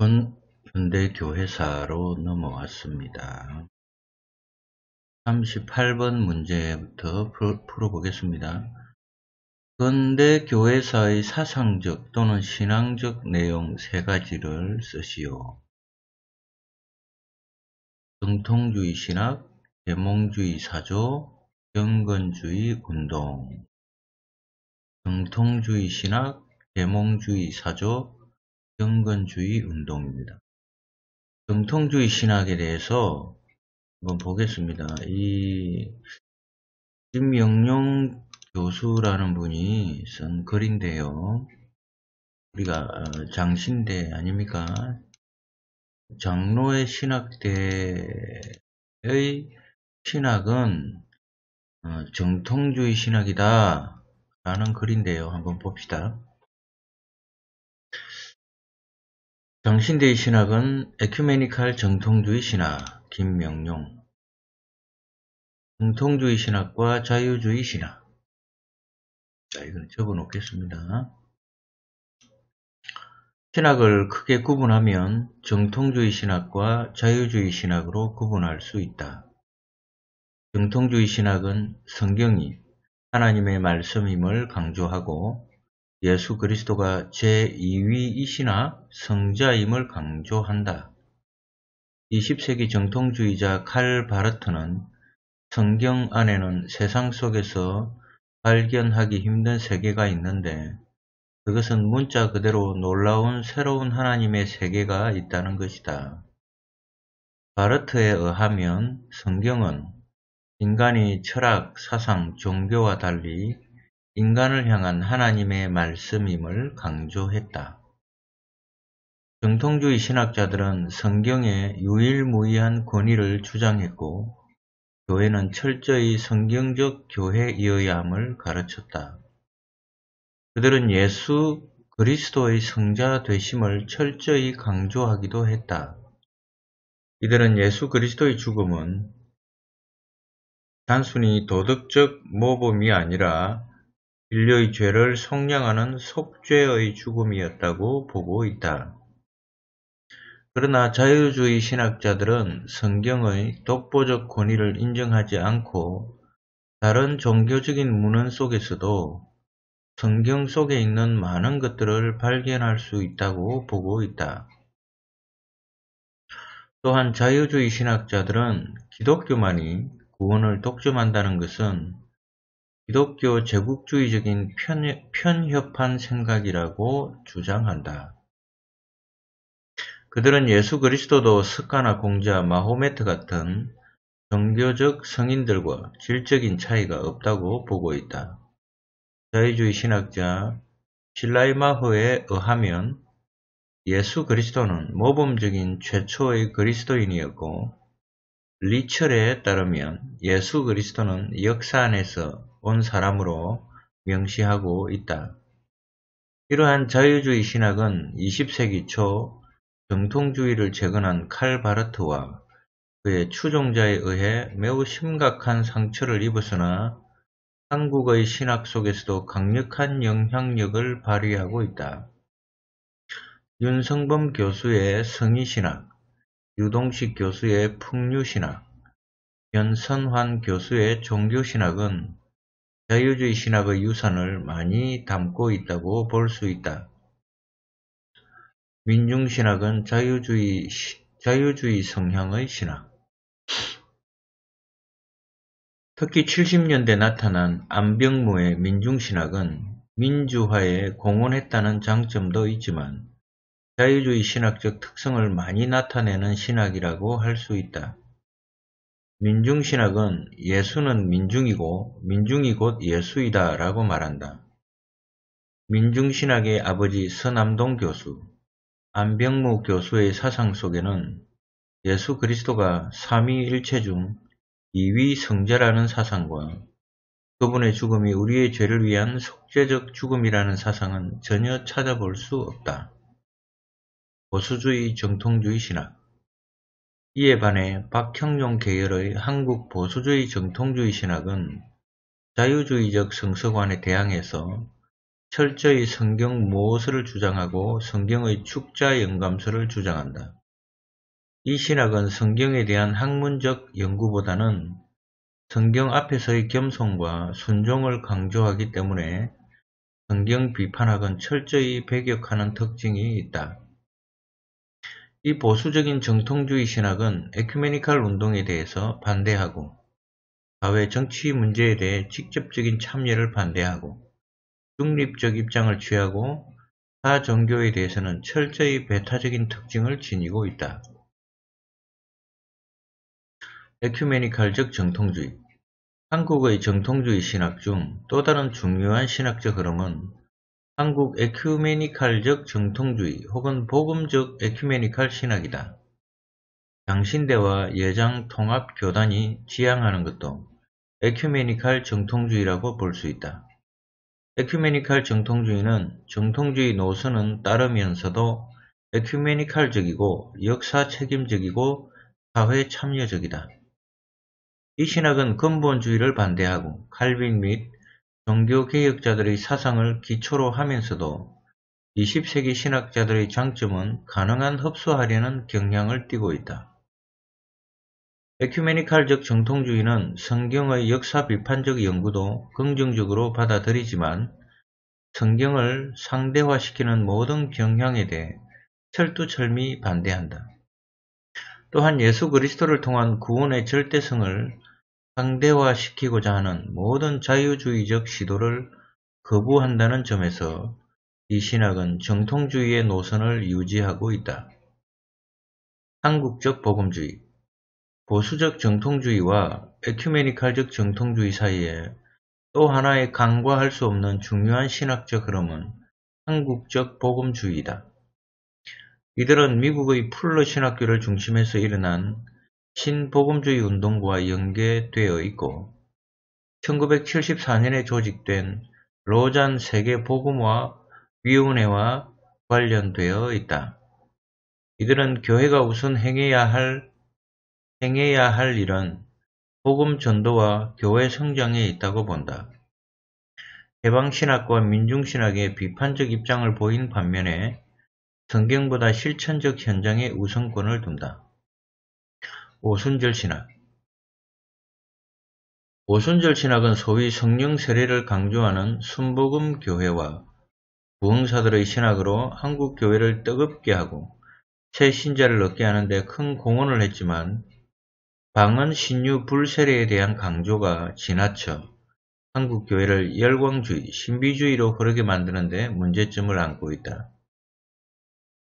은 현대교회사로 넘어왔습니다. 38번 문제부터 풀어보겠습니다. 현대 교회사의 사상적 또는 신앙적 내용 세 가지를 쓰시오. 정통주의 신학, 계몽주의 사조, 경건주의 운동. 정통주의 신학, 계몽주의 사조, 경건주의 운동입니다. 정통주의 신학에 대해서 한번 보겠습니다. 이 김영룡 교수라는 분이 쓴 글인데요. 우리가 어, 장신대 아닙니까? 장로의 신학대의 신학은 어, 정통주의 신학이다 라는 글인데요. 한번 봅시다. 당신대의 신학은 에큐메니칼 정통주의 신학 김명룡 정통주의 신학과 자유주의 신학 자 이건 적어 놓겠습니다. 신학을 크게 구분하면 정통주의 신학과 자유주의 신학으로 구분할 수 있다. 정통주의 신학은 성경이 하나님의 말씀임을 강조하고 예수 그리스도가 제2위이시나 성자임을 강조한다. 20세기 정통주의자 칼 바르트는 성경 안에는 세상 속에서 발견하기 힘든 세계가 있는데 그것은 문자 그대로 놀라운 새로운 하나님의 세계가 있다는 것이다. 바르트에 의하면 성경은 인간이 철학, 사상, 종교와 달리 인간을 향한 하나님의 말씀임을 강조했다. 정통주의 신학자들은 성경의 유일무이한 권위를 주장했고 교회는 철저히 성경적 교회이어야 함을 가르쳤다. 그들은 예수 그리스도의 성자 되심을 철저히 강조하기도 했다. 이들은 예수 그리스도의 죽음은 단순히 도덕적 모범이 아니라 인류의 죄를 성량하는 속죄의 죽음이었다고 보고 있다. 그러나 자유주의 신학자들은 성경의 독보적 권위를 인정하지 않고 다른 종교적인 문헌 속에서도 성경 속에 있는 많은 것들을 발견할 수 있다고 보고 있다. 또한 자유주의 신학자들은 기독교만이 구원을 독점한다는 것은 기독교 제국주의적인 편협한 생각이라고 주장한다. 그들은 예수 그리스도도 스카나 공자 마호메트 같은 종교적 성인들과 질적인 차이가 없다고 보고 있다. 자유주의 신학자 실라이마호에 의하면 예수 그리스도는 모범적인 최초의 그리스도인이었고 리철에 따르면 예수 그리스도는 역사 안에서 온 사람으로 명시하고 있다. 이러한 자유주의 신학은 20세기 초 정통주의를 재건한 칼 바르트와 그의 추종자에 의해 매우 심각한 상처를 입었으나 한국의 신학 속에서도 강력한 영향력을 발휘하고 있다. 윤성범 교수의 성의신학, 유동식 교수의 풍류신학, 연선환 교수의 종교신학은 자유주의 신학의 유산을 많이 담고 있다고 볼 수 있다. 민중신학은 자유주의, 자유주의 성향의 신학. 특히 70년대 나타난 안병무의 민중신학은 민주화에 공헌했다는 장점도 있지만 자유주의 신학적 특성을 많이 나타내는 신학이라고 할 수 있다. 민중신학은 예수는 민중이고 민중이 곧 예수이다 라고 말한다. 민중신학의 아버지 서남동 교수, 안병무 교수의 사상 속에는 예수 그리스도가 삼위일체 중 2위 성자라는 사상과 그분의 죽음이 우리의 죄를 위한 속죄적 죽음이라는 사상은 전혀 찾아볼 수 없다. 보수주의 정통주의 신학 이에 반해 박형용 계열의 한국 보수주의 정통주의 신학은 자유주의적 성서관에 대항해서 철저히 성경 무엇을 주장하고 성경의 축자 영감서를 주장한다. 이 신학은 성경에 대한 학문적 연구보다는 성경 앞에서의 겸손과 순종을 강조하기 때문에 성경 비판학은 철저히 배격하는 특징이 있다. 이 보수적인 정통주의 신학은 에큐메니칼 운동에 대해서 반대하고 사회 정치 문제에 대해 직접적인 참여를 반대하고 중립적 입장을 취하고 타 종교에 대해서는 철저히 배타적인 특징을 지니고 있다. 에큐메니칼적 정통주의 한국의 정통주의 신학 중 또 다른 중요한 신학적 흐름은 한국 에큐메니칼적 정통주의 혹은 복음적 에큐메니칼 신학이다. 장신대와 예장통합교단이 지향하는 것도 에큐메니칼 정통주의라고 볼 수 있다. 에큐메니칼 정통주의는 정통주의 노선은 따르면서도 에큐메니칼적이고 역사 책임적이고 사회 참여적이다. 이 신학은 근본주의를 반대하고 칼빈 및 종교개혁자들의 사상을 기초로 하면서도 20세기 신학자들의 장점은 가능한 흡수하려는 경향을 띠고 있다. 에큐메니칼적 정통주의는 성경의 역사 비판적 연구도 긍정적으로 받아들이지만 성경을 상대화시키는 모든 경향에 대해 철두철미 반대한다. 또한 예수 그리스도를 통한 구원의 절대성을 상대화시키고자 하는 모든 자유주의적 시도를 거부한다는 점에서 이 신학은 정통주의의 노선을 유지하고 있다. 한국적 복음주의 보수적 정통주의와 에큐메니칼적 정통주의 사이에 또 하나의 간과할 수 없는 중요한 신학적 흐름은 한국적 복음주의다. 이들은 미국의 풀러 신학교를 중심에서 일어난 신보금주의 운동과 연계되어 있고 1974년에 조직된 로잔 세계보금화 위원회와 관련되어 있다. 이들은 교회가 우선 행해야 할 행해야 할 일은 복음 전도와 교회 성장에 있다고 본다. 해방신학과 민중신학의 비판적 입장을 보인 반면에 성경보다 실천적 현장에 우선권을 둔다. 오순절 신학 오순절 신학은 소위 성령 세례를 강조하는 순복음 교회와 부흥사들의 신학으로 한국 교회를 뜨겁게 하고 새 신자를 얻게 하는데 큰 공헌을 했지만 방언 신유 불세례에 대한 강조가 지나쳐 한국 교회를 열광주의, 신비주의로 흐르게 만드는데 문제점을 안고 있다.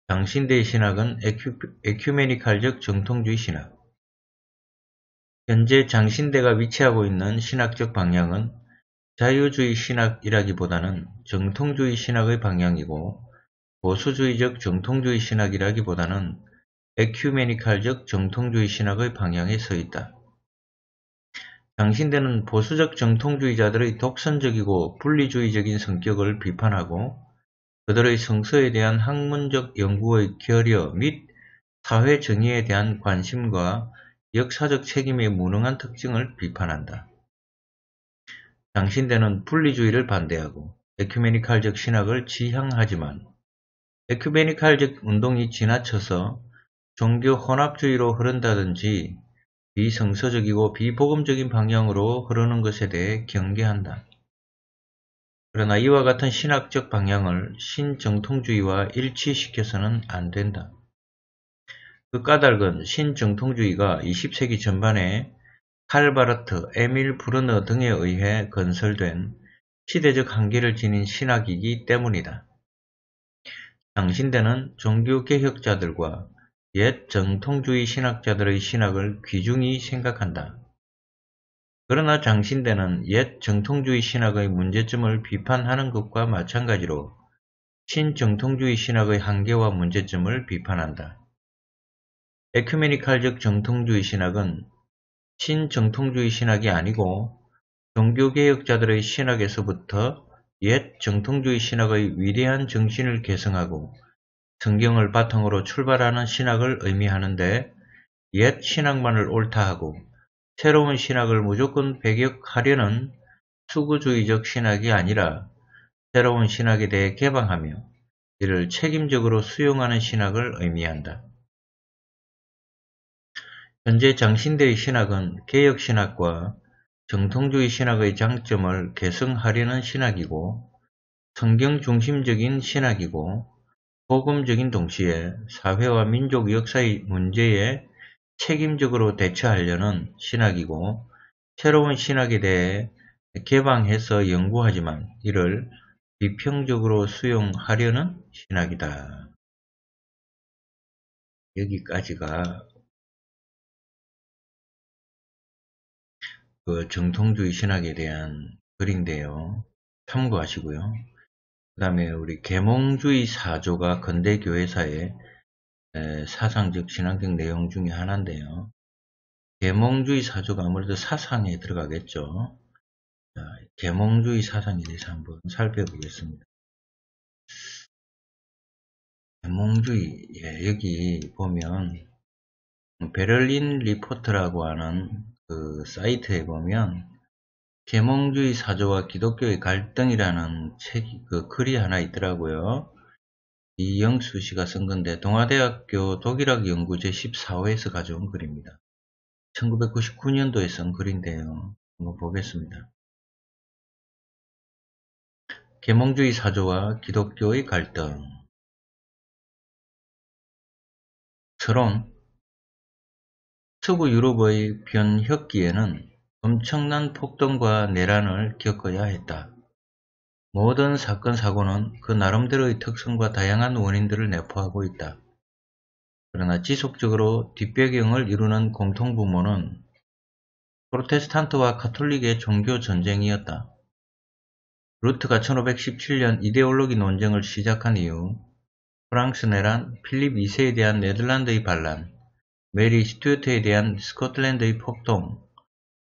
당신대의 신학은 에큐, 에큐메니칼적 정통주의 신학, 현재 장신대가 위치하고 있는 신학적 방향은 자유주의 신학이라기보다는 정통주의 신학의 방향이고 보수주의적 정통주의 신학이라기보다는 에큐메니칼적 정통주의 신학의 방향에 서 있다. 장신대는 보수적 정통주의자들의 독선적이고 분리주의적인 성격을 비판하고 그들의 성서에 대한 학문적 연구의 결여 및 사회 정의에 대한 관심과 역사적 책임의 무능한 특징을 비판한다. 당신대는 분리주의를 반대하고 에큐메니칼적 신학을 지향하지만 에큐메니칼적 운동이 지나쳐서 종교 혼합주의로 흐른다든지 비성서적이고 비복음적인 방향으로 흐르는 것에 대해 경계한다. 그러나 이와 같은 신학적 방향을 신정통주의와 일치시켜서는 안 된다. 그 까닭은 신정통주의가 20세기 전반에 칼바르트, 에밀 브르너 등에 의해 건설된 시대적 한계를 지닌 신학이기 때문이다. 당신대는 종교개혁자들과 옛 정통주의 신학자들의 신학을 귀중히 생각한다. 그러나 장신대는 옛 정통주의 신학의 문제점을 비판하는 것과 마찬가지로 신정통주의 신학의 한계와 문제점을 비판한다. 에큐메니칼적 정통주의 신학은 신정통주의 신학이 아니고 종교개혁자들의 신학에서부터 옛 정통주의 신학의 위대한 정신을 계승하고 성경을 바탕으로 출발하는 신학을 의미하는데 옛 신학만을 옳다 하고 새로운 신학을 무조건 배격하려는 수구주의적 신학이 아니라 새로운 신학에 대해 개방하며 이를 책임적으로 수용하는 신학을 의미한다. 현재 장신대의 신학은 개혁신학과 정통주의 신학의 장점을 계승하려는 신학이고 성경 중심적인 신학이고 복음적인 동시에 사회와 민족 역사의 문제에 책임적으로 대처하려는 신학이고 새로운 신학에 대해 개방해서 연구하지만 이를 비평적으로 수용하려는 신학이다. 여기까지가 그 정통주의 신학에 대한 글인데요. 참고하시고요. 그 다음에 우리 계몽주의 사조가 근대 교회사의 사상적 신앙적 내용 중에 하나인데요. 계몽주의 사조가 아무래도 사상에 들어가겠죠. 자, 계몽주의 사상에 대해서 한번 살펴보겠습니다. 계몽주의 예, 여기 보면 베를린 리포트라고 하는 그 사이트에 보면 계몽주의 사조와 기독교의 갈등이라는 책이 그 글이 하나 있더라고요. 이영수 씨가 쓴 건데 동아대학교 독일학 연구 제1 4호에서 가져온 글입니다. 1999년도에 쓴 글인데요. 한번 보겠습니다. 계몽주의 사조와 기독교의 갈등 서론 서구 유럽의 변혁기에는 엄청난 폭동과 내란을 겪어야 했다. 모든 사건 사고는 그 나름대로의 특성과 다양한 원인들을 내포하고 있다. 그러나 지속적으로 뒷배경을 이루는 공통부모는 프로테스탄트와 카톨릭의 종교 전쟁이었다. 루트가 1517년 이데올로기 논쟁을 시작한 이후 프랑스 내란, 필립 2세에 대한 네덜란드의 반란, 메리 스튜어트에 대한 스코틀랜드의 폭동,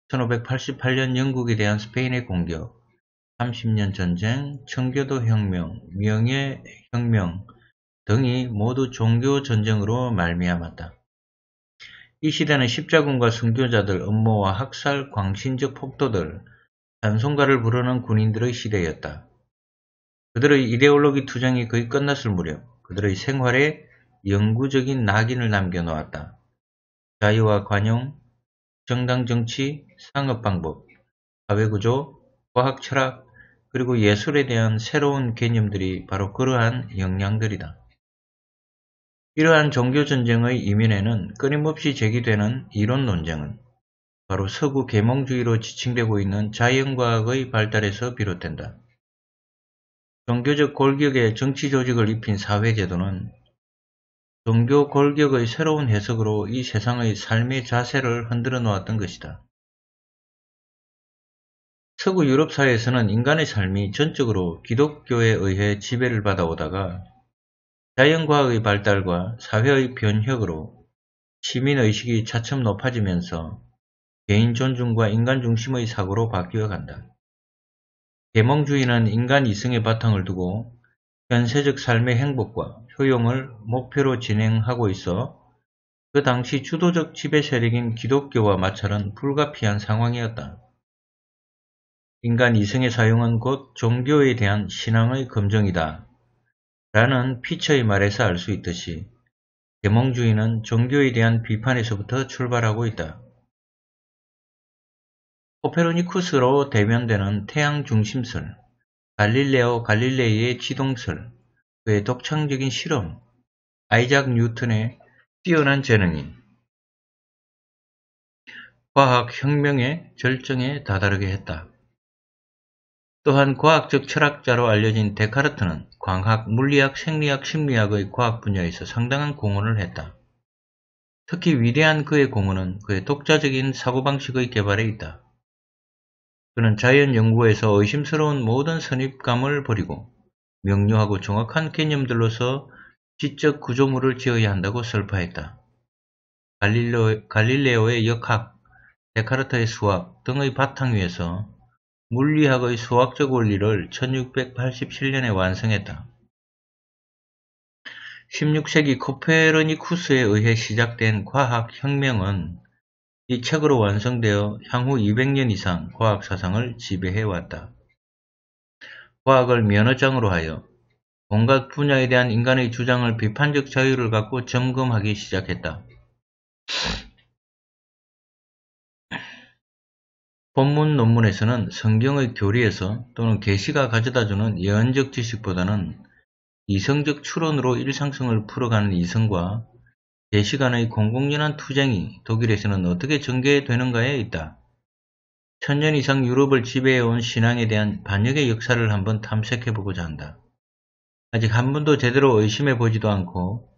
1588년 영국에 대한 스페인의 공격, 30년 전쟁, 청교도 혁명, 명예 혁명 등이 모두 종교 전쟁으로 말미암았다. 이 시대는 십자군과 선교자들 음모와 학살, 광신적 폭도들, 단송가를 부르는 군인들의 시대였다. 그들의 이데올로기 투쟁이 거의 끝났을 무렵 그들의 생활에 영구적인 낙인을 남겨놓았다. 자유와 관용, 정당정치, 상업방법, 사회구조, 과학철학, 그리고 예술에 대한 새로운 개념들이 바로 그러한 역량들이다. 이러한 종교전쟁의 이면에는 끊임없이 제기되는 이론 논쟁은 바로 서구 계몽주의로 지칭되고 있는 자연과학의 발달에서 비롯된다. 종교적 골격에 정치 조직을 입힌 사회제도는 종교 골격의 새로운 해석으로 이 세상의 삶의 자세를 흔들어 놓았던 것이다. 서구 유럽 사회에서는 인간의 삶이 전적으로 기독교에 의해 지배를 받아오다가 자연과학의 발달과 사회의 변혁으로 시민의식이 차츰 높아지면서 개인 존중과 인간 중심의 사고로 바뀌어 간다. 계몽주의는 인간 이성의 바탕을 두고 현세적 삶의 행복과 효용을 목표로 진행하고 있어 그 당시 주도적 지배 세력인 기독교와 마찰은 불가피한 상황이었다. 인간 이성의 사용은 곧 종교에 대한 신앙의 검정이다. 라는 피처의 말에서 알 수 있듯이 계몽주의는 종교에 대한 비판에서부터 출발하고 있다. 코페르니쿠스로 대변되는 태양 중심설 갈릴레오 갈릴레이의 지동설, 그의 독창적인 실험, 아이작 뉴턴의 뛰어난 재능이 과학혁명의 절정에 다다르게 했다. 또한 과학적 철학자로 알려진 데카르트는 광학, 물리학, 생리학, 심리학의 과학 분야에서 상당한 공헌을 했다. 특히 위대한 그의 공헌은 그의 독자적인 사고방식의 개발에 있다. 그는 자연 연구에서 의심스러운 모든 선입감을 버리고 명료하고 정확한 개념들로서 지적 구조물을 지어야 한다고 설파했다. 갈릴레오, 갈릴레오의 역학, 데카르트의 수학 등의 바탕 위에서 물리학의 수학적 원리를 1687년에 완성했다. 16세기 코페르니쿠스에 의해 시작된 과학 혁명은 이 책으로 완성되어 향후 200년 이상 과학 사상을 지배해 왔다. 과학을 면허장으로 하여 온갖 분야에 대한 인간의 주장을 비판적 자유를 갖고 점검하기 시작했다. 본문 논문에서는 성경의 교리에서 또는 계시가 가져다주는 예언적 지식보다는 이성적 추론으로 일상성을 풀어가는 이성과 4시간의 공공연한 투쟁이 독일에서는 어떻게 전개되는가에 있다. 천년 이상 유럽을 지배해온 신앙에 대한 반역의 역사를 한번 탐색해보고자 한다. 아직 한 번도 제대로 의심해보지도 않고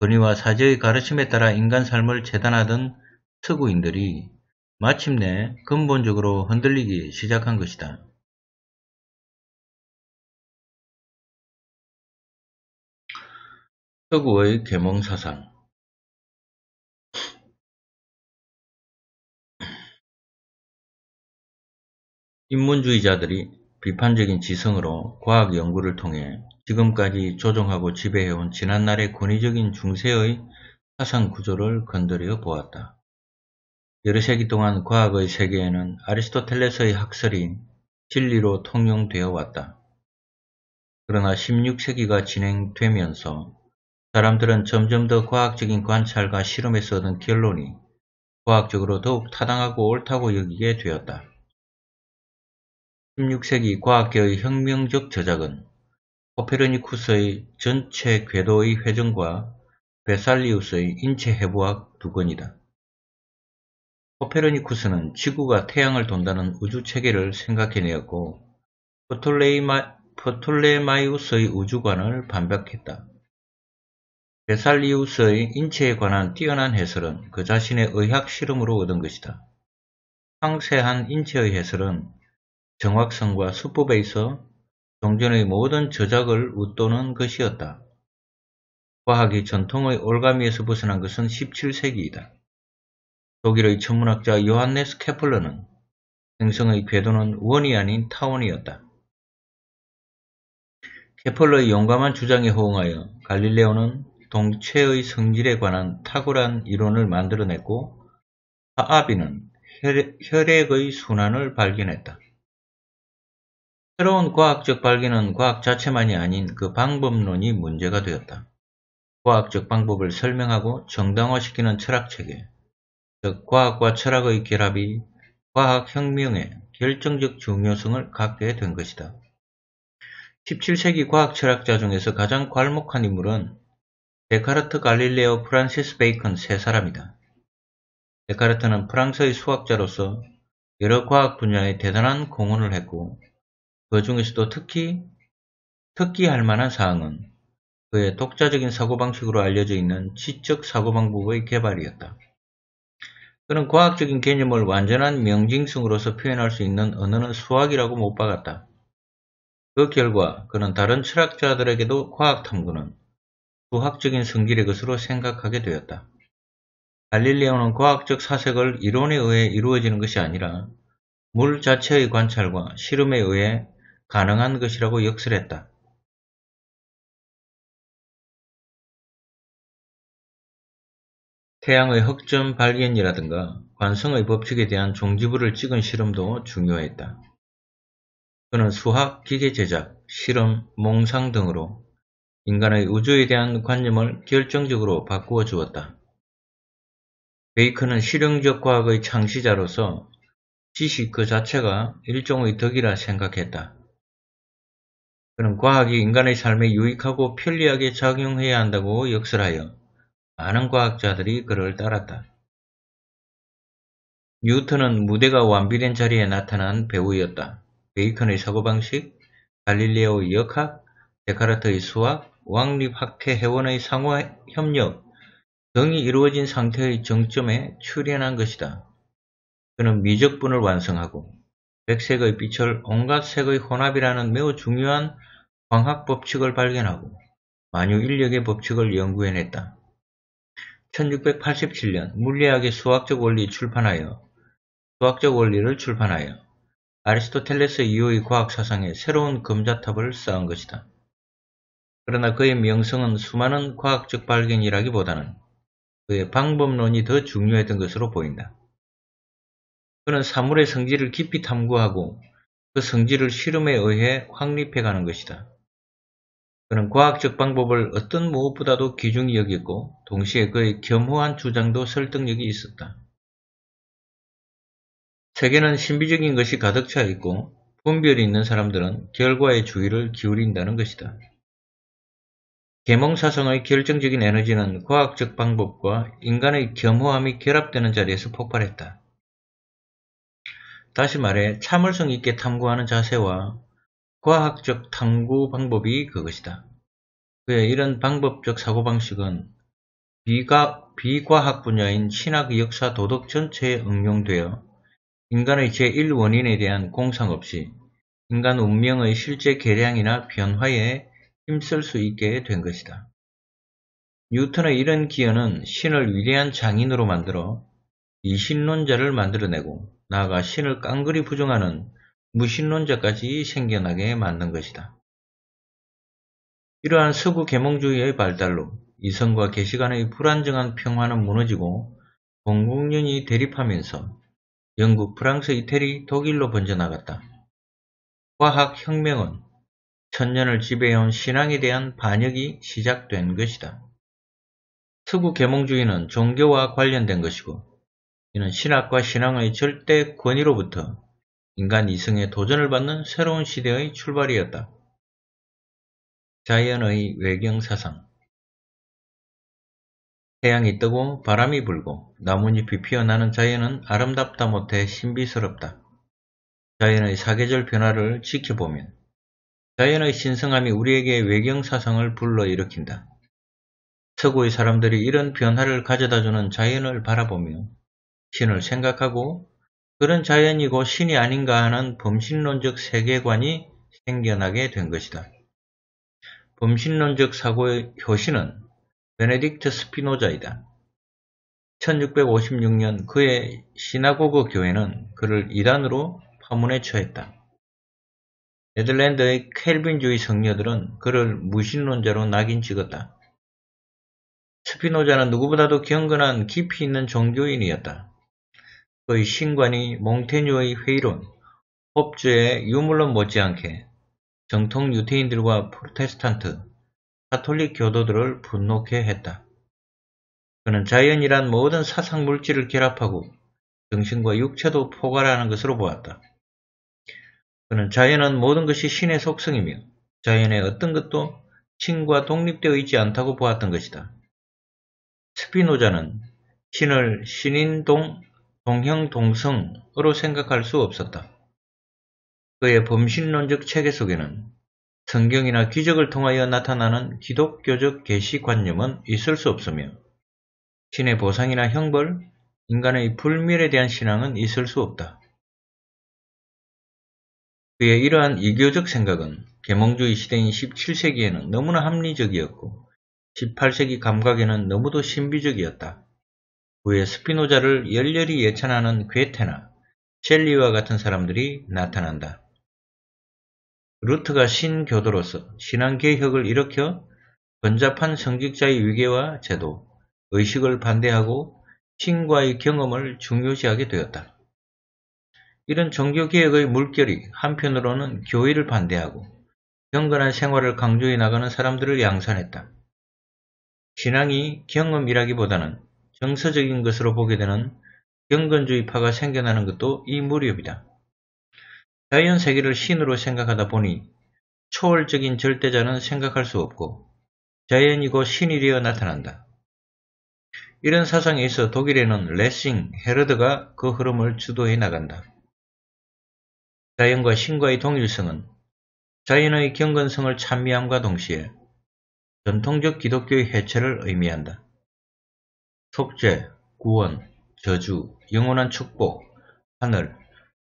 권위와 사제의 가르침에 따라 인간 삶을 재단하던 서구인들이 마침내 근본적으로 흔들리기 시작한 것이다. 서구의 계몽사상 인문주의자들이 비판적인 지성으로 과학 연구를 통해 지금까지 조종하고 지배해온 지난날의 권위적인 중세의 사상 구조를 건드려 보았다. 여러 세기 동안 과학의 세계에는 아리스토텔레스의 학설이 진리로 통용되어 왔다. 그러나 16세기가 진행되면서 사람들은 점점 더 과학적인 관찰과 실험에서 얻은 결론이 과학적으로 더욱 타당하고 옳다고 여기게 되었다. 16세기 과학계의 혁명적 저작은 코페르니쿠스의 전체 궤도의 회전과 베살리우스의 인체 해부학 두 권이다. 코페르니쿠스는 지구가 태양을 돈다는 우주 체계를 생각해내었고 포톨레마, 마이우스의 우주관을 반박했다. 베살리우스의 인체에 관한 뛰어난 해설은 그 자신의 의학 실험으로 얻은 것이다. 상세한 인체의 해설은 정확성과 수법에 있어 종전의 모든 저작을 웃도는 것이었다. 과학이 전통의 올가미에서 벗어난 것은 17세기이다. 독일의 천문학자 요한네스 케플러는 행성의 궤도는 원이 아닌 타원이었다. 케플러의 용감한 주장에 호응하여 갈릴레오는 동체의 성질에 관한 탁월한 이론을 만들어냈고 하아비는 혈액의 순환을 발견했다. 새로운 과학적 발견은 과학 자체만이 아닌 그 방법론이 문제가 되었다. 과학적 방법을 설명하고 정당화시키는 철학체계, 즉 과학과 철학의 결합이 과학혁명의 결정적 중요성을 갖게 된 것이다. 17세기 과학 철학자 중에서 가장 괄목한 인물은 데카르트, 갈릴레오, 프란시스 베이컨 세 사람이다. 데카르트는 프랑스의 수학자로서 여러 과학 분야에 대단한 공헌을 했고 그 중에서도 특히 특기할 만한 사항은 그의 독자적인 사고방식으로 알려져 있는 지적 사고방법의 개발이었다. 그는 과학적인 개념을 완전한 명징성으로서 표현할 수 있는 언어는 수학이라고 못 박았다. 그 결과 그는 다른 철학자들에게도 과학탐구는 수학적인 성질의 것으로 생각하게 되었다. 갈릴레오는 과학적 사색을 이론에 의해 이루어지는 것이 아니라 물 자체의 관찰과 실험에 의해 가능한 것이라고 역설했다. 태양의 흑점 발견이라든가 관성의 법칙에 대한 종지부를 찍은 실험도 중요했다. 그는 수학, 기계 제작, 실험, 몽상 등으로 인간의 우주에 대한 관념을 결정적으로 바꾸어 주었다. 베이컨은 실용적 과학의 창시자로서 지식 그 자체가 일종의 덕이라 생각했다. 그는 과학이 인간의 삶에 유익하고 편리하게 작용해야 한다고 역설하여 많은 과학자들이 그를 따랐다. 뉴턴은 무대가 완비된 자리에 나타난 배우였다. 베이컨의 사고방식, 갈릴레오의 역학, 데카르트의 수학, 왕립학회 회원의 상호협력 등이 이루어진 상태의 정점에 출연한 것이다. 그는 미적분을 완성하고 백색의 빛을 온갖 색의 혼합이라는 매우 중요한 광학 법칙을 발견하고 만유 인력의 법칙을 연구해냈다. 1687년 물리학의 수학적 원리 출판하여 수학적 원리를 출판하여 아리스토텔레스 이후의 과학 사상에 새로운 금자탑을 쌓은 것이다. 그러나 그의 명성은 수많은 과학적 발견이라기보다는 그의 방법론이 더 중요했던 것으로 보인다. 그는 사물의 성질을 깊이 탐구하고 그 성질을 실험에 의해 확립해가는 것이다. 그는 과학적 방법을 어떤 무엇보다도 귀중히 여겼고 동시에 그의 겸허한 주장도 설득력이 있었다. 세계는 신비적인 것이 가득 차 있고 분별이 있는 사람들은 결과에 주의를 기울인다는 것이다. 계몽사상의 결정적인 에너지는 과학적 방법과 인간의 겸허함이 결합되는 자리에서 폭발했다. 다시 말해 참을성 있게 탐구하는 자세와 과학적 탐구 방법이 그것이다. 그의 이런 방법적 사고방식은 비과, 비과학 분야인 신학, 역사, 도덕 전체에 응용되어 인간의 제1원인에 대한 공상 없이 인간 운명의 실제 개량이나 변화에 힘쓸 수 있게 된 것이다. 뉴턴의 이런 기여는 신을 위대한 장인으로 만들어 이신론자를 만들어내고 나아가 신을 깡그리 부정하는 무신론자까지 생겨나게 만든 것이다. 이러한 서구 계몽주의의 발달로 이성과 계시 간의 불안정한 평화는 무너지고 공국련이 대립하면서 영국, 프랑스, 이태리, 독일로 번져나갔다. 과학혁명은 천년을 지배해온 신앙에 대한 반역이 시작된 것이다. 서구 계몽주의는 종교와 관련된 것이고 이는 신학과 신앙의 절대 권위로부터 인간 이성의 도전을 받는 새로운 시대의 출발이었다. 자연의 외경 사상 태양이 뜨고 바람이 불고 나뭇잎이 피어나는 자연은 아름답다 못해 신비스럽다. 자연의 사계절 변화를 지켜보면 자연의 신성함이 우리에게 외경 사상을 불러일으킨다. 서구의 사람들이 이런 변화를 가져다주는 자연을 바라보며 신을 생각하고 그런 자연이고 신이 아닌가 하는 범신론적 세계관이 생겨나게 된 것이다. 범신론적 사고의 효신은 베네딕트 스피노자이다. 1656년 그의 시나고그 교회는 그를 이단으로 파문에 처했다. 네덜란드의 켈빈주의 성녀들은 그를 무신론자로 낙인 찍었다. 스피노자는 누구보다도 경건한 깊이 있는 종교인이었다. 그의 신관이 몽테뉴의 회의론, 법주의 유물론 못지않게 정통 유태인들과 프로테스탄트, 카톨릭 교도들을 분노케 했다. 그는 자연이란 모든 사상 물질을 결합하고 정신과 육체도 포괄하는 것으로 보았다. 그는 자연은 모든 것이 신의 속성이며 자연의 어떤 것도 신과 독립되어 있지 않다고 보았던 것이다. 스피노자는 신을 신인동 동형동성으로 생각할 수 없었다. 그의 범신론적 체계 속에는 성경이나 기적을 통하여 나타나는 기독교적 계시관념은 있을 수 없으며 신의 보상이나 형벌, 인간의 불멸에 대한 신앙은 있을 수 없다. 그의 이러한 이교적 생각은 계몽주의 시대인 17세기에는 너무나 합리적이었고 18세기 감각에는 너무도 신비적이었다. 후에 스피노자를 열렬히 예찬하는 괴테나 셸리와 같은 사람들이 나타난다. 루트가 신교도로서 신앙개혁을 일으켜 번잡한 성직자의 위계와 제도, 의식을 반대하고 신과의 경험을 중요시하게 되었다. 이런 종교개혁의 물결이 한편으로는 교회를 반대하고 경건한 생활을 강조해 나가는 사람들을 양산했다. 신앙이 경험이라기보다는 정서적인 것으로 보게 되는 경건주의파가 생겨나는 것도 이 무렵이다. 자연 세계를 신으로 생각하다 보니 초월적인 절대자는 생각할 수 없고 자연이고 신이되어 나타난다. 이런 사상에 있어 독일에는 레싱, 헤르드가 그 흐름을 주도해 나간다. 자연과 신과의 동일성은 자연의 경건성을 찬미함과 동시에 전통적 기독교의 해체를 의미한다. 속죄, 구원, 저주, 영원한 축복, 하늘,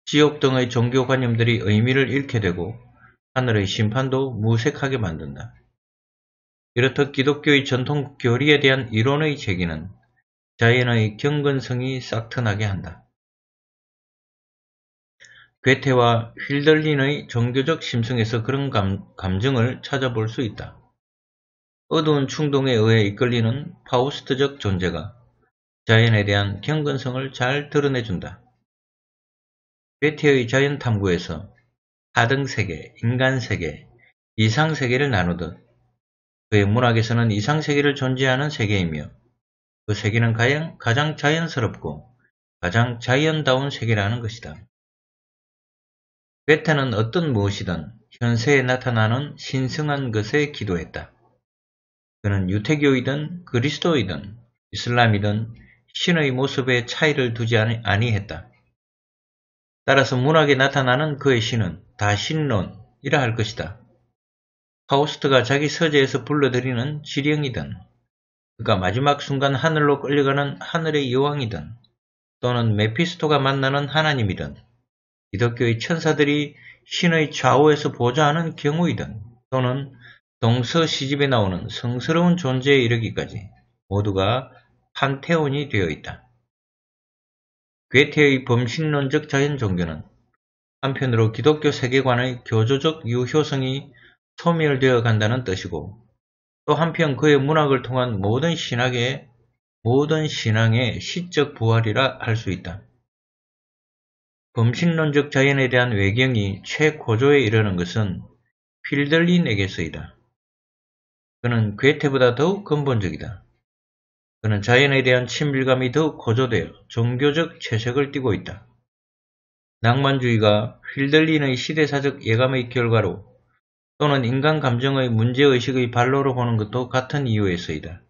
지옥 등의 종교관념들이 의미를 잃게 되고 하늘의 심판도 무색하게 만든다. 이렇듯 기독교의 전통 교리에 대한 이론의 제기는 자연의 경건성이 싹트나게 한다. 괴테와 휠들린의 종교적 심성에서 그런 감, 감정을 찾아볼 수 있다. 어두운 충동에 의해 이끌리는 파우스트적 존재가 자연에 대한 경건성을 잘 드러내준다. 괴테의 자연 탐구에서 4등 세계, 인간 세계, 이상 세계를 나누듯 그의 문학에서는 이상 세계를 존재하는 세계이며 그 세계는 가장, 가장 자연스럽고 가장 자연다운 세계라는 것이다. 괴테는 어떤 무엇이든 현세에 나타나는 신성한 것에 기도했다. 그는 유태교이든 그리스도이든 이슬람이든 신의 모습에 차이를 두지 아니했다. 따라서 문학에 나타나는 그의 신은 다 신론이라 할 것이다. 파우스트가 자기 서재에서 불러들이는 지령이든 그가 마지막 순간 하늘로 끌려가는 하늘의 여왕이든 또는 메피스토가 만나는 하나님이든 기독교의 천사들이 신의 좌우에서 보좌하는 경우이든 또는 동서 시집에 나오는 성스러운 존재에 이르기까지 모두가 판테온이 되어 있다. 괴테의 범신론적 자연종교는 한편으로 기독교 세계관의 교조적 유효성이 소멸되어 간다는 뜻이고 또 한편 그의 문학을 통한 모든 신학의 모든 신앙의 시적 부활이라 할 수 있다. 범신론적 자연에 대한 외경이 최고조에 이르는 것은 필들린에게서이다. 그는 괴테보다 더욱 근본적이다. 그는 자연에 대한 친밀감이 더욱 고조되어 종교적 채색을 띠고 있다. 낭만주의가 휠들린의 시대사적 예감의 결과로 또는 인간 감정의 문제의식의 발로로 보는 것도 같은 이유에서이다.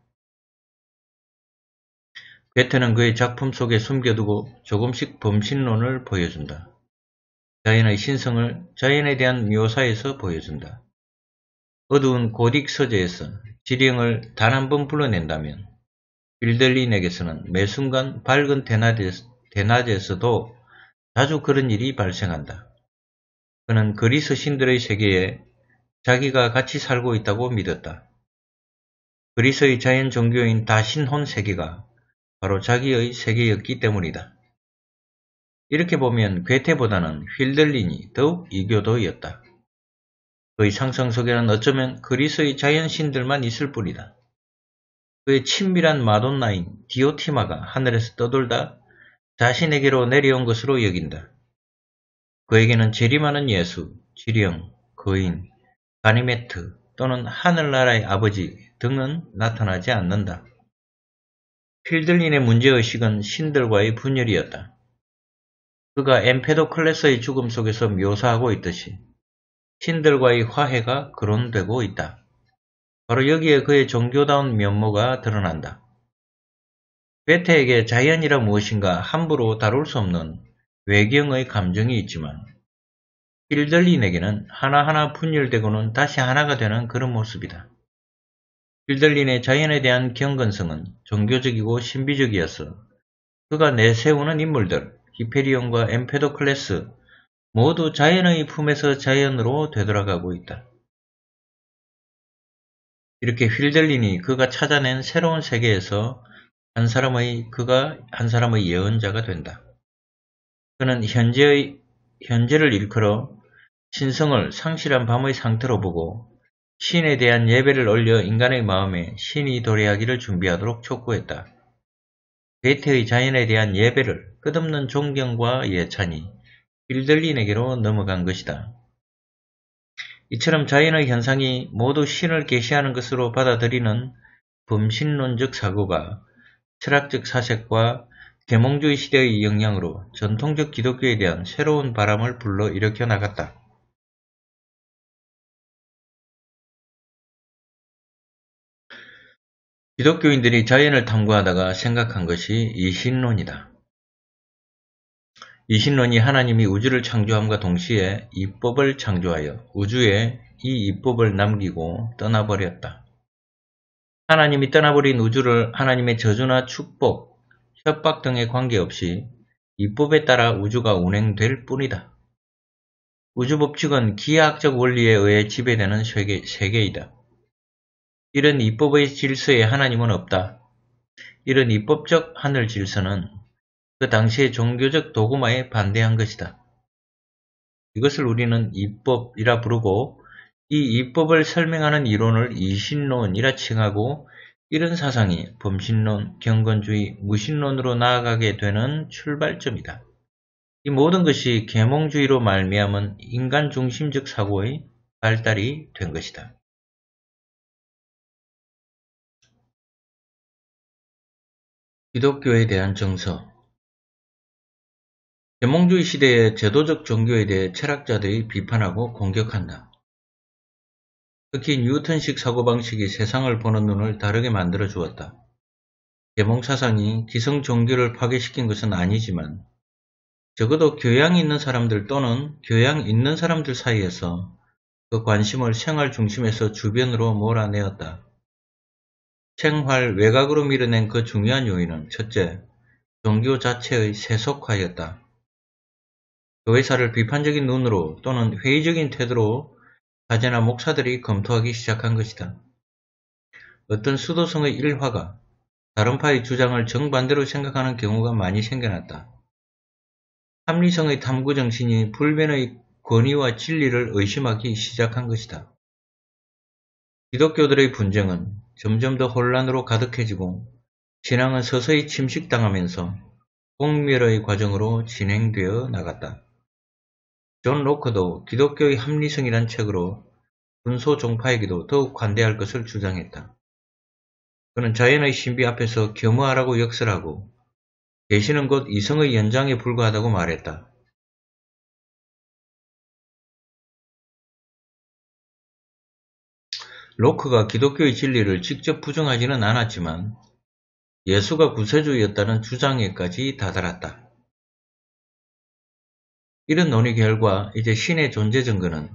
괴테는 그의 작품 속에 숨겨두고 조금씩 범신론을 보여준다. 자연의 신성을 자연에 대한 묘사에서 보여준다. 어두운 고딕 서재에서 지령을 단 한 번 불러낸다면 빌들린에게서는 매 순간 밝은 대낮에서도 자주 그런 일이 발생한다. 그는 그리스 신들의 세계에 자기가 같이 살고 있다고 믿었다. 그리스의 자연 종교인 다신혼 세계가 바로 자기의 세계였기 때문이다. 이렇게 보면 괴테보다는 휠델린이 더욱 이교도였다. 그의 상상 속에는 어쩌면 그리스의 자연신들만 있을 뿐이다. 그의 친밀한 마돈나인 디오티마가 하늘에서 떠돌다 자신에게로 내려온 것으로 여긴다. 그에게는 재림하는 예수, 지령, 거인, 가니메트 또는 하늘나라의 아버지 등은 나타나지 않는다. 필들린의 문제의식은 신들과의 분열이었다. 그가 엠페도클레스의 죽음 속에서 묘사하고 있듯이 신들과의 화해가 거론되고 있다. 바로 여기에 그의 종교다운 면모가 드러난다. 베테에게 자연이라 무엇인가 함부로 다룰 수 없는 외경의 감정이 있지만 필들린에게는 하나하나 분열되고는 다시 하나가 되는 그런 모습이다. 필들린의 자연에 대한 경건성은 종교적이고 신비적이었어 그가 내세우는 인물들 히페리온과 엠페도클레스 모두 자연의 품에서 자연으로 되돌아가고 있다. 이렇게 휠델린이 그가 찾아낸 새로운 세계에서 한 사람의 그가 한 사람의 예언자가 된다. 그는 현재의 현재를 일컬어 신성을 상실한 밤의 상태로 보고 신에 대한 예배를 올려 인간의 마음에 신이 도래하기를 준비하도록 촉구했다. 베테의 자연에 대한 예배를 끝없는 존경과 예찬이 빌들린에게로 넘어간 것이다. 이처럼 자연의 현상이 모두 신을 계시하는 것으로 받아들이는 범신론적 사고가 철학적 사색과 계몽주의 시대의 영향으로 전통적 기독교에 대한 새로운 바람을 불러일으켜 나갔다. 기독교인들이 자연을 탐구하다가 생각한 것이 이신론이다. 이 신론이 하나님이 우주를 창조함과 동시에 입법을 창조하여 우주에 이입법을 남기고 떠나버렸다. 하나님이 떠나버린 우주를 하나님의 저주나 축복, 협박 등에 관계없이 입법에 따라 우주가 운행될 뿐이다. 우주 법칙은 기하학적 원리에 의해 지배되는 세계, 세계이다. 이런 입법의 질서에 하나님은 없다. 이런 입법적 하늘 질서는 그 당시의 종교적 도구마에 반대한 것이다. 이것을 우리는 입법이라 부르고 이 입법을 설명하는 이론을 이신론이라 칭하고 이런 사상이 범신론, 경건주의, 무신론으로 나아가게 되는 출발점이다. 이 모든 것이 계몽주의로 말미암은 인간 중심적 사고의 발달이 된 것이다. 기독교에 대한 정서 계몽주의 시대의 제도적 종교에 대해 철학자들이 비판하고 공격한다. 특히 뉴턴식 사고방식이 세상을 보는 눈을 다르게 만들어 주었다. 계몽사상이 기성 종교를 파괴시킨 것은 아니지만 적어도 교양이 있는 사람들 또는 교양 있는 사람들 사이에서 그 관심을 생활 중심에서 주변으로 몰아내었다. 생활 외곽으로 밀어낸 그 중요한 요인은 첫째, 종교 자체의 세속화였다. 그회사를 비판적인 눈으로 또는 회의적인 태도로 사제나 목사들이 검토하기 시작한 것이다. 어떤 수도성의 일화가 다른 파의 주장을 정반대로 생각하는 경우가 많이 생겨났다. 합리성의 탐구 정신이 불변의 권위와 진리를 의심하기 시작한 것이다. 기독교들의 분쟁은 점점 더 혼란으로 가득해지고 신앙은 서서히 침식당하면서 공멸의 과정으로 진행되어 나갔다. 존 로커도 기독교의 합리성이란 책으로 군소 종파이기도 더욱 관대할 것을 주장했다. 그는 자연의 신비 앞에서 겸허하라고 역설하고 계시는 곧 이성의 연장에 불과하다고 말했다. 로크가 기독교의 진리를 직접 부정하지는 않았지만 예수가 구세주였다는 주장에까지 다다랐다. 이런 논의 결과 이제 신의 존재 증거는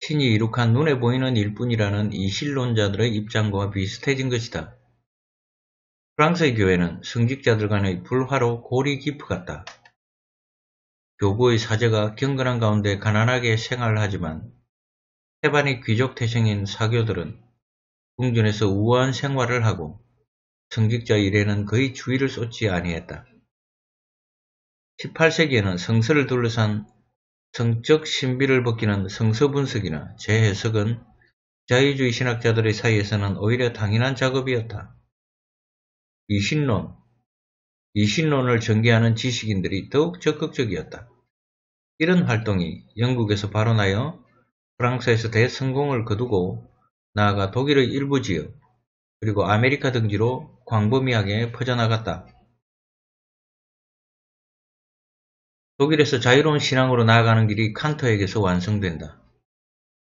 신이 이룩한 눈에 보이는 일뿐이라는 이신론자들의 입장과 비슷해진 것이다. 프랑스의 교회는 성직자들 간의 불화로 골이 깊어갔다. 교부의 사제가 경건한 가운데 가난하게 생활하지만 을 태반의 귀족 태생인 사교들은 궁전에서 우아한 생활을 하고 성직자 일에는 거의 주의를 쏟지 아니했다. 18세기에는 성서를 둘러싼 성적 신비를 벗기는 성서 분석이나 재해석은 자유주의 신학자들의 사이에서는 오히려 당연한 작업이었다. 이신론, 이신론을 전개하는 지식인들이 더욱 적극적이었다. 이런 활동이 영국에서 발언하여 프랑스에서 대성공을 거두고 나아가 독일의 일부 지역 그리고 아메리카 등지로 광범위하게 퍼져나갔다. 독일에서 자유로운 신앙으로 나아가는 길이 칸터에게서 완성된다.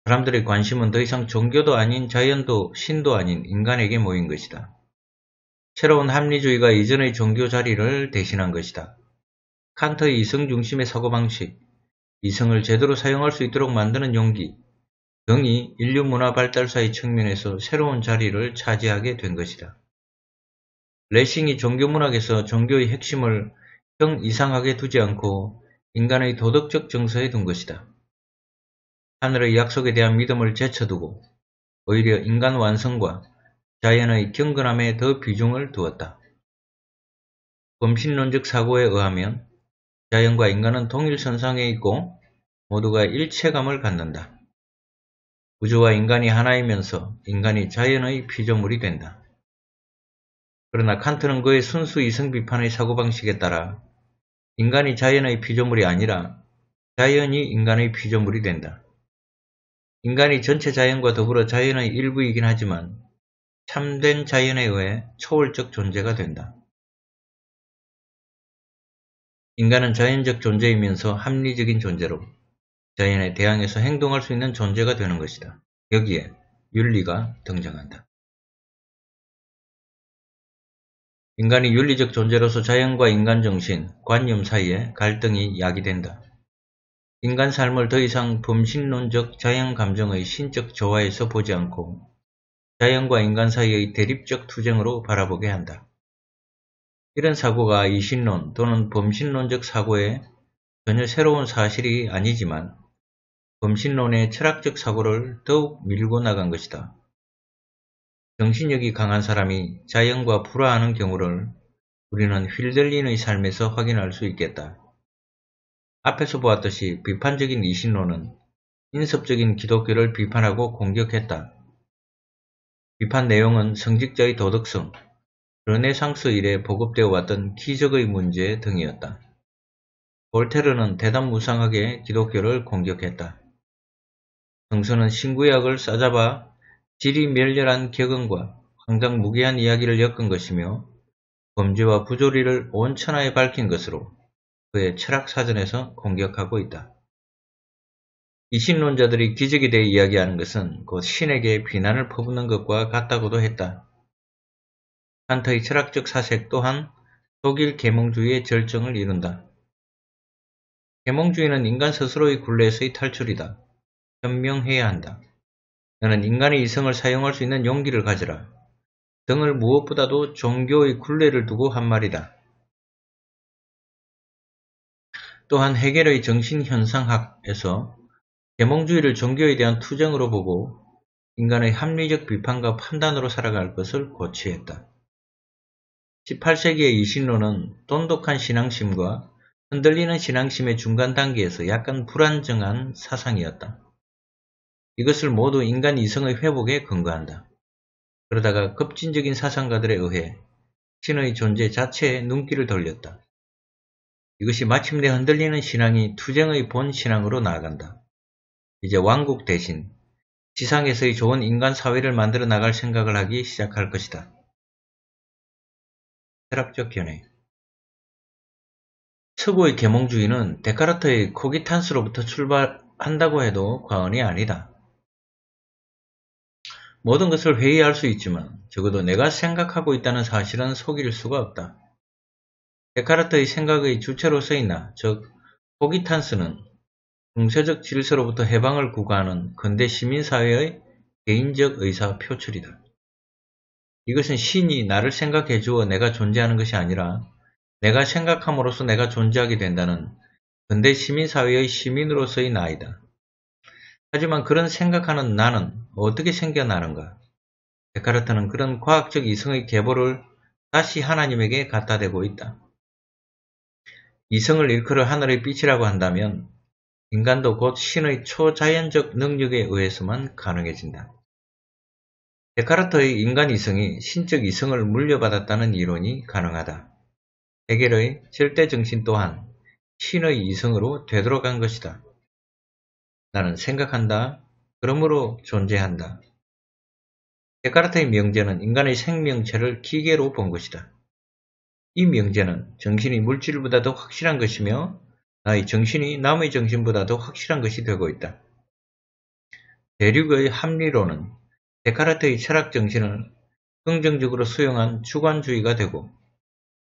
사람들의 관심은 더 이상 종교도 아닌 자연도 신도 아닌 인간에게 모인 것이다. 새로운 합리주의가 이전의 종교 자리를 대신한 것이다. 칸터의 이성 중심의 사고방식, 이성을 제대로 사용할 수 있도록 만드는 용기 등이 인류 문화 발달사의 측면에서 새로운 자리를 차지하게 된 것이다. 레싱이 종교문학에서 종교의 핵심을 형 이상하게 두지 않고 인간의 도덕적 정서에 둔 것이다. 하늘의 약속에 대한 믿음을 제쳐두고 오히려 인간 완성과 자연의 경건함에 더 비중을 두었다. 범신론적 사고에 의하면 자연과 인간은 동일선상에 있고 모두가 일체감을 갖는다. 우주와 인간이 하나이면서 인간이 자연의 피조물이 된다. 그러나 칸트는 그의 순수 이성 비판의 사고방식에 따라 인간이 자연의 피조물이 아니라 자연이 인간의 피조물이 된다. 인간이 전체 자연과 더불어 자연의 일부이긴 하지만 참된 자연에 의해 초월적 존재가 된다. 인간은 자연적 존재이면서 합리적인 존재로 자연에 대항해서 행동할 수 있는 존재가 되는 것이다. 여기에 윤리가 등장한다. 인간이 윤리적 존재로서 자연과 인간 정신, 관념 사이에 갈등이 야기된다. 인간 삶을 더 이상 범신론적 자연 감정의 신적 조화에서 보지 않고 자연과 인간 사이의 대립적 투쟁으로 바라보게 한다. 이런 사고가 이신론 또는 범신론적 사고에 전혀 새로운 사실이 아니지만 범신론의 철학적 사고를 더욱 밀고 나간 것이다. 정신력이 강한 사람이 자연과 불화하는 경우를 우리는 휠들린의 삶에서 확인할 수 있겠다. 앞에서 보았듯이 비판적인 이신론은 인섭적인 기독교를 비판하고 공격했다. 비판 내용은 성직자의 도덕성, 르네상스 이래 보급되어 왔던 기적의 문제 등이었다. 볼테르는 대담무상하게 기독교를 공격했다. 정서는 신구약을 싸잡아 질이 멸렬한 격언과 항상 무게한 이야기를 엮은 것이며 범죄와 부조리를 온 천하에 밝힌 것으로 그의 철학사전에서 공격하고 있다. 이 신론자들이 기적에 대해 이야기하는 것은 곧 신에게 비난을 퍼붓는 것과 같다고도 했다. 한터의 철학적 사색 또한 독일 계몽주의의 절정을 이룬다. 계몽주의는 인간 스스로의 굴레에서의 탈출이다. 현명해야 한다. 너는 인간의 이성을 사용할 수 있는 용기를 가져라. 등을 무엇보다도 종교의 굴레를 두고 한 말이다. 또한 해겔의 정신현상학에서 계몽주의를 종교에 대한 투쟁으로 보고 인간의 합리적 비판과 판단으로 살아갈 것을 고취했다. 18세기의 이신론은 돈독한 신앙심과 흔들리는 신앙심의 중간 단계에서 약간 불안정한 사상이었다. 이것을 모두 인간 이성의 회복에 근거한다. 그러다가 급진적인 사상가들에 의해 신의 존재 자체에 눈길을 돌렸다. 이것이 마침내 흔들리는 신앙이 투쟁의 본 신앙으로 나아간다. 이제 왕국 대신 지상에서의 좋은 인간 사회를 만들어 나갈 생각을 하기 시작할 것이다. 철학적 견해 서구의 계몽주의는 데카르트의 코기탄스로부터 출발한다고 해도 과언이 아니다. 모든 것을 회의할 수 있지만 적어도 내가 생각하고 있다는 사실은 속일 수가 없다. 데카르트의 생각의 주체로서의 나, 즉 호기탄스는 중세적 질서로부터 해방을 구가하는 근대 시민사회의 개인적 의사 표출이다. 이것은 신이 나를 생각해 주어 내가 존재하는 것이 아니라 내가 생각함으로써 내가 존재하게 된다는 근대 시민사회의 시민으로서의 나이다. 하지만 그런 생각하는 나는 어떻게 생겨나는가? 데카르트는 그런 과학적 이성의 계보를 다시 하나님에게 갖다 대고 있다. 이성을 일컬어 하늘의 빛이라고 한다면 인간도 곧 신의 초자연적 능력에 의해서만 가능해진다. 데카르트의 인간 이성이 신적 이성을 물려받았다는 이론이 가능하다. 해겔의 절대 정신 또한 신의 이성으로 되돌아간 것이다. 나는 생각한다. 그러므로 존재한다. 데카르트의 명제는 인간의 생명체를 기계로 본 것이다. 이 명제는 정신이 물질보다 도 확실한 것이며 나의 정신이 남의 정신보다 도 확실한 것이 되고 있다. 대륙의 합리론은 데카르트의 철학 정신을 긍정적으로 수용한 주관주의가 되고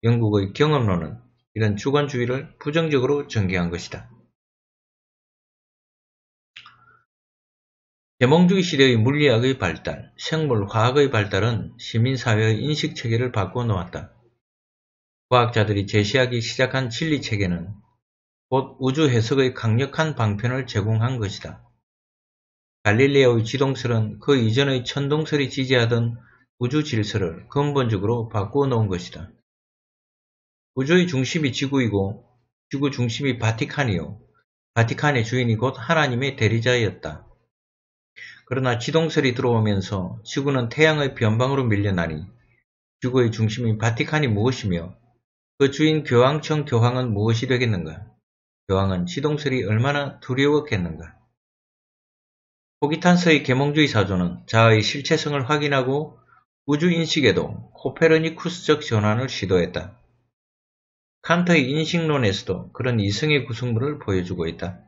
영국의 경험론은 이런 주관주의를 부정적으로 전개한 것이다. 계몽주의 시대의 물리학의 발달, 생물과학의 발달은 시민사회의 인식체계를 바꾸어 놓았다. 과학자들이 제시하기 시작한 진리체계는 곧 우주 해석의 강력한 방편을 제공한 것이다. 갈릴레오의 지동설은 그 이전의 천동설이 지지하던 우주 질서를 근본적으로 바꾸어 놓은 것이다. 우주의 중심이 지구이고 지구 중심이 바티칸이요. 바티칸의 주인이 곧 하나님의 대리자였다. 그러나 지동설이 들어오면서 지구는 태양의 변방으로 밀려나니 지구의 중심인 바티칸이 무엇이며 그 주인 교황청 교황은 무엇이 되겠는가? 교황은 지동설이 얼마나 두려웠겠는가? 호기탄서의 계몽주의 사조는 자아의 실체성을 확인하고 우주인식에도 코페르니쿠스적 전환을 시도했다. 칸터의 인식론에서도 그런 이성의 구성물을 보여주고 있다.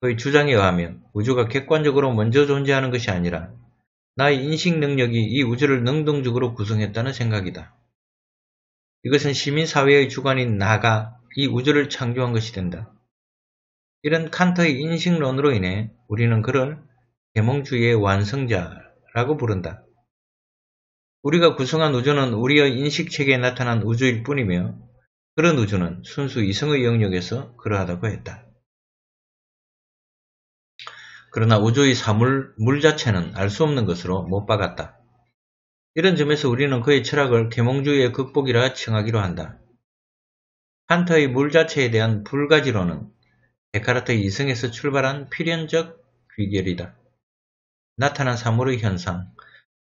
그의 주장에 의하면 우주가 객관적으로 먼저 존재하는 것이 아니라 나의 인식 능력이 이 우주를 능동적으로 구성했다는 생각이다. 이것은 시민사회의 주관인 나가 이 우주를 창조한 것이 된다. 이런 칸터의 인식론으로 인해 우리는 그를 계몽주의의 완성자라고 부른다. 우리가 구성한 우주는 우리의 인식체계에 나타난 우주일 뿐이며 그런 우주는 순수 이성의 영역에서 그러하다고 했다. 그러나 우주의 사물, 물 자체는 알 수 없는 것으로 못 박았다. 이런 점에서 우리는 그의 철학을 계몽주의의 극복이라 칭하기로 한다. 한터의 물 자체에 대한 불가지로는 데카르트의 이성에서 출발한 필연적 귀결이다. 나타난 사물의 현상,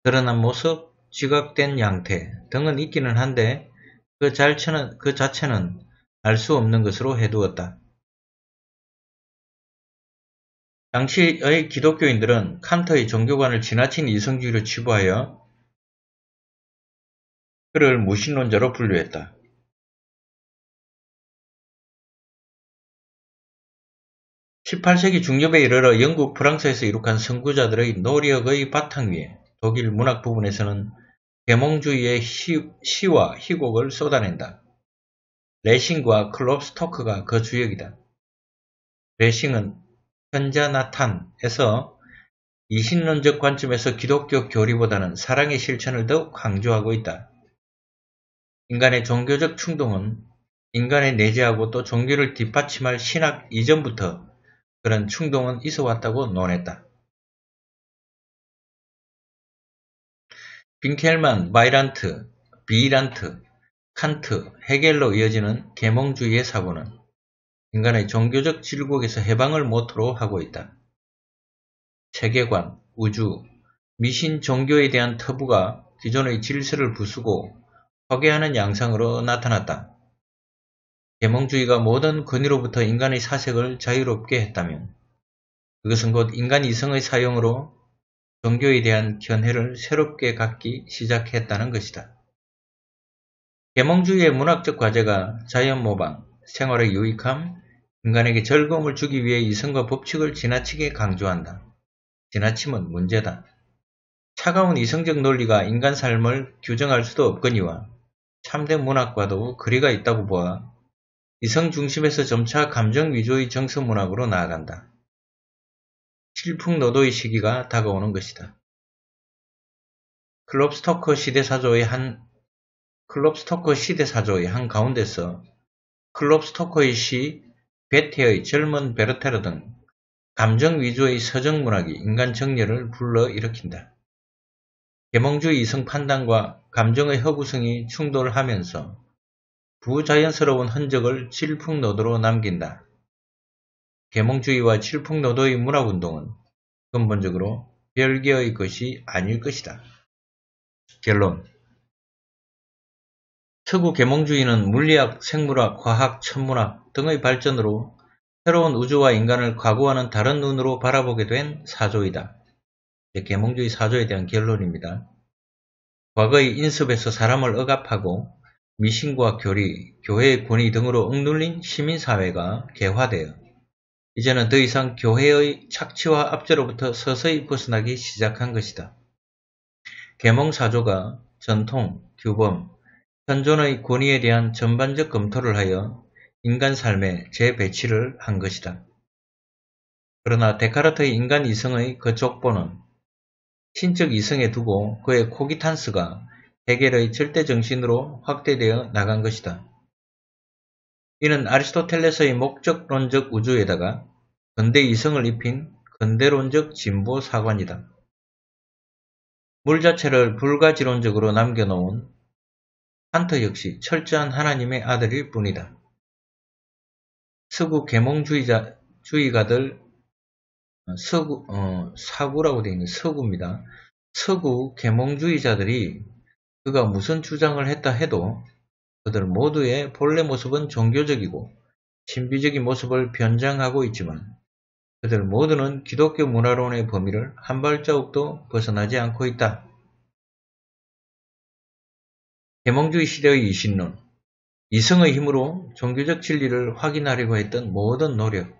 드러난 모습, 지각된 양태 등은 있기는 한데 그, 자체는, 그 자체는 알수 없는 것으로 해두었다. 당시의 기독교인들은 칸터의 종교관을 지나친 이성주의로 치부하여 그를 무신론자로 분류했다. 1 8 세기 중엽에 이르러 영국, 프랑스에서 이룩한 선구자들의 노력의 바탕 위에 독일 문학 부분에서는 계몽주의의 시, 와 희곡을 쏟아낸다. 레싱과 클롭스토크가 그 주역이다. 레싱은 현자나탄에서 이신론적 관점에서 기독교 교리보다는 사랑의 실천을 더욱 강조하고 있다. 인간의 종교적 충동은 인간의 내재하고 또 종교를 뒷받침할 신학 이전부터 그런 충동은 있어 왔다고 논했다. 빈켈만, 바이란트, 비이란트, 칸트, 헤겔로 이어지는 계몽주의의 사고는 인간의 종교적 질곡에서 해방을 모토로 하고 있다. 세계관, 우주, 미신 종교에 대한 터부가 기존의 질서를 부수고 파괴하는 양상으로 나타났다. 계몽주의가 모든 권위로부터 인간의 사색을 자유롭게 했다면 그것은 곧 인간 이성의 사용으로 종교에 대한 견해를 새롭게 갖기 시작했다는 것이다. 계몽주의의 문학적 과제가 자연 모방, 생활의 유익함, 인간에게 즐거움을 주기 위해 이성과 법칙을 지나치게 강조한다. 지나침은 문제다. 차가운 이성적 논리가 인간 삶을 규정할 수도 없거니와 참된 문학과도 거리가 있다고 보아 이성 중심에서 점차 감정 위조의 정서 문학으로 나아간다. 실풍노도의 시기가 다가오는 것이다. 클럽스토커 시대 사조의 한 클럽스토커 시대 사조의 한 가운데서 클롭 스토커의 시, 베테의 젊은 베르테르 등 감정 위주의 서정 문학이 인간 정열을 불러일으킨다. 계몽주의 이성 판단과 감정의 허구성이 충돌하면서 부자연스러운 흔적을 질풍노도로 남긴다. 계몽주의와 질풍노도의 문학운동은 근본적으로 별개의 것이 아닐 것이다. 결론 서구 계몽주의는 물리학, 생물학, 과학, 천문학 등의 발전으로 새로운 우주와 인간을 과거와는 다른 눈으로 바라보게 된 사조이다. 계몽주의 사조에 대한 결론입니다. 과거의 인습에서 사람을 억압하고 미신과 교리, 교회의 권위 등으로 억눌린 시민사회가 개화되어 이제는 더 이상 교회의 착취와 압제로부터 서서히 벗어나기 시작한 것이다. 계몽사조가 전통, 규범, 현존의 권위에 대한 전반적 검토를 하여 인간 삶에 재배치를 한 것이다. 그러나 데카르트의 인간 이성의 그 족보는 신적 이성에 두고 그의 코기탄스가 해결의 절대 정신으로 확대되어 나간 것이다. 이는 아리스토텔레스의 목적론적 우주에다가 근대 이성을 입힌 근대론적 진보 사관이다. 물 자체를 불가지론적으로 남겨놓은 한터 역시 철저한 하나님의 아들일 뿐이다. 서구 계몽주의가들 어, 서구 어, 사구라고 되어 있는 서구입니다. 서구 계몽주의자들이 그가 무슨 주장을 했다 해도 그들 모두의 본래 모습은 종교적이고 신비적인 모습을 변장하고 있지만 그들 모두는 기독교 문화론의 범위를 한 발자국도 벗어나지 않고 있다. 계몽주의 시대의 이신론, 이성의 힘으로 종교적 진리를 확인하려고 했던 모든 노력,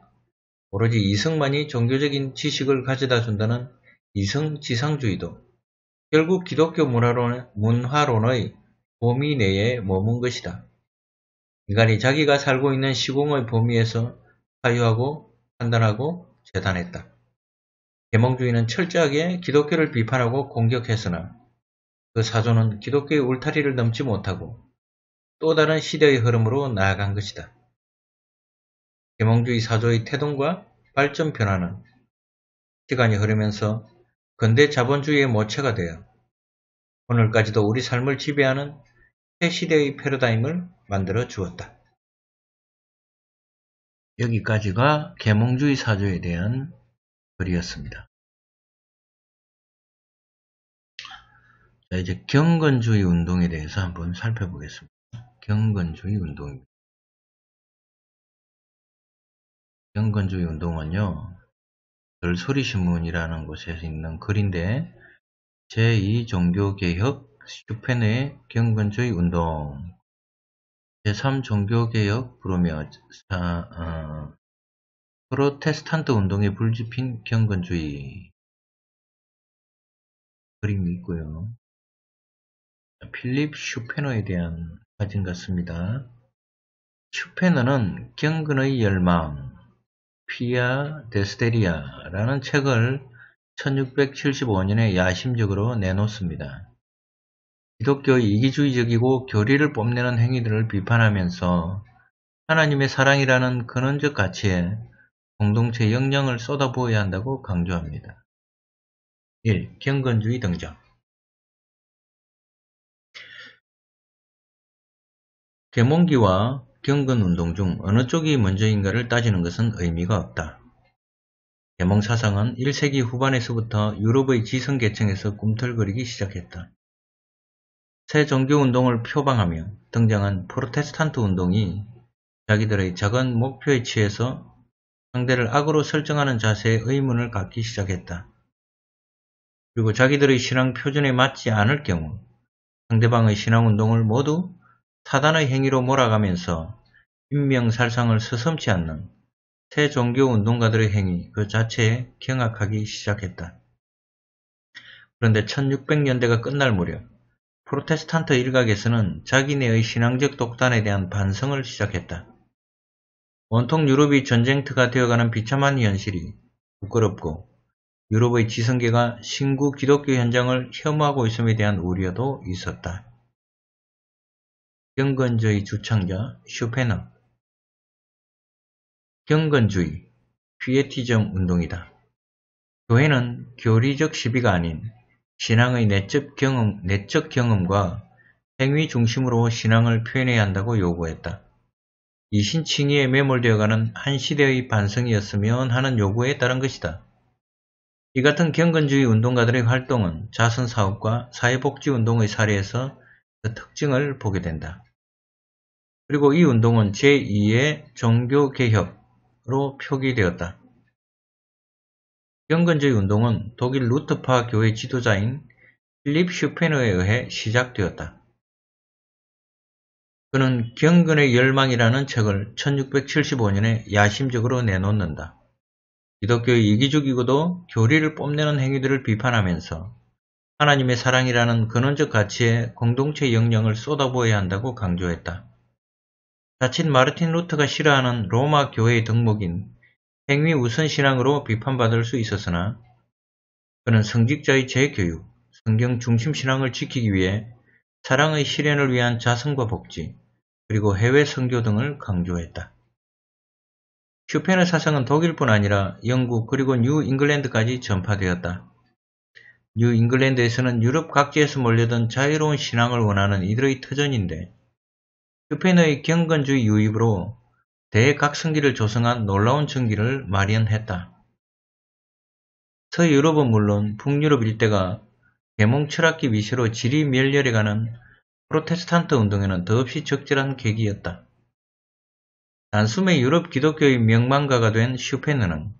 오로지 이성만이 종교적인 지식을 가져다 준다는 이성 지상주의도 결국 기독교 문화론, 의 범위 내에 머문 것이다. 인간이 자기가 살고 있는 시공의 범위에서 사유하고 판단하고 재단했다. 계몽주의는 철저하게 기독교를 비판하고 공격했으나 그 사조는 기독교의 울타리를 넘지 못하고 또 다른 시대의 흐름으로 나아간 것이다. 계몽주의 사조의 태동과 발전 변화는 시간이 흐르면서 근대 자본주의의 모체가 되어 오늘까지도 우리 삶을 지배하는 새 시대의 패러다임을 만들어 주었다. 여기까지가 계몽주의 사조에 대한 글이었습니다. 이제 경건주의 운동에 대해서 한번 살펴보겠습니다. 경건주의 운동입니다. 경건주의 운동은요, 별소리신문이라는 곳에 있는 글인데, 제2종교개혁 슈펜의 경건주의 운동, 제3종교개혁 부르며 아, 어, 프로테스탄트 운동에 불집힌 경건주의 그림이 있고요. 필립 슈페너에 대한 사진 같습니다. 슈페너는 경근의 열망, 피아 데스테리아라는 책을 1675년에 야심적으로 내놓습니다. 기독교의 이기주의적이고 교리를 뽐내는 행위들을 비판하면서 하나님의 사랑이라는 근원적 가치에 공동체 역량을 쏟아부어야 한다고 강조합니다. 1. 경건주의 등장 계몽기와 경건운동 중 어느 쪽이 먼저인가를 따지는 것은 의미가 없다. 계몽 사상은 1세기 후반에서부터 유럽의 지성계층에서 꿈틀거리기 시작했다. 새 종교운동을 표방하며 등장한 프로테스탄트 운동이 자기들의 작은 목표에 취해서 상대를 악으로 설정하는 자세의 의문을 갖기 시작했다. 그리고 자기들의 신앙 표준에 맞지 않을 경우 상대방의 신앙운동을 모두 사단의 행위로 몰아가면서 인명살상을 서슴지 않는 새 종교 운동가들의 행위 그 자체에 경악하기 시작했다. 그런데 1600년대가 끝날 무렵 프로테스탄트 일각에서는 자기네의 신앙적 독단에 대한 반성을 시작했다. 원통 유럽이 전쟁터가 되어가는 비참한 현실이 부끄럽고 유럽의 지성계가 신구 기독교 현장을 혐오하고 있음에 대한 우려도 있었다. 경건주의 주창자 슈팽은 경건주의, 피에티즘 운동이다. 교회는 교리적 시비가 아닌 신앙의 내적 경험, 내적 경험과 행위 중심으로 신앙을 표현해야 한다고 요구했다. 이 신칭의에 매몰되어가는 한 시대의 반성이었으면 하는 요구에 따른 것이다. 이 같은 경건주의 운동가들의 활동은 자선사업과 사회복지운동의 사례에서 그 특징을 보게 된다. 그리고 이 운동은 제2의 종교개혁으로 표기되었다. 경건주의 운동은 독일 루트파 교회 지도자인 필립 슈페너에 의해 시작되었다. 그는 경건의 열망이라는 책을 1675년에 야심적으로 내놓는다. 기독교의 이기적이고도 교리를 뽐내는 행위들을 비판하면서 하나님의 사랑이라는 근원적 가치에 공동체 영향을 쏟아부어야 한다고 강조했다. 자칫 마르틴 루트가 싫어하는 로마 교회의 덕목인 행위 우선신앙으로 비판받을 수 있었으나 그는 성직자의 재교육, 성경 중심 신앙을 지키기 위해 사랑의 실현을 위한 자성과 복지, 그리고 해외 선교 등을 강조했다. 슈펜의 사상은 독일뿐 아니라 영국 그리고 뉴 잉글랜드까지 전파되었다. 뉴 잉글랜드에서는 유럽 각지에서 몰려든 자유로운 신앙을 원하는 이들의 터전인데 스페인의 경건주의 유입으로 대각성기를 조성한 놀라운 전기를 마련했다. 서유럽은 물론 북유럽 일대가 계몽 철학기 위시로 질이 멸렬해가는 프로테스탄트 운동에는 더없이 적절한 계기였다. 단숨에 유럽 기독교의 명망가가 된슈페너는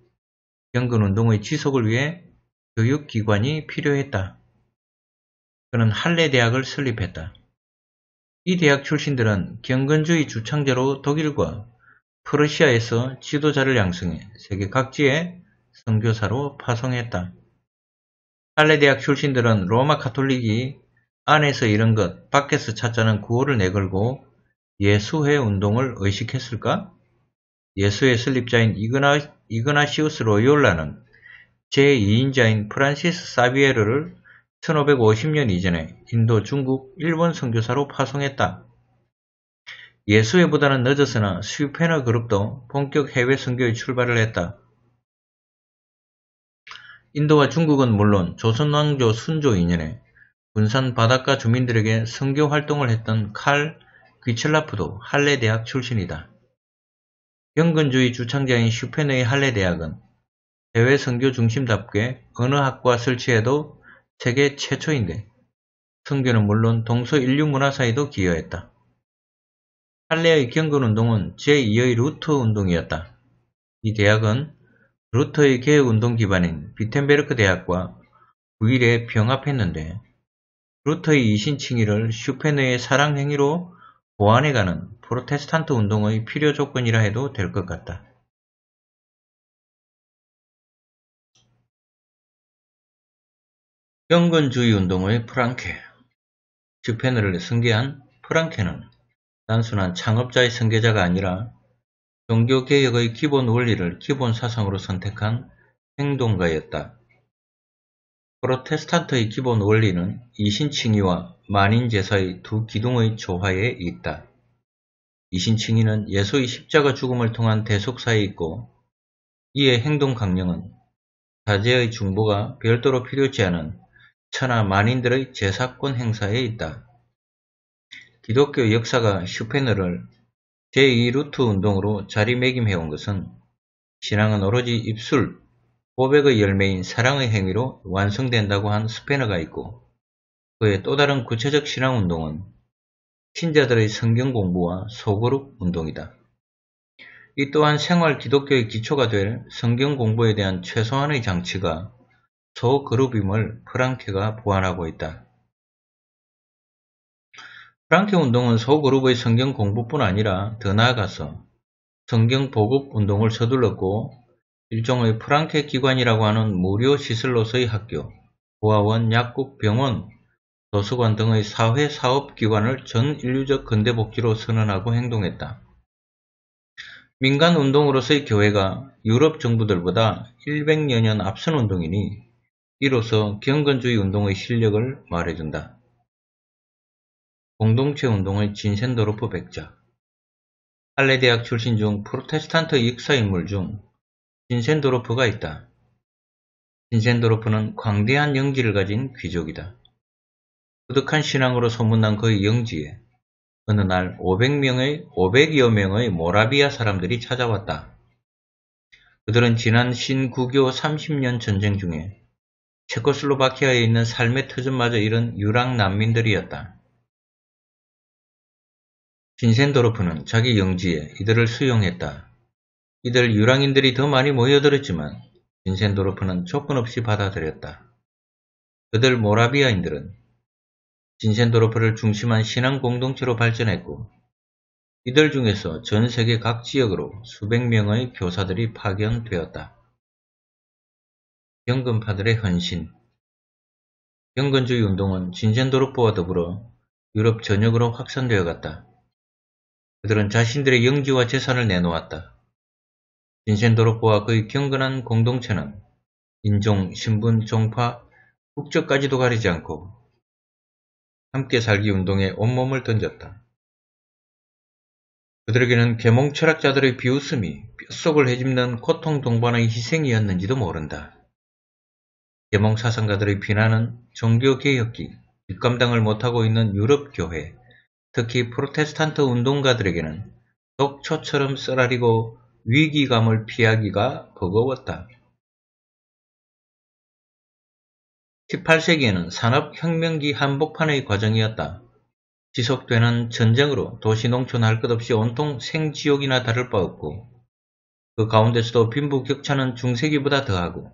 경건운동의 지속을 위해 교육기관이 필요했다. 그는 할례 대학을 설립했다. 이 대학 출신들은 경건주의 주창자로 독일과 프러시아에서 지도자를 양성해 세계 각지의 선교사로 파송했다. 할레 대학 출신들은 로마 카톨릭이 안에서 잃은 것, 밖에서 찾자는 구호를 내걸고 예수회 운동을 의식했을까? 예수의 설립자인 이그나, 이그나시우스 로이올라는 제2인자인 프란시스 사비에르를 1550년 이전에 인도, 중국, 일본 선교사로 파송했다. 예수회보다는 늦었으나 슈페너 그룹도 본격 해외 선교에 출발을 했다. 인도와 중국은 물론 조선왕조 순조 2년에 군산 바닷가 주민들에게 선교 활동을 했던 칼 귀첼라프도 할례 대학 출신이다. 영건주의 주창자인 슈페너의 할례 대학은 해외 선교 중심답게 언어학과 설치에도 세계 최초인데 선교는 물론 동서 인류 문화사에도 기여했다. 할레의 경건운동은 제2의 루터 운동이었다. 이 대학은 루터의 개혁운동 기반인 비텐베르크 대학과 부일에 병합했는데 루터의 이신칭의를 슈펜의 사랑행위로 보완해가는 프로테스탄트 운동의 필요 조건이라 해도 될 것 같다. 평건주의 운동의 프랑케 슈페너를 승계한 프랑케는 단순한 창업자의 승계자가 아니라 종교개혁의 기본 원리를 기본 사상으로 선택한 행동가였다. 프로테스탄트의 기본 원리는 이신칭의와 만인제사의 두 기둥의 조화에 있다. 이신칭의는 예수의 십자가 죽음을 통한 대속사에 있고 이에 행동 강령은 자제의 중보가 별도로 필요치 않은 천하 만인들의 제사권 행사에 있다. 기독교 역사가 슈페너를 제2루트 운동으로 자리매김해온 것은 신앙은 오로지 입술, 고백의 열매인 사랑의 행위로 완성된다고 한 스페너가 있고 그의 또 다른 구체적 신앙운동은 신자들의 성경 공부와 소그룹 운동이다. 이 또한 생활 기독교의 기초가 될 성경 공부에 대한 최소한의 장치가 저 그룹임을 프랑케가 보완하고 있다. 프랑케 운동은 소그룹의 성경 공부뿐 아니라 더 나아가서 성경 보급 운동을 서둘렀고 일종의 프랑케 기관이라고 하는 무료 시설로서의 학교, 보아원, 약국, 병원, 도서관 등의 사회 사업 기관을 전 인류적 근대 복지로 선언하고 행동했다. 민간 운동으로서의 교회가 유럽 정부들보다 100여 년 앞선 운동이니 이로써 경건주의 운동의 실력을 말해준다. 공동체 운동의 진센도르프 백작 할레 대학 출신 중 프로테스탄트 역사 인물 중 진센도르프가 있다. 진센도르프는 광대한 영지를 가진 귀족이다. 부득한 신앙으로 소문난 그의 영지에 어느 날 500명의 500여 명의 모라비아 사람들이 찾아왔다. 그들은 지난 신구교 30년 전쟁 중에 체코슬로바키아에 있는 삶의 터전마저 잃은 유랑 난민들이었다. 신센도르프는 자기 영지에 이들을 수용했다. 이들 유랑인들이 더 많이 모여들었지만 진센도르프는 조건 없이 받아들였다. 그들 모라비아인들은 진센도르프를 중심한 신앙 공동체로 발전했고 이들 중에서 전 세계 각 지역으로 수백 명의 교사들이 파견되었다. 연근파들의 헌신 연근주의 운동은 진젠도르포와 더불어 유럽 전역으로 확산되어 갔다. 그들은 자신들의 영지와 재산을 내놓았다. 진센도르포와 그의 경건한 공동체는 인종, 신분, 종파, 국적까지도 가리지 않고 함께 살기 운동에 온몸을 던졌다. 그들에게는 계몽 철학자들의 비웃음이 뼛속을 헤집는 고통 동반의 희생이었는지도 모른다. 계몽사상가들의 비난은 종교개혁기입감당을 못하고 있는 유럽교회, 특히 프로테스탄트 운동가들에게는 독초처럼 쓰라리고 위기감을 피하기가 버거웠다. 18세기에는 산업혁명기 한복판의 과정이었다. 지속되는 전쟁으로 도시 농촌 할 것 없이 온통 생지옥이나 다를 바 없고 그 가운데서도 빈부격차는 중세기보다 더하고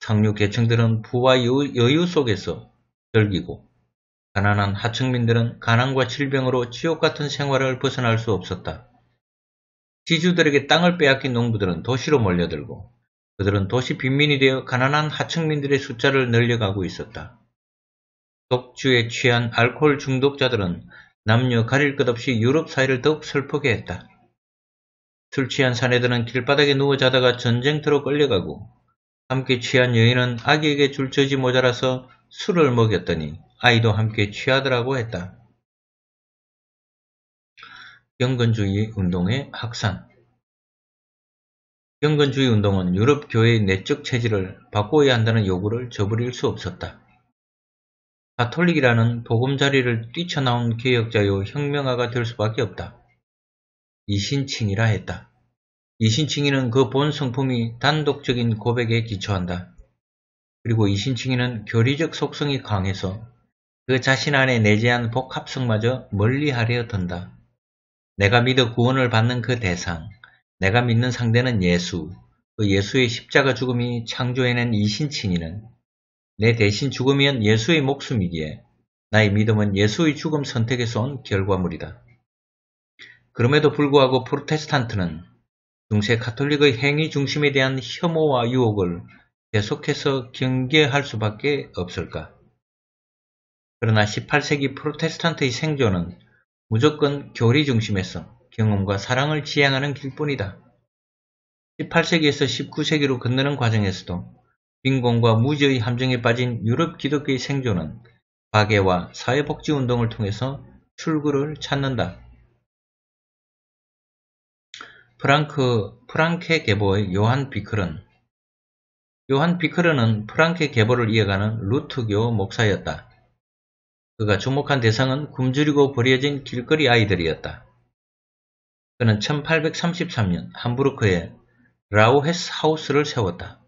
상류 계층들은 부와 여유 속에서 즐기고 가난한 하층민들은 가난과 질병으로 지옥같은 생활을 벗어날 수 없었다. 지주들에게 땅을 빼앗긴 농부들은 도시로 몰려들고 그들은 도시 빈민이 되어 가난한 하층민들의 숫자를 늘려가고 있었다. 독주에 취한 알코올 중독자들은 남녀 가릴 것 없이 유럽 사회를 더욱 슬프게 했다. 술 취한 사내들은 길바닥에 누워 자다가 전쟁터로 끌려가고 함께 취한 여인은 아기에게 줄젖지 모자라서 술을 먹였더니 아이도 함께 취하더라고 했다. 경건주의 운동의 확산 경건주의 운동은 유럽 교회의 내적 체질을 바꿔야 한다는 요구를 저버릴 수 없었다. 가톨릭이라는 보금자리를 뛰쳐나온 개혁자요 혁명화가될 수밖에 없다. 이신칭이라 했다. 이신칭이는그본 성품이 단독적인 고백에 기초한다. 그리고 이신칭이는 교리적 속성이 강해서 그 자신 안에 내재한 복합성마저 멀리하려 던다 내가 믿어 구원을 받는 그 대상, 내가 믿는 상대는 예수, 그 예수의 십자가 죽음이 창조해낸 이신칭이는내 대신 죽음이면 예수의 목숨이기에 나의 믿음은 예수의 죽음 선택에서 온 결과물이다. 그럼에도 불구하고 프로테스탄트는 중세 가톨릭의 행위 중심에 대한 혐오와 유혹을 계속해서 경계할 수밖에 없을까? 그러나 18세기 프로테스탄트의 생존은 무조건 교리 중심에서 경험과 사랑을 지향하는 길뿐이다. 18세기에서 19세기로 건너는 과정에서도 빈곤과 무지의 함정에 빠진 유럽 기독교의 생존은 박애와 사회복지운동을 통해서 출구를 찾는다. 프랑크 프랑케 계보의 요한 비크른 요한 비크른은 프랑케 계보를 이어가는 루트교 목사였다. 그가 주목한 대상은 굶주리고 버려진 길거리 아이들이었다. 그는 1833년 함부르크에 라우헤스 하우스를 세웠다.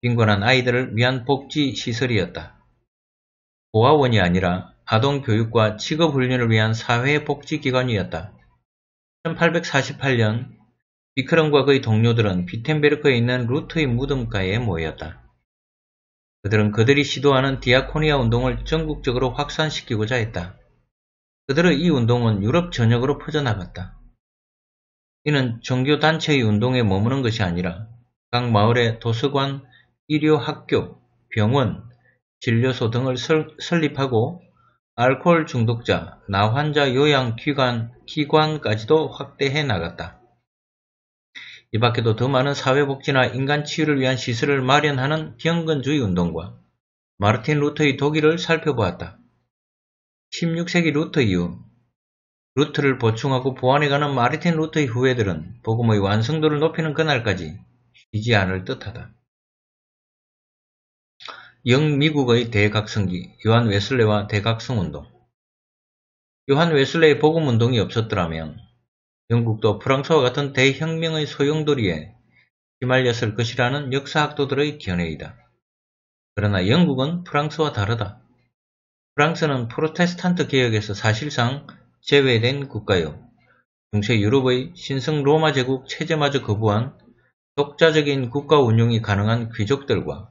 빈곤한 아이들을 위한 복지 시설이었다. 보아원이 아니라 아동교육과 직업훈련을 위한 사회복지기관이었다. 1848년 비크럼과 그의 동료들은 비텐베르크에 있는 루트의 무덤가에 모였다. 그들은 그들이 시도하는 디아코니아 운동을 전국적으로 확산시키고자 했다. 그들의 이 운동은 유럽 전역으로 퍼져나갔다. 이는 종교단체의 운동에 머무는 것이 아니라 각 마을에 도서관, 일요학교, 병원, 진료소 등을 설, 설립하고 알코올 중독자, 나환자 요양 기관, 기관까지도 확대해 나갔다. 이 밖에도 더 많은 사회복지나 인간치유를 위한 시설을 마련하는 병건주의 운동과 마르틴 루터의 독일을 살펴보았다. 16세기 루터 이후 루터를 보충하고 보완해가는 마르틴 루터의 후예들은 복음의 완성도를 높이는 그날까지 쉬지 않을 듯하다. 영미국의 대각성기, 요한 웨슬레와 대각성운동 요한 웨슬레의 복음운동이 없었더라면 영국도 프랑스와 같은 대혁명의 소용돌이에 휘말렸을 것이라는 역사학도들의 견해이다. 그러나 영국은 프랑스와 다르다. 프랑스는 프로테스탄트 개혁에서 사실상 제외된 국가요. 중세 유럽의 신성 로마 제국 체제마저 거부한 독자적인 국가 운용이 가능한 귀족들과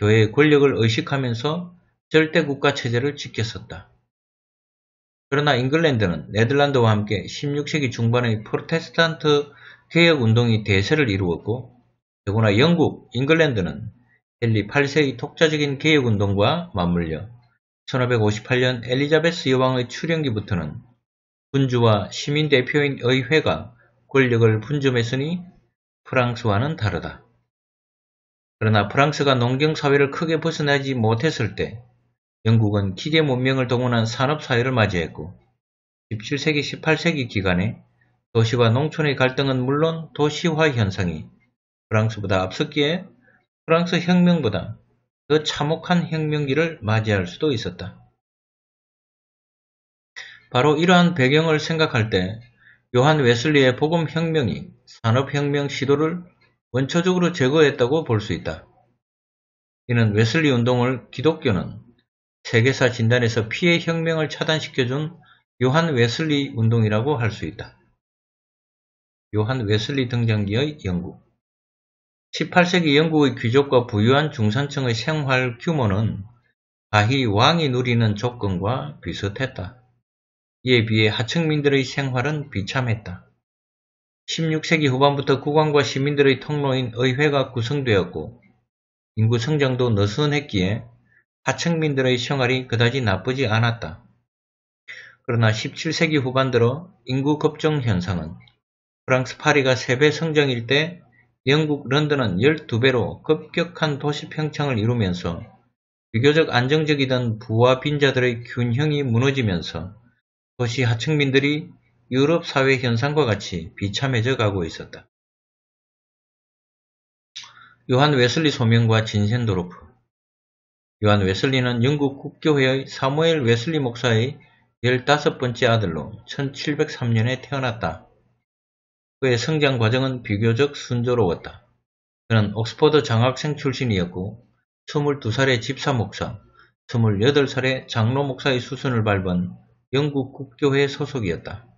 교회의 권력을 의식하면서 절대 국가 체제를 지켰었다. 그러나 잉글랜드는 네덜란드와 함께 16세기 중반의 프로테스탄트 개혁 운동이 대세를 이루었고 더구나 영국, 잉글랜드는 헨리 8세의 독자적인 개혁 운동과 맞물려 1558년 엘리자베스 여왕의 출현기부터는 군주와 시민 대표인 의회가 권력을 분점했으니 프랑스와는 다르다. 그러나 프랑스가 농경사회를 크게 벗어나지 못했을 때 영국은 기계 문명을 동원한 산업사회를 맞이했고 17세기 18세기 기간에 도시와 농촌의 갈등은 물론 도시화 현상이 프랑스보다 앞섰기에 프랑스 혁명보다 더 참혹한 혁명기를 맞이할 수도 있었다. 바로 이러한 배경을 생각할 때 요한 웨슬리의 복음혁명이 산업혁명 시도를 원초적으로 제거했다고 볼 수 있다. 이는 웨슬리 운동을 기독교는 세계사 진단에서 피해 혁명을 차단시켜준 요한 웨슬리 운동이라고 할 수 있다. 요한 웨슬리 등장기의 영국 18세기 영국의 귀족과 부유한 중산층의 생활 규모는 바히 왕이 누리는 조건과 비슷했다. 이에 비해 하층민들의 생활은 비참했다. 16세기 후반부터 국왕과 시민들의 통로인 의회가 구성되었고 인구 성장도 느슨했기에 하층민들의 생활이 그다지 나쁘지 않았다. 그러나 17세기 후반 들어 인구 급증 현상은 프랑스 파리가 3배 성장일 때 영국 런던은 12배로 급격한 도시 평창을 이루면서 비교적 안정적이던 부와 빈자들의 균형이 무너지면서 도시 하층민들이 유럽 사회 현상과 같이 비참해져 가고 있었다. 요한 웨슬리 소명과 진센도로프 요한 웨슬리는 영국 국교회의 사무엘 웨슬리 목사의 15번째 아들로 1703년에 태어났다. 그의 성장 과정은 비교적 순조로웠다. 그는 옥스퍼드 장학생 출신이었고 2 2살의 집사 목사, 2 8살의 장로 목사의 수순을 밟은 영국 국교회 소속이었다.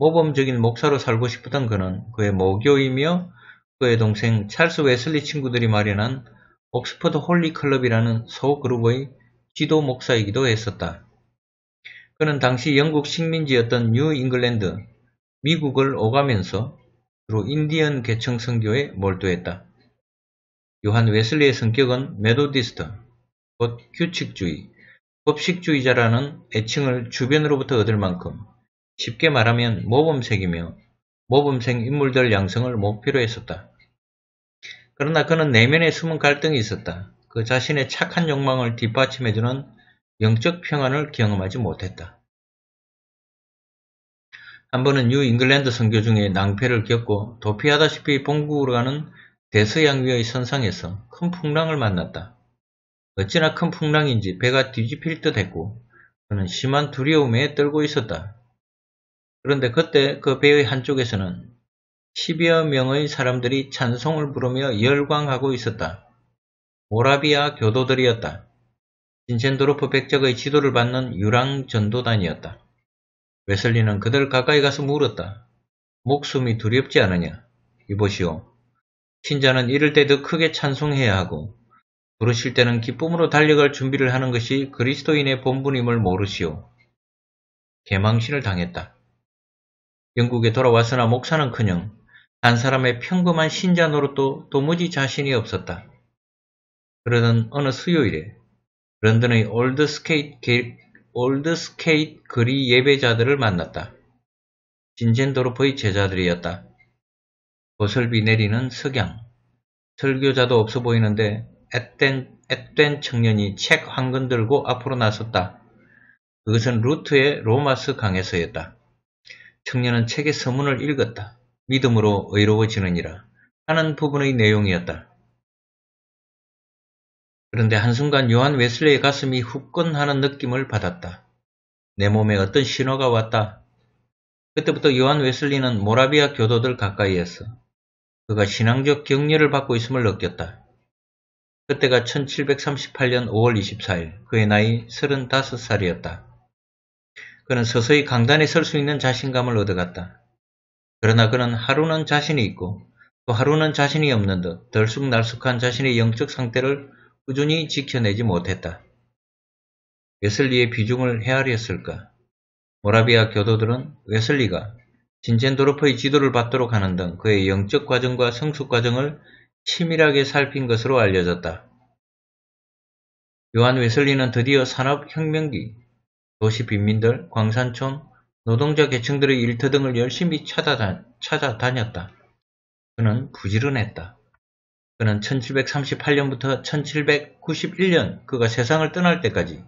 모범적인 목사로 살고 싶었던 그는 그의 모교이며 그의 동생 찰스 웨슬리 친구들이 마련한 옥스퍼드 홀리 클럽이라는 소그룹의 지도 목사이기도 했었다. 그는 당시 영국 식민지였던 뉴 잉글랜드, 미국을 오가면서 주로 인디언 계층 선교에 몰두했다. 요한 웨슬리의 성격은 메도디스트, 곧 규칙주의, 법식주의자라는 애칭을 주변으로부터 얻을 만큼 쉽게 말하면 모범생이며 모범생 인물들 양성을 목표로 했었다. 그러나 그는 내면에 숨은 갈등이 있었다. 그 자신의 착한 욕망을 뒷받침해주는 영적 평안을 경험하지 못했다. 한 번은 뉴 잉글랜드 선교 중에 낭패를 겪고 도피하다시피 본국으로 가는 대서양 위의 선상에서 큰 풍랑을 만났다. 어찌나 큰 풍랑인지 배가 뒤집힐 듯 했고 그는 심한 두려움에 떨고 있었다. 그런데 그때 그 배의 한쪽에서는 10여 명의 사람들이 찬송을 부르며 열광하고 있었다. 모라비아 교도들이었다. 진첸도르프 백작의 지도를 받는 유랑 전도단이었다. 웨슬리는 그들 가까이 가서 물었다. 목숨이 두렵지 않으냐? 이보시오. 신자는 이럴 때도 크게 찬송해야 하고 부르실 때는 기쁨으로 달려갈 준비를 하는 것이 그리스도인의 본분임을 모르시오. 개망신을 당했다. 영국에 돌아왔으나 목사는커녕 한 사람의 평범한 신자 노릇도 도무지 자신이 없었다. 그러던 어느 수요일에 런던의 올드 스케이트, 게, 올드 스케이트 거리 예배자들을 만났다. 진젠도르프의 제자들이었다. 보슬비 내리는 석양. 설교자도 없어 보이는데 앳된, 앳된 청년이 책 황금 들고 앞으로 나섰다. 그것은 루트의 로마스 강에서였다. 청년은 책의 서문을 읽었다. 믿음으로 의로워지느니라 하는 부분의 내용이었다. 그런데 한순간 요한 웨슬레의 가슴이 후끈하는 느낌을 받았다. 내 몸에 어떤 신호가 왔다. 그때부터 요한 웨슬리는 모라비아 교도들 가까이에서 그가 신앙적 격려를 받고 있음을 느꼈다. 그때가 1738년 5월 24일 그의 나이 35살이었다. 그는 서서히 강단에 설 수 있는 자신감을 얻어갔다. 그러나 그는 하루는 자신이 있고 또 하루는 자신이 없는 듯 덜쑥날쑥한 자신의 영적 상태를 꾸준히 지켜내지 못했다. 웨슬리의 비중을 헤아렸을까? 모라비아 교도들은 웨슬리가 진젠도르프의 지도를 받도록 하는 등 그의 영적 과정과 성숙 과정을 치밀하게 살핀 것으로 알려졌다. 요한 웨슬리는 드디어 산업혁명기 도시 빈민들, 광산촌, 노동자 계층들의 일터 등을 열심히 찾아다, 찾아다녔다. 그는 부지런했다. 그는 1738년부터 1791년 그가 세상을 떠날 때까지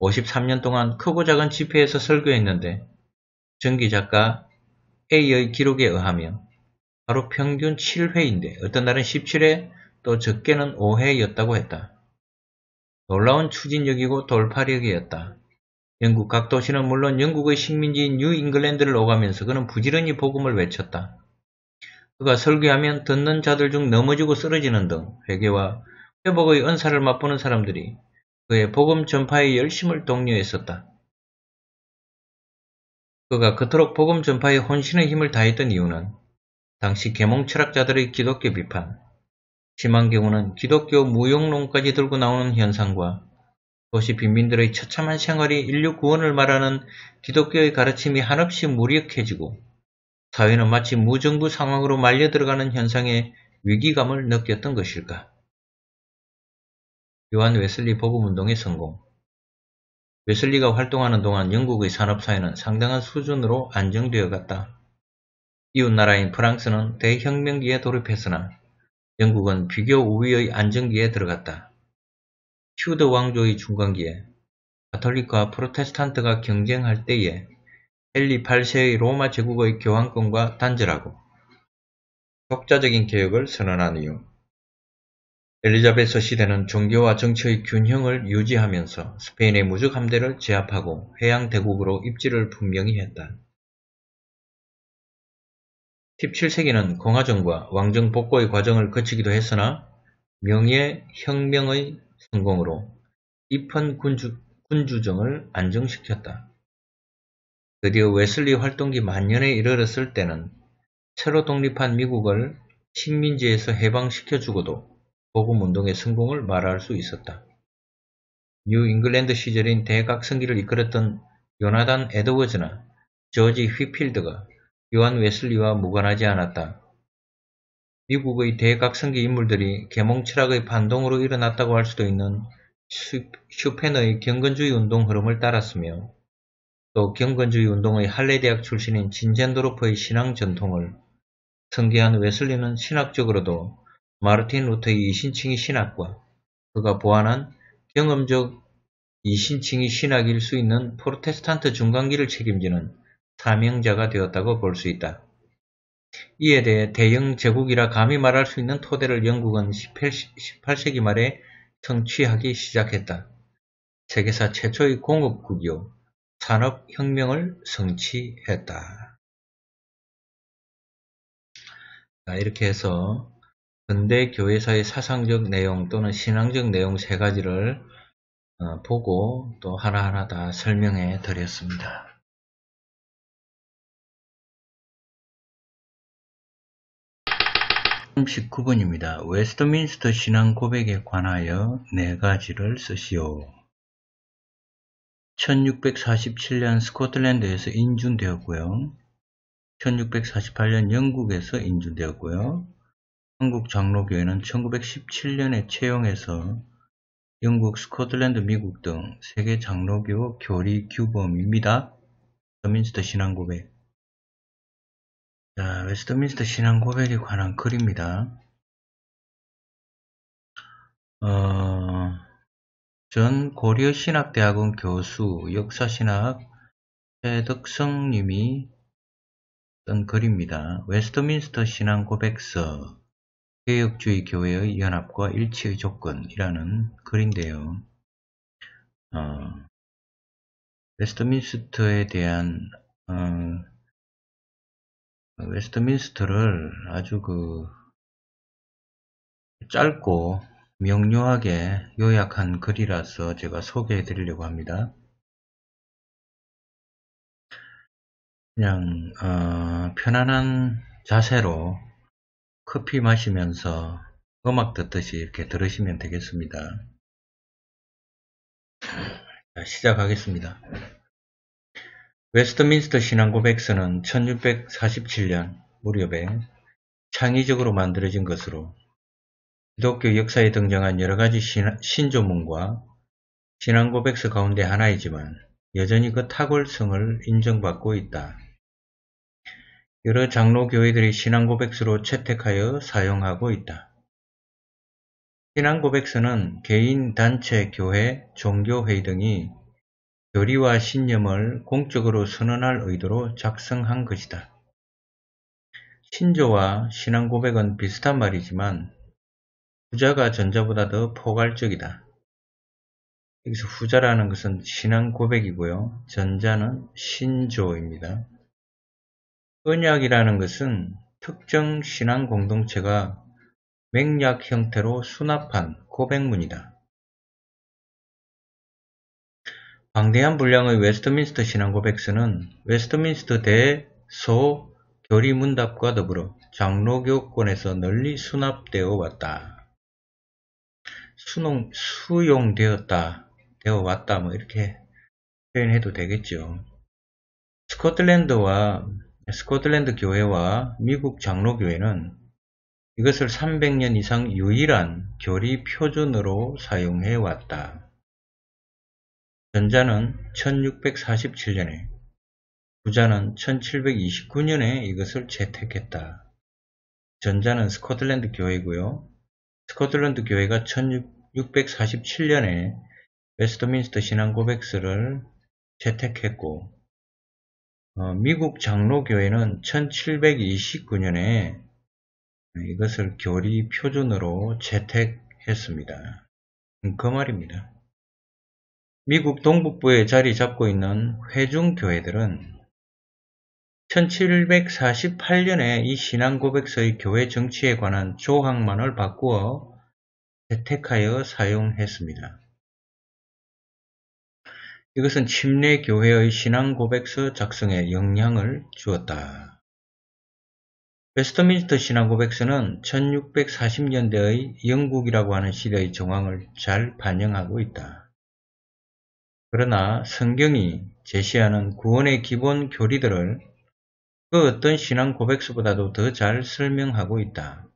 53년 동안 크고 작은 집회에서 설교했는데 전기 작가 A의 기록에 의하면 하루 평균 7회인데 어떤 날은 17회 또 적게는 5회였다고 했다. 놀라운 추진력이고 돌파력이었다. 영국 각 도시는 물론 영국의 식민지인 뉴 잉글랜드를 오가면서 그는 부지런히 복음을 외쳤다. 그가 설교하면 듣는 자들 중 넘어지고 쓰러지는 등 회개와 회복의 은사를 맛보는 사람들이 그의 복음 전파에 열심을 독려했었다. 그가 그토록 복음 전파에 혼신의 힘을 다했던 이유는 당시 계몽 철학자들의 기독교 비판, 심한 경우는 기독교 무용론까지 들고 나오는 현상과 그것이 빈민들의 처참한 생활이 인류 구원을 말하는 기독교의 가르침이 한없이 무력해지고 사회는 마치 무정부 상황으로 말려 들어가는 현상에 위기감을 느꼈던 것일까? 요한 웨슬리 복음운동의 성공 웨슬리가 활동하는 동안 영국의 산업사회는 상당한 수준으로 안정되어 갔다. 이웃나라인 프랑스는 대혁명기에 돌입했으나 영국은 비교 우위의 안정기에 들어갔다. 퓨드 왕조의 중간기에 가톨릭과 프로테스탄트가 경쟁할 때에 헨리 8세의 로마 제국의 교황권과 단절하고 독자적인 개혁을 선언한 이후 엘리자베스 시대는 종교와 정치의 균형을 유지하면서 스페인의 무적함대를 제압하고 해양대국으로 입지를 분명히 했다. 17세기는 공화정과 왕정 복고의 과정을 거치기도 했으나 명예혁명의 성공으로 입헌 군주, 군주정을 안정시켰다. 드디어 웨슬리 활동기 만년에 이르렀을 때는 새로 독립한 미국을 식민지에서 해방시켜주고도 보금운동의 성공을 말할 수 있었다. 뉴 잉글랜드 시절인 대각성기를 이끌었던 요나단 에드워즈나 저지 휘필드가 요한 웨슬리와 무관하지 않았다. 미국의 대각성기 인물들이 계몽철학의 반동으로 일어났다고 할 수도 있는 슈펜의 경건주의 운동 흐름을 따랐으며 또 경건주의 운동의 할레대학 출신인 진젠도로프의 신앙 전통을 성계한 웨슬리는 신학적으로도 마르틴 루터의 이신칭의 신학과 그가 보완한 경험적 이신칭의 신학일 수 있는 프로테스탄트 중간기를 책임지는 사명자가 되었다고 볼 수 있다. 이에 대해 대영 제국이라 감히 말할 수 있는 토대를 영국은 18세기 말에 청취하기 시작했다. 세계사 최초의 공업국이요 산업혁명을 성취했다. 자, 이렇게 해서 근대 교회사의 사상적 내용 또는 신앙적 내용 세 가지를 어, 보고 또 하나하나 다 설명해 드렸습니다. 3 9번입니다 웨스트민스터 신앙 고백에 관하여 네 가지를 쓰시오. 1647년 스코틀랜드에서 인준되었고요. 1648년 영국에서 인준되었고요. 한국 장로교회는 1917년에 채용해서 영국, 스코틀랜드, 미국 등 세계 장로교 교리 규범입니다. 웨스트민스터 신앙 고백 자, 아, 웨스트민스터 신앙 고백에 관한 글입니다. 어, 전 고려신학대학원 교수 역사신학 최덕성님이 쓴 글입니다. 웨스트민스터 신앙 고백서 개혁주의 교회의 연합과 일치의 조건이라는 글인데요. 어, 웨스트민스터에 대한 어, 웨스트민스터를 아주 그 짧고 명료하게 요약한 글이라서 제가 소개해 드리려고 합니다. 그냥 어, 편안한 자세로 커피 마시면서 음악 듣듯이 이렇게 들으시면 되겠습니다. 시작하겠습니다. 웨스트민스터 신앙고백서는 1647년 무렵에 창의적으로 만들어진 것으로 기독교 역사에 등장한 여러가지 신조문과 신앙고백서 가운데 하나이지만 여전히 그 탁월성을 인정받고 있다. 여러 장로교회들이 신앙고백서로 채택하여 사용하고 있다. 신앙고백서는 개인, 단체, 교회, 종교회의 등이 교리와 신념을 공적으로 선언할 의도로 작성한 것이다. 신조와 신앙고백은 비슷한 말이지만 후자가 전자보다 더 포괄적이다. 여기서 후자라는 것은 신앙고백이고요. 전자는 신조입니다. 언약이라는 것은 특정 신앙 공동체가 맥락 형태로 수납한 고백문이다. 방대한 분량의 웨스트민스터 신앙고백서는 웨스트민스터 대소 교리문답과 더불어 장로교권에서 널리 수납되어 왔다. 수농, 수용되었다, 되어 왔다, 뭐 이렇게 표현해도 되겠죠. 스코틀랜드와 스코틀랜드 교회와 미국 장로교회는 이것을 300년 이상 유일한 교리 표준으로 사용해 왔다. 전자는 1647년에 부자는 1729년에 이것을 채택했다. 전자는 스코틀랜드 교회고요. 이 스코틀랜드 교회가 1647년에 웨스트민스터 신앙 고백서를 채택했고 어, 미국 장로교회는 1729년에 이것을 교리 표준으로 채택했습니다. 그 말입니다. 미국 동북부에 자리 잡고 있는 회중교회들은 1748년에 이 신앙고백서의 교회 정치에 관한 조항만을 바꾸어 채택하여 사용했습니다. 이것은 침례교회의 신앙고백서 작성에 영향을 주었다. 베스터민스터 신앙고백서는 1640년대의 영국이라고 하는 시대의 정황을 잘 반영하고 있다. 그러나 성경이 제시하는 구원의 기본 교리들을 그 어떤 신앙 고백서보다도 더 잘 설명하고 있다.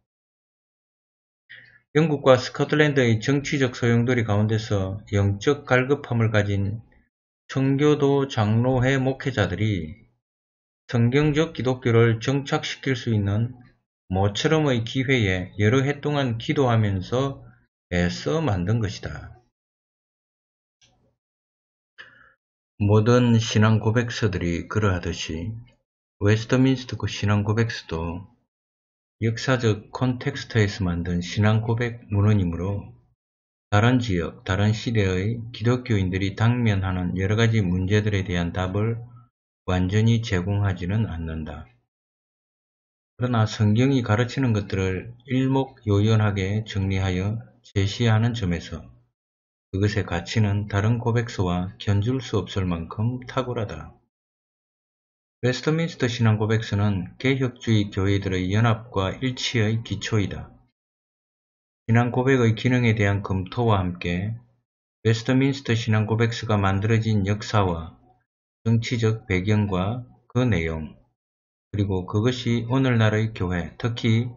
영국과 스코틀랜드의 정치적 소용돌이 가운데서 영적 갈급함을 가진 청교도 장로회 목회자들이 성경적 기독교를 정착시킬 수 있는 모처럼의 기회에 여러 해 동안 기도하면서 애써 만든 것이다. 모든 신앙 고백서들이 그러하듯이 웨스터민스터 그 신앙 고백서도 역사적 콘텍스트에서 만든 신앙 고백 문헌이므로 다른 지역, 다른 시대의 기독교인들이 당면하는 여러가지 문제들에 대한 답을 완전히 제공하지는 않는다. 그러나 성경이 가르치는 것들을 일목요연하게 정리하여 제시하는 점에서 그것의 가치는 다른 고백서와 견줄 수 없을 만큼 탁월하다. 웨스트민스터 신앙 고백서는 개혁주의 교회들의 연합과 일치의 기초이다. 신앙 고백의 기능에 대한 검토와 함께 웨스트민스터 신앙 고백서가 만들어진 역사와 정치적 배경과 그 내용, 그리고 그것이 오늘날의 교회, 특히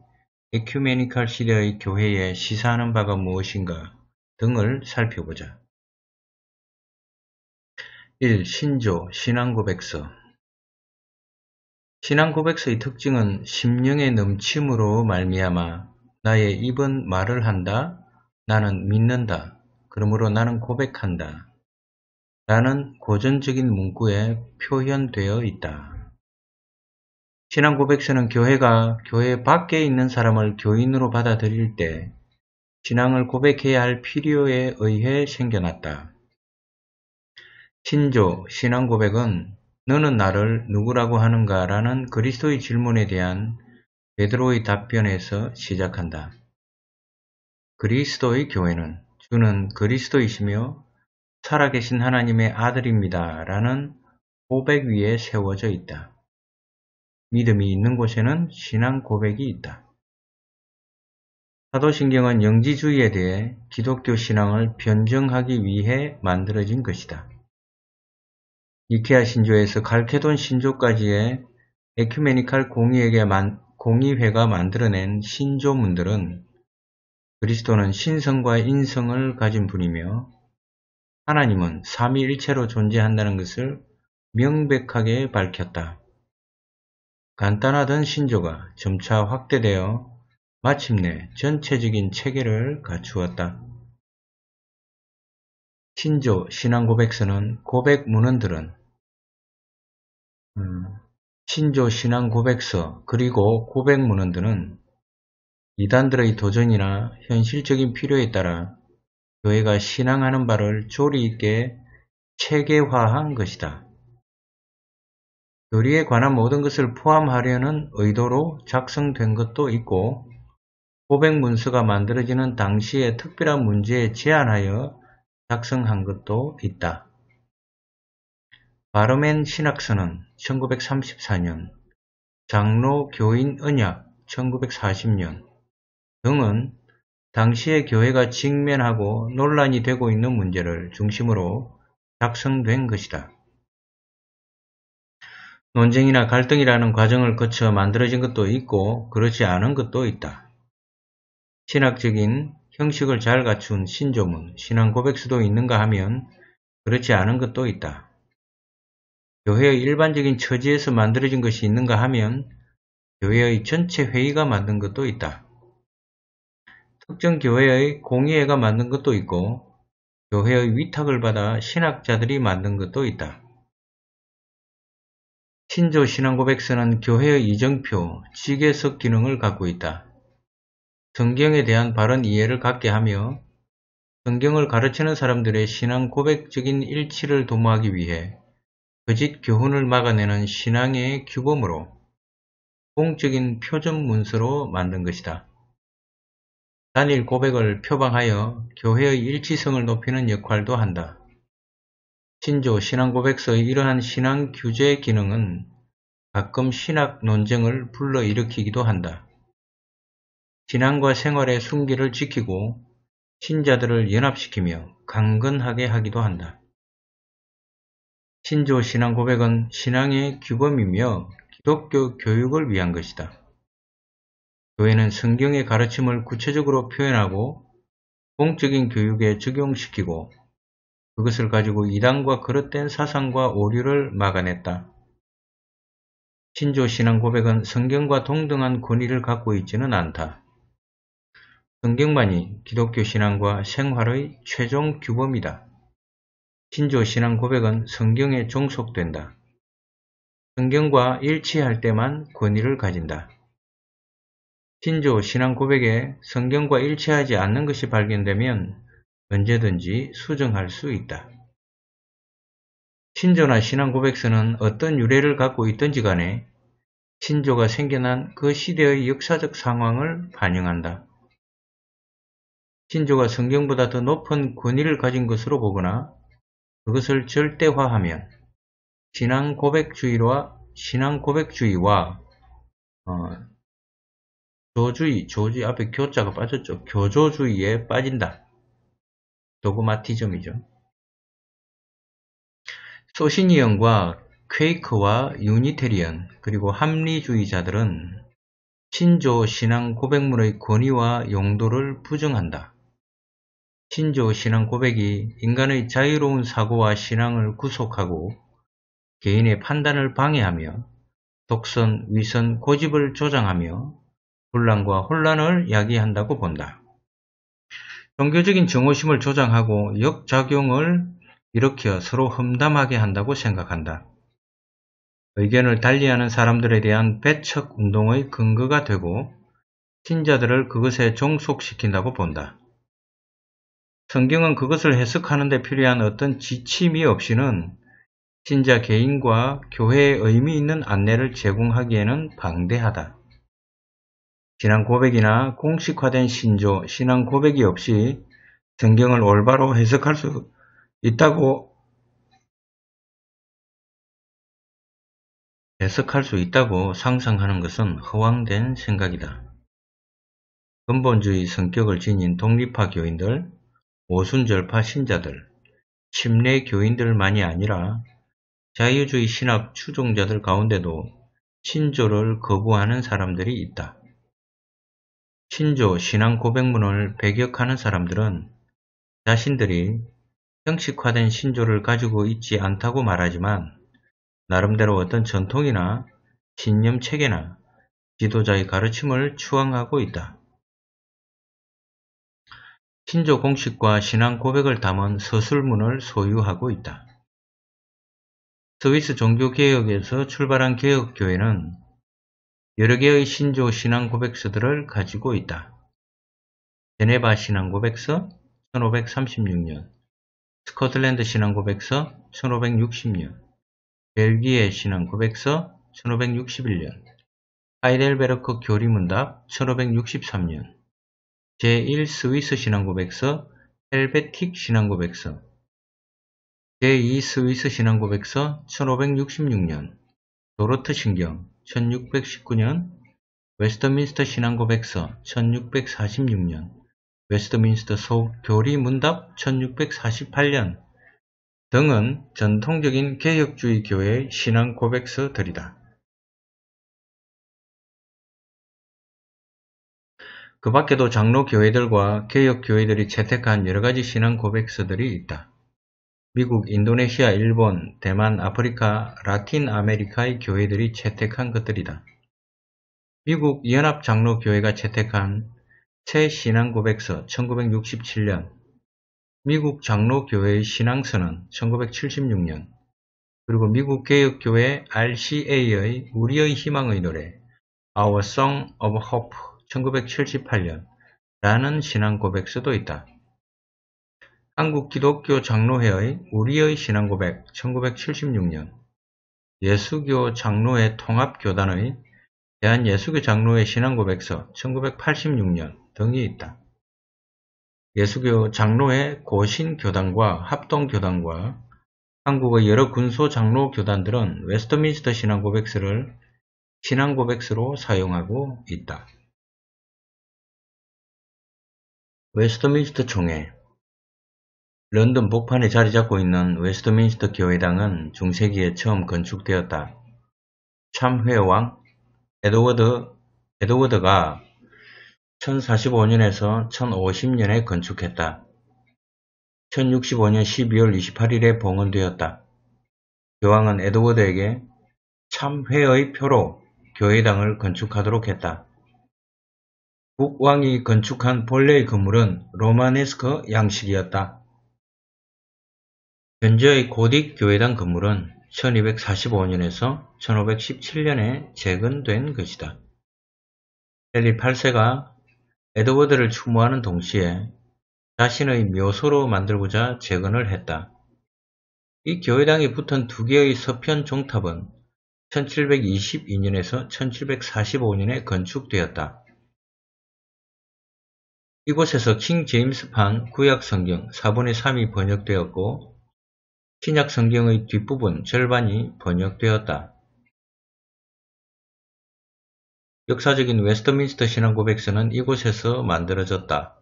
에큐메니칼 시대의 교회에 시사하는 바가 무엇인가 등을 살펴보자. 1. 신조, 신앙고백서 신앙고백서의 특징은 심령의 넘침으로 말미암아 나의 입은 말을 한다. 나는 믿는다. 그러므로 나는 고백한다. 라는 고전적인 문구에 표현되어 있다. 신앙 고백서는 교회가 교회 밖에 있는 사람을 교인으로 받아들일 때 진앙을 고백해야 할 필요에 의해 생겨났다. 신조, 신앙 고백은 너는 나를 누구라고 하는가 라는 그리스도의 질문에 대한 베드로의 답변에서 시작한다. 그리스도의 교회는 주는 그리스도이시며 살아계신 하나님의 아들입니다 라는 고백 위에 세워져 있다. 믿음이 있는 곳에는 신앙 고백이 있다. 사도신경은 영지주의에 대해 기독교 신앙을 변증하기 위해 만들어진 것이다. 이케아 신조에서 갈케돈 신조까지의 에큐메니칼 공의에게 만, 공의회가 만들어낸 신조문들은 그리스도는 신성과 인성을 가진 분이며 하나님은 삼위일체로 존재한다는 것을 명백하게 밝혔다. 간단하던 신조가 점차 확대되어 마침내 전체적인 체계를 갖추었다. 신조 신앙고백서는 고백 문헌들은 음, 신조 신앙고백서 그리고 고백 문헌들은 이단들의 도전이나 현실적인 필요에 따라 교회가 신앙하는 바를 조리 있게 체계화한 것이다. 교리에 관한 모든 것을 포함하려는 의도로 작성된 것도 있고 고백문서가 만들어지는 당시의 특별한 문제에 제안하여 작성한 것도 있다. 바르멘 신학서는 1934년, 장로 교인 은약 1940년 등은 당시의 교회가 직면하고 논란이 되고 있는 문제를 중심으로 작성된 것이다. 논쟁이나 갈등이라는 과정을 거쳐 만들어진 것도 있고 그렇지 않은 것도 있다. 신학적인 형식을 잘 갖춘 신조문, 신앙 고백수도 있는가 하면 그렇지 않은 것도 있다. 교회의 일반적인 처지에서 만들어진 것이 있는가 하면 교회의 전체 회의가 만든 것도 있다. 특정 교회의 공의회가 만든 것도 있고 교회의 위탁을 받아 신학자들이 만든 것도 있다. 신조 신앙고백서는 교회의 이정표, 지계석 기능을 갖고 있다. 성경에 대한 바른 이해를 갖게 하며 성경을 가르치는 사람들의 신앙 고백적인 일치를 도모하기 위해 거짓 교훈을 막아내는 신앙의 규범으로 공적인 표준 문서로 만든 것이다. 단일 고백을 표방하여 교회의 일치성을 높이는 역할도 한다. 신조 신앙 고백서의 이러한 신앙 규제 기능은 가끔 신학 논쟁을 불러일으키기도 한다. 신앙과 생활의 순기를 지키고 신자들을 연합시키며 강건하게 하기도 한다. 신조 신앙 고백은 신앙의 규범이며 기독교 교육을 위한 것이다. 교회는 성경의 가르침을 구체적으로 표현하고 공적인 교육에 적용시키고 그것을 가지고 이단과 그릇된 사상과 오류를 막아냈다. 신조 신앙 고백은 성경과 동등한 권위를 갖고 있지는 않다. 성경만이 기독교 신앙과 생활의 최종 규범이다. 신조 신앙 고백은 성경에 종속된다. 성경과 일치할 때만 권위를 가진다. 신조 신앙 고백에 성경과 일치하지 않는 것이 발견되면 언제든지 수정할 수 있다. 신조나 신앙 고백서는 어떤 유래를 갖고 있든지 간에 신조가 생겨난 그 시대의 역사적 상황을 반영한다. 신조가 성경보다 더 높은 권위를 가진 것으로 보거나 그것을 절대화하면 신앙 고백주의와 신앙 고백주의와 어, 조주의, 조주의 앞에 교자가 빠졌죠. 교조주의에 빠진다. 도그마티즘이죠. 소신이언과 퀘이크와 유니테리언 그리고 합리주의자들은 신조 신앙 고백문의 권위와 용도를 부정한다. 신조 신앙 고백이 인간의 자유로운 사고와 신앙을 구속하고 개인의 판단을 방해하며 독선, 위선, 고집을 조장하며 분란과 혼란을 야기한다고 본다. 종교적인 증오심을 조장하고 역작용을 일으켜 서로 험담하게 한다고 생각한다. 의견을 달리하는 사람들에 대한 배척 운동의 근거가 되고 신자들을 그것에 종속시킨다고 본다. 성경은 그것을 해석하는 데 필요한 어떤 지침이 없이는 신자 개인과 교회의 의미 있는 안내를 제공하기에는 방대하다. 신앙 고백이나 공식화된 신조, 신앙 고백이 없이 성경을 올바로 해석할 수 있다고 해석할 수 있다고 상상하는 것은 허황된 생각이다. 근본주의 성격을 지닌 독립파 교인들, 오순절파 신자들, 침례 교인들만이 아니라 자유주의 신학 추종자들 가운데도 신조를 거부하는 사람들이 있다. 신조 신앙 고백문을 배격하는 사람들은 자신들이 형식화된 신조를 가지고 있지 않다고 말하지만 나름대로 어떤 전통이나 신념 체계나 지도자의 가르침을 추앙하고 있다. 신조 공식과 신앙 고백을 담은 서술문을 소유하고 있다. 스위스 종교개혁에서 출발한 개혁교회는 여러 개의 신조 신앙 고백서들을 가지고 있다. 제네바 신앙 고백서 1536년, 스코틀랜드 신앙 고백서 1560년, 벨기에 신앙 고백서 1561년, 하이델베르크 교리문답 1563년, 제1 스위스 신앙고백서 헬베틱 신앙고백서 제2 스위스 신앙고백서 1566년 도로트 신경 1619년 웨스트민스터 신앙고백서 1646년 웨스트민스터 소 교리 문답 1648년 등은 전통적인 개혁주의 교회의 신앙 고백서들이다. 그 밖에도 장로교회들과 개혁교회들이 채택한 여러가지 신앙 고백서들이 있다. 미국, 인도네시아, 일본, 대만, 아프리카, 라틴 아메리카의 교회들이 채택한 것들이다. 미국 연합장로교회가 채택한 최 신앙고백서 1967년, 미국 장로교회의 신앙서는 1976년, 그리고 미국 개혁교회 RCA의 우리의 희망의 노래 Our Song of Hope 1978년 라는 신앙 고백서도 있다. 한국 기독교 장로회의 우리의 신앙 고백 1976년 예수교 장로회 통합교단의 대한예수교 장로회 신앙 고백서 1986년 등이 있다. 예수교 장로회 고신교단과 합동교단과 한국의 여러 군소 장로 교단들은 웨스트민스터 신앙 고백서를 신앙 고백서로 사용하고 있다. 웨스트민스터 총회 런던 복판에 자리 잡고 있는 웨스트민스터 교회당은 중세기에 처음 건축되었다. 참회왕 에드워드, 에드워드가 1045년에서 1050년에 건축했다. 1065년 12월 28일에 봉헌되었다. 교황은 에드워드에게 참회의 표로 교회당을 건축하도록 했다. 국왕이 건축한 본래의 건물은 로마네스크 양식이었다. 현재의 고딕 교회당 건물은 1245년에서 1517년에 재건된 것이다. 헨리 8세가 에드워드를 추모하는 동시에 자신의 묘소로 만들고자 재건을 했다. 이 교회당에 붙은 두 개의 서편 종탑은 1722년에서 1745년에 건축되었다. 이곳에서 킹 제임스판 구약 성경 4분의 3이 번역되었고 신약 성경의 뒷부분 절반이 번역되었다. 역사적인 웨스트민스터 신앙 고백서는 이곳에서 만들어졌다.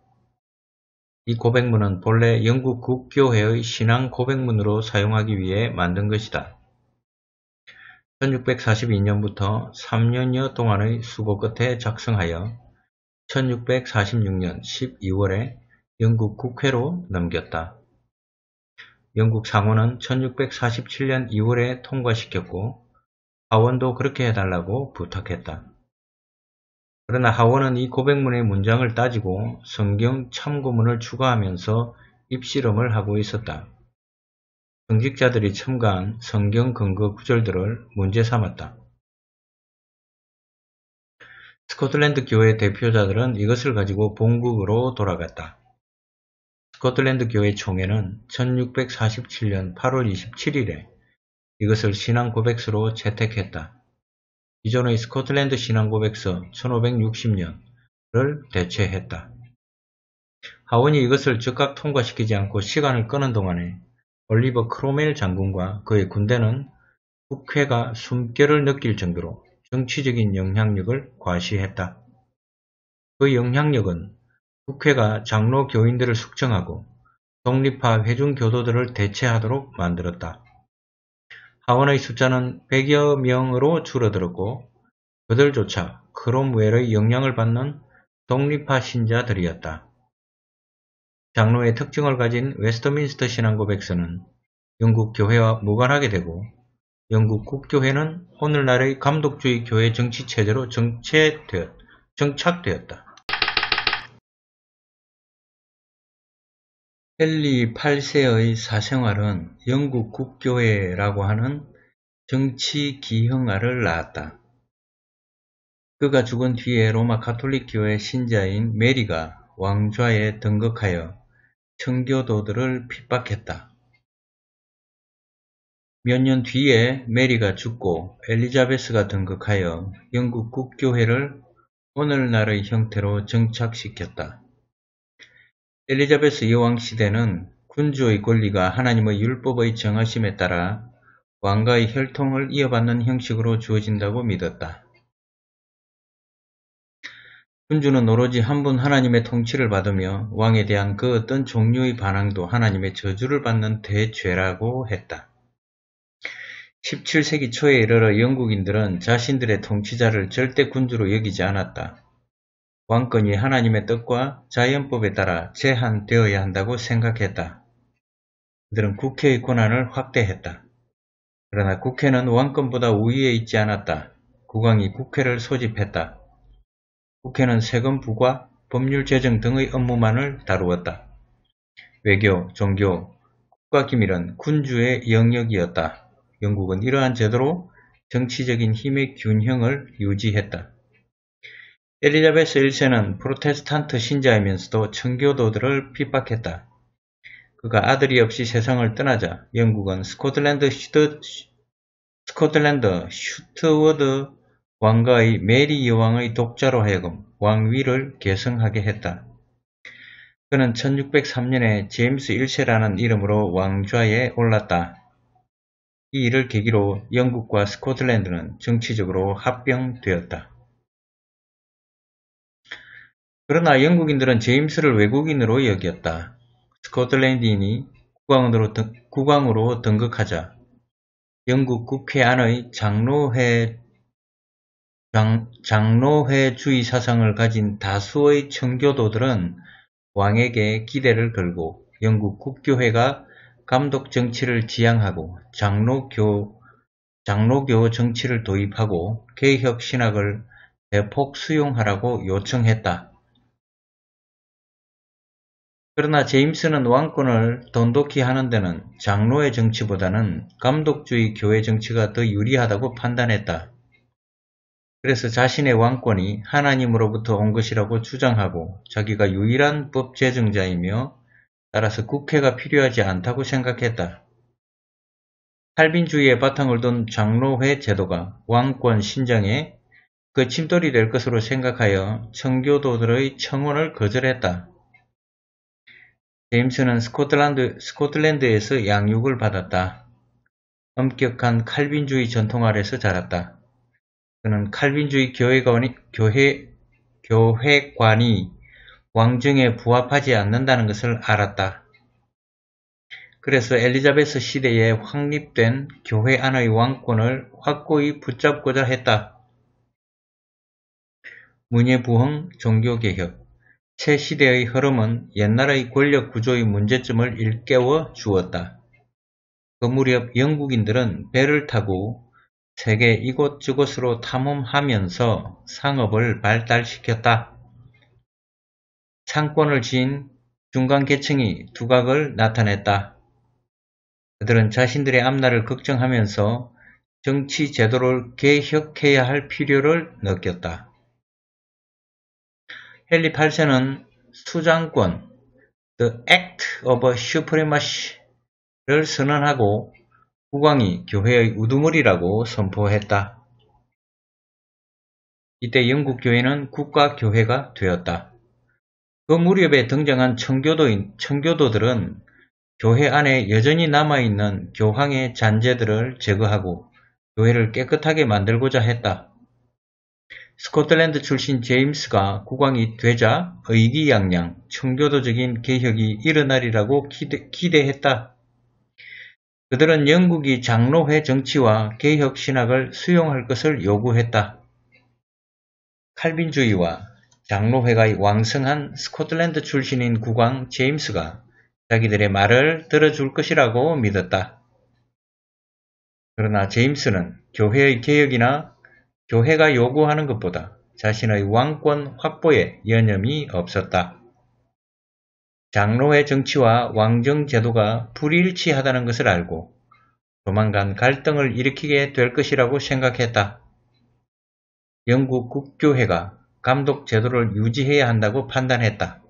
이 고백문은 본래 영국 국교회의 신앙 고백문으로 사용하기 위해 만든 것이다. 1642년부터 3년여 동안의 수고 끝에 작성하여 1646년 12월에 영국 국회로 넘겼다. 영국 상원은 1647년 2월에 통과시켰고 하원도 그렇게 해달라고 부탁했다. 그러나 하원은 이 고백문의 문장을 따지고 성경 참고문을 추가하면서 입실험을 하고 있었다. 성직자들이 첨가한 성경 근거 구절들을 문제 삼았다. 스코틀랜드 교회 대표자들은 이것을 가지고 본국으로 돌아갔다. 스코틀랜드 교회 총회는 1647년 8월 27일에 이것을 신앙 고백서로 채택했다. 기존의 스코틀랜드 신앙 고백서 1560년을 대체했다. 하원이 이것을 즉각 통과시키지 않고 시간을 끄는 동안에 올리버 크로멜 장군과 그의 군대는 국회가 숨결을 느낄 정도로 정치적인 영향력을 과시했다. 그 영향력은 국회가 장로 교인들을 숙청하고 독립파 회중 교도들을 대체하도록 만들었다. 하원의 숫자는 100여 명으로 줄어들었고 그들조차 크롬웰의 영향을 받는 독립파 신자들이었다. 장로의 특징을 가진 웨스터민스터 신앙고백서는 영국 교회와 무관하게 되고 영국 국교회는 오늘날의 감독주의 교회 정치체제로 정체되었, 정착되었다. 헨리 8세의 사생활은 영국 국교회라고 하는 정치 기형아를 낳았다. 그가 죽은 뒤에 로마 가톨릭 교회 신자인 메리가 왕좌에 등극하여 청교도들을 핍박했다. 몇년 뒤에 메리가 죽고 엘리자베스가 등극하여 영국 국교회를 오늘날의 형태로 정착시켰다. 엘리자베스 여왕 시대는 군주의 권리가 하나님의 율법의 정하심에 따라 왕가의 혈통을 이어받는 형식으로 주어진다고 믿었다. 군주는 오로지 한 분 하나님의 통치를 받으며 왕에 대한 그 어떤 종류의 반항도 하나님의 저주를 받는 대죄라고 했다. 1 7세기 초에 이르러 영국인들은 자신들의 통치자를 절대 군주로 여기지 않았다. 왕권이 하나님의 뜻과 자연법에 따라 제한되어야 한다고 생각했다. 그들은 국회의 권한을 확대했다. 그러나 국회는 왕권보다 우위에 있지 않았다. 국왕이 국회를 소집했다. 국회는 세금 부과, 법률 제정 등의 업무만을 다루었다. 외교, 종교, 국가기밀은 군주의 영역이었다. 영국은 이러한 제도로 정치적인 힘의 균형을 유지했다. 엘리자베스 1세는 프로테스탄트 신자이면서도 청교도들을 핍박했다. 그가 아들이 없이 세상을 떠나자 영국은 스코틀랜드 슈트, 스코틀랜드 슈트워드 왕가의 메리 여왕의 독자로 하여금 왕위를 계승하게 했다. 그는 1603년에 제임스 1세라는 이름으로 왕좌에 올랐다. 이 일을 계기로 영국과 스코틀랜드는 정치적으로 합병되었다. 그러나 영국인들은 제임스를 외국인으로 여겼다. 스코틀랜드인이 국왕으로, 국왕으로 등극하자 영국 국회 안의 장로회 장, 장로회 주의 사상을 가진 다수의 청교도들은 왕에게 기대를 걸고 영국 국교회가 감독 정치를 지향하고 장로교 장로교 정치를 도입하고 개혁 신학을 대폭 수용하라고 요청했다. 그러나 제임스는 왕권을 돈독히 하는 데는 장로의 정치보다는 감독주의 교회 정치가 더 유리하다고 판단했다. 그래서 자신의 왕권이 하나님으로부터 온 것이라고 주장하고 자기가 유일한 법 제정자이며 따라서 국회가 필요하지 않다고 생각했다. 칼빈주의의 바탕을 둔 장로회 제도가 왕권 신장에 그 침돌이 될 것으로 생각하여 청교도들의 청원을 거절했다. 제임스는 스코틀랜드, 스코틀랜드에서 양육을 받았다. 엄격한 칼빈주의 전통 아래서 자랐다. 그는 칼빈주의 교회관이, 교회, 교회관이 왕정에 부합하지 않는다는 것을 알았다. 그래서 엘리자베스 시대에 확립된 교회 안의 왕권을 확고히 붙잡고자 했다. 문예부흥 종교개혁 새 시대의 흐름은 옛날의 권력 구조의 문제점을 일깨워 주었다. 그 무렵 영국인들은 배를 타고 세계 이곳저곳으로 탐험하면서 상업을 발달시켰다. 상권을 지닌 중간계층이 두각을 나타냈다. 그들은 자신들의 앞날을 걱정하면서 정치 제도를 개혁해야 할 필요를 느꼈다. 헨리 8세는 수장권, The Act of Supremacy를 선언하고 국왕이 교회의 우두머리라고 선포했다. 이때 영국 교회는 국가 교회가 되었다. 그 무렵에 등장한 청교도인, 청교도들은 교회 안에 여전히 남아있는 교황의 잔재들을 제거하고 교회를 깨끗하게 만들고자 했다. 스코틀랜드 출신 제임스가 국왕이 되자 의기양양 청교도적인 개혁이 일어나리라고 기대, 기대했다. 그들은 영국이 장로회 정치와 개혁 신학을 수용할 것을 요구했다. 칼빈주의와 장로회가 왕성한 스코틀랜드 출신인 국왕 제임스가 자기들의 말을 들어줄 것이라고 믿었다. 그러나 제임스는 교회의 개혁이나 교회가 요구하는 것보다 자신의 왕권 확보에 여념이 없었다. 장로회 정치와 왕정 제도가 불일치하다는 것을 알고 조만간 갈등을 일으키게 될 것이라고 생각했다. 영국 국교회가 감독 제도를 유지해야 한다고 판단했다.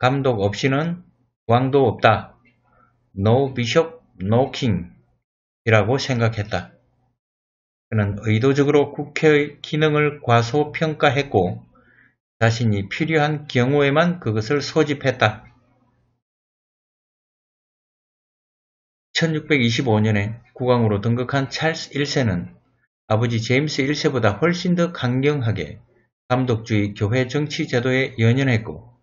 감독 없이는 왕도 없다. No bishop, no king 이라고 생각했다. 그는 의도적으로 국회의 기능을 과소평가했고 자신이 필요한 경우에만 그것을 소집했다. 1625년에 국왕으로 등극한 찰스 1세는 아버지 제임스 1세보다 훨씬 더 강경하게 감독주의 교회 정치 제도에 연연했고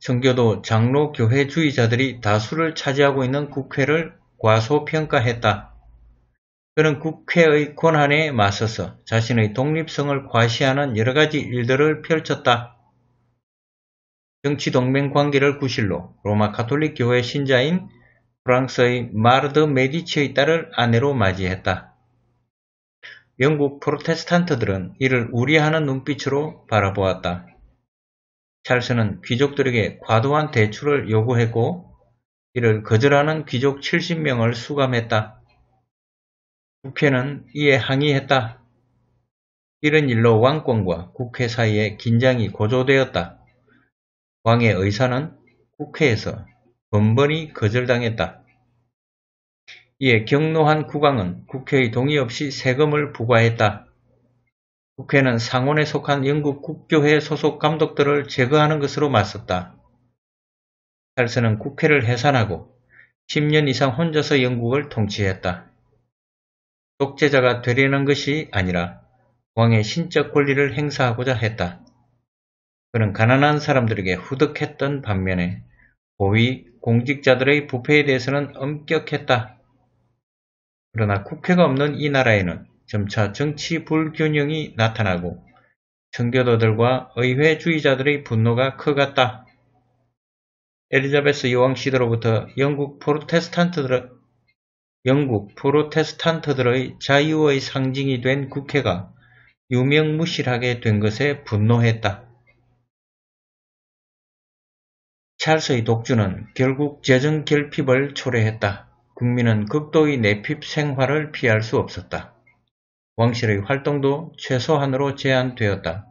청교도 장로 교회주의자들이 다수를 차지하고 있는 국회를 과소평가했다. 그는 국회의 권한에 맞서서 자신의 독립성을 과시하는 여러가지 일들을 펼쳤다. 정치동맹 관계를 구실로 로마 카톨릭 교회 신자인 프랑스의 마르드 메디치의 딸을 아내로 맞이했다. 영국 프로테스탄트들은 이를 우려하는 눈빛으로 바라보았다. 찰스는 귀족들에게 과도한 대출을 요구했고 이를 거절하는 귀족 70명을 수감했다. 국회는 이에 항의했다. 이런 일로 왕권과 국회 사이에 긴장이 고조되었다. 왕의 의사는 국회에서 번번이 거절당했다. 이에 경로한 국왕은 국회의 동의 없이 세금을 부과했다. 국회는 상원에 속한 영국 국교회 소속 감독들을 제거하는 것으로 맞섰다. 찰스는 국회를 해산하고 10년 이상 혼자서 영국을 통치했다. 독재자가 되려는 것이 아니라 왕의 신적 권리를 행사하고자 했다. 그는 가난한 사람들에게 후덕했던 반면에 고위 공직자들의 부패에 대해서는 엄격했다. 그러나 국회가 없는 이 나라에는 점차 정치 불균형이 나타나고 청교도들과 의회주의자들의 분노가 커갔다. 엘리자베스 여왕 시대로부터 영국 프로테스탄트들, 영국 프로테스탄트들의 자유의 상징이 된 국회가 유명무실하게 된 것에 분노했다. 찰스의 독주는 결국 재정 결핍을 초래했다. 국민은 극도의 내핍 생활을 피할 수 없었다. 왕실의 활동도 최소한으로 제한되었다.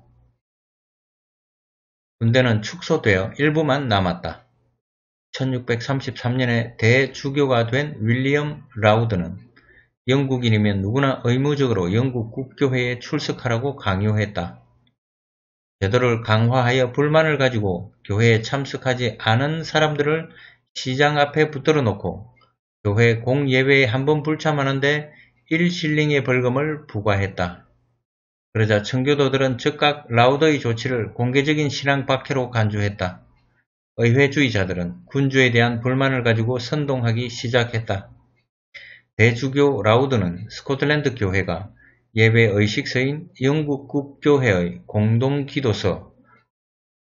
군대는 축소되어 일부만 남았다. 1633년에 대주교가 된 윌리엄 라우드는 영국인이면 누구나 의무적으로 영국 국교회에 출석하라고 강요했다. 제도를 강화하여 불만을 가지고 교회에 참석하지 않은 사람들을 시장 앞에 붙들어 놓고 교회 공예배에 한 번 불참하는데 1실링의 벌금을 부과했다. 그러자 청교도들은 즉각 라우더의 조치를 공개적인 신앙 박해로 간주했다. 의회주의자들은 군주에 대한 불만을 가지고 선동하기 시작했다. 대주교 라우드는 스코틀랜드 교회가 예배 의식서인 영국 국교회의 공동 기도서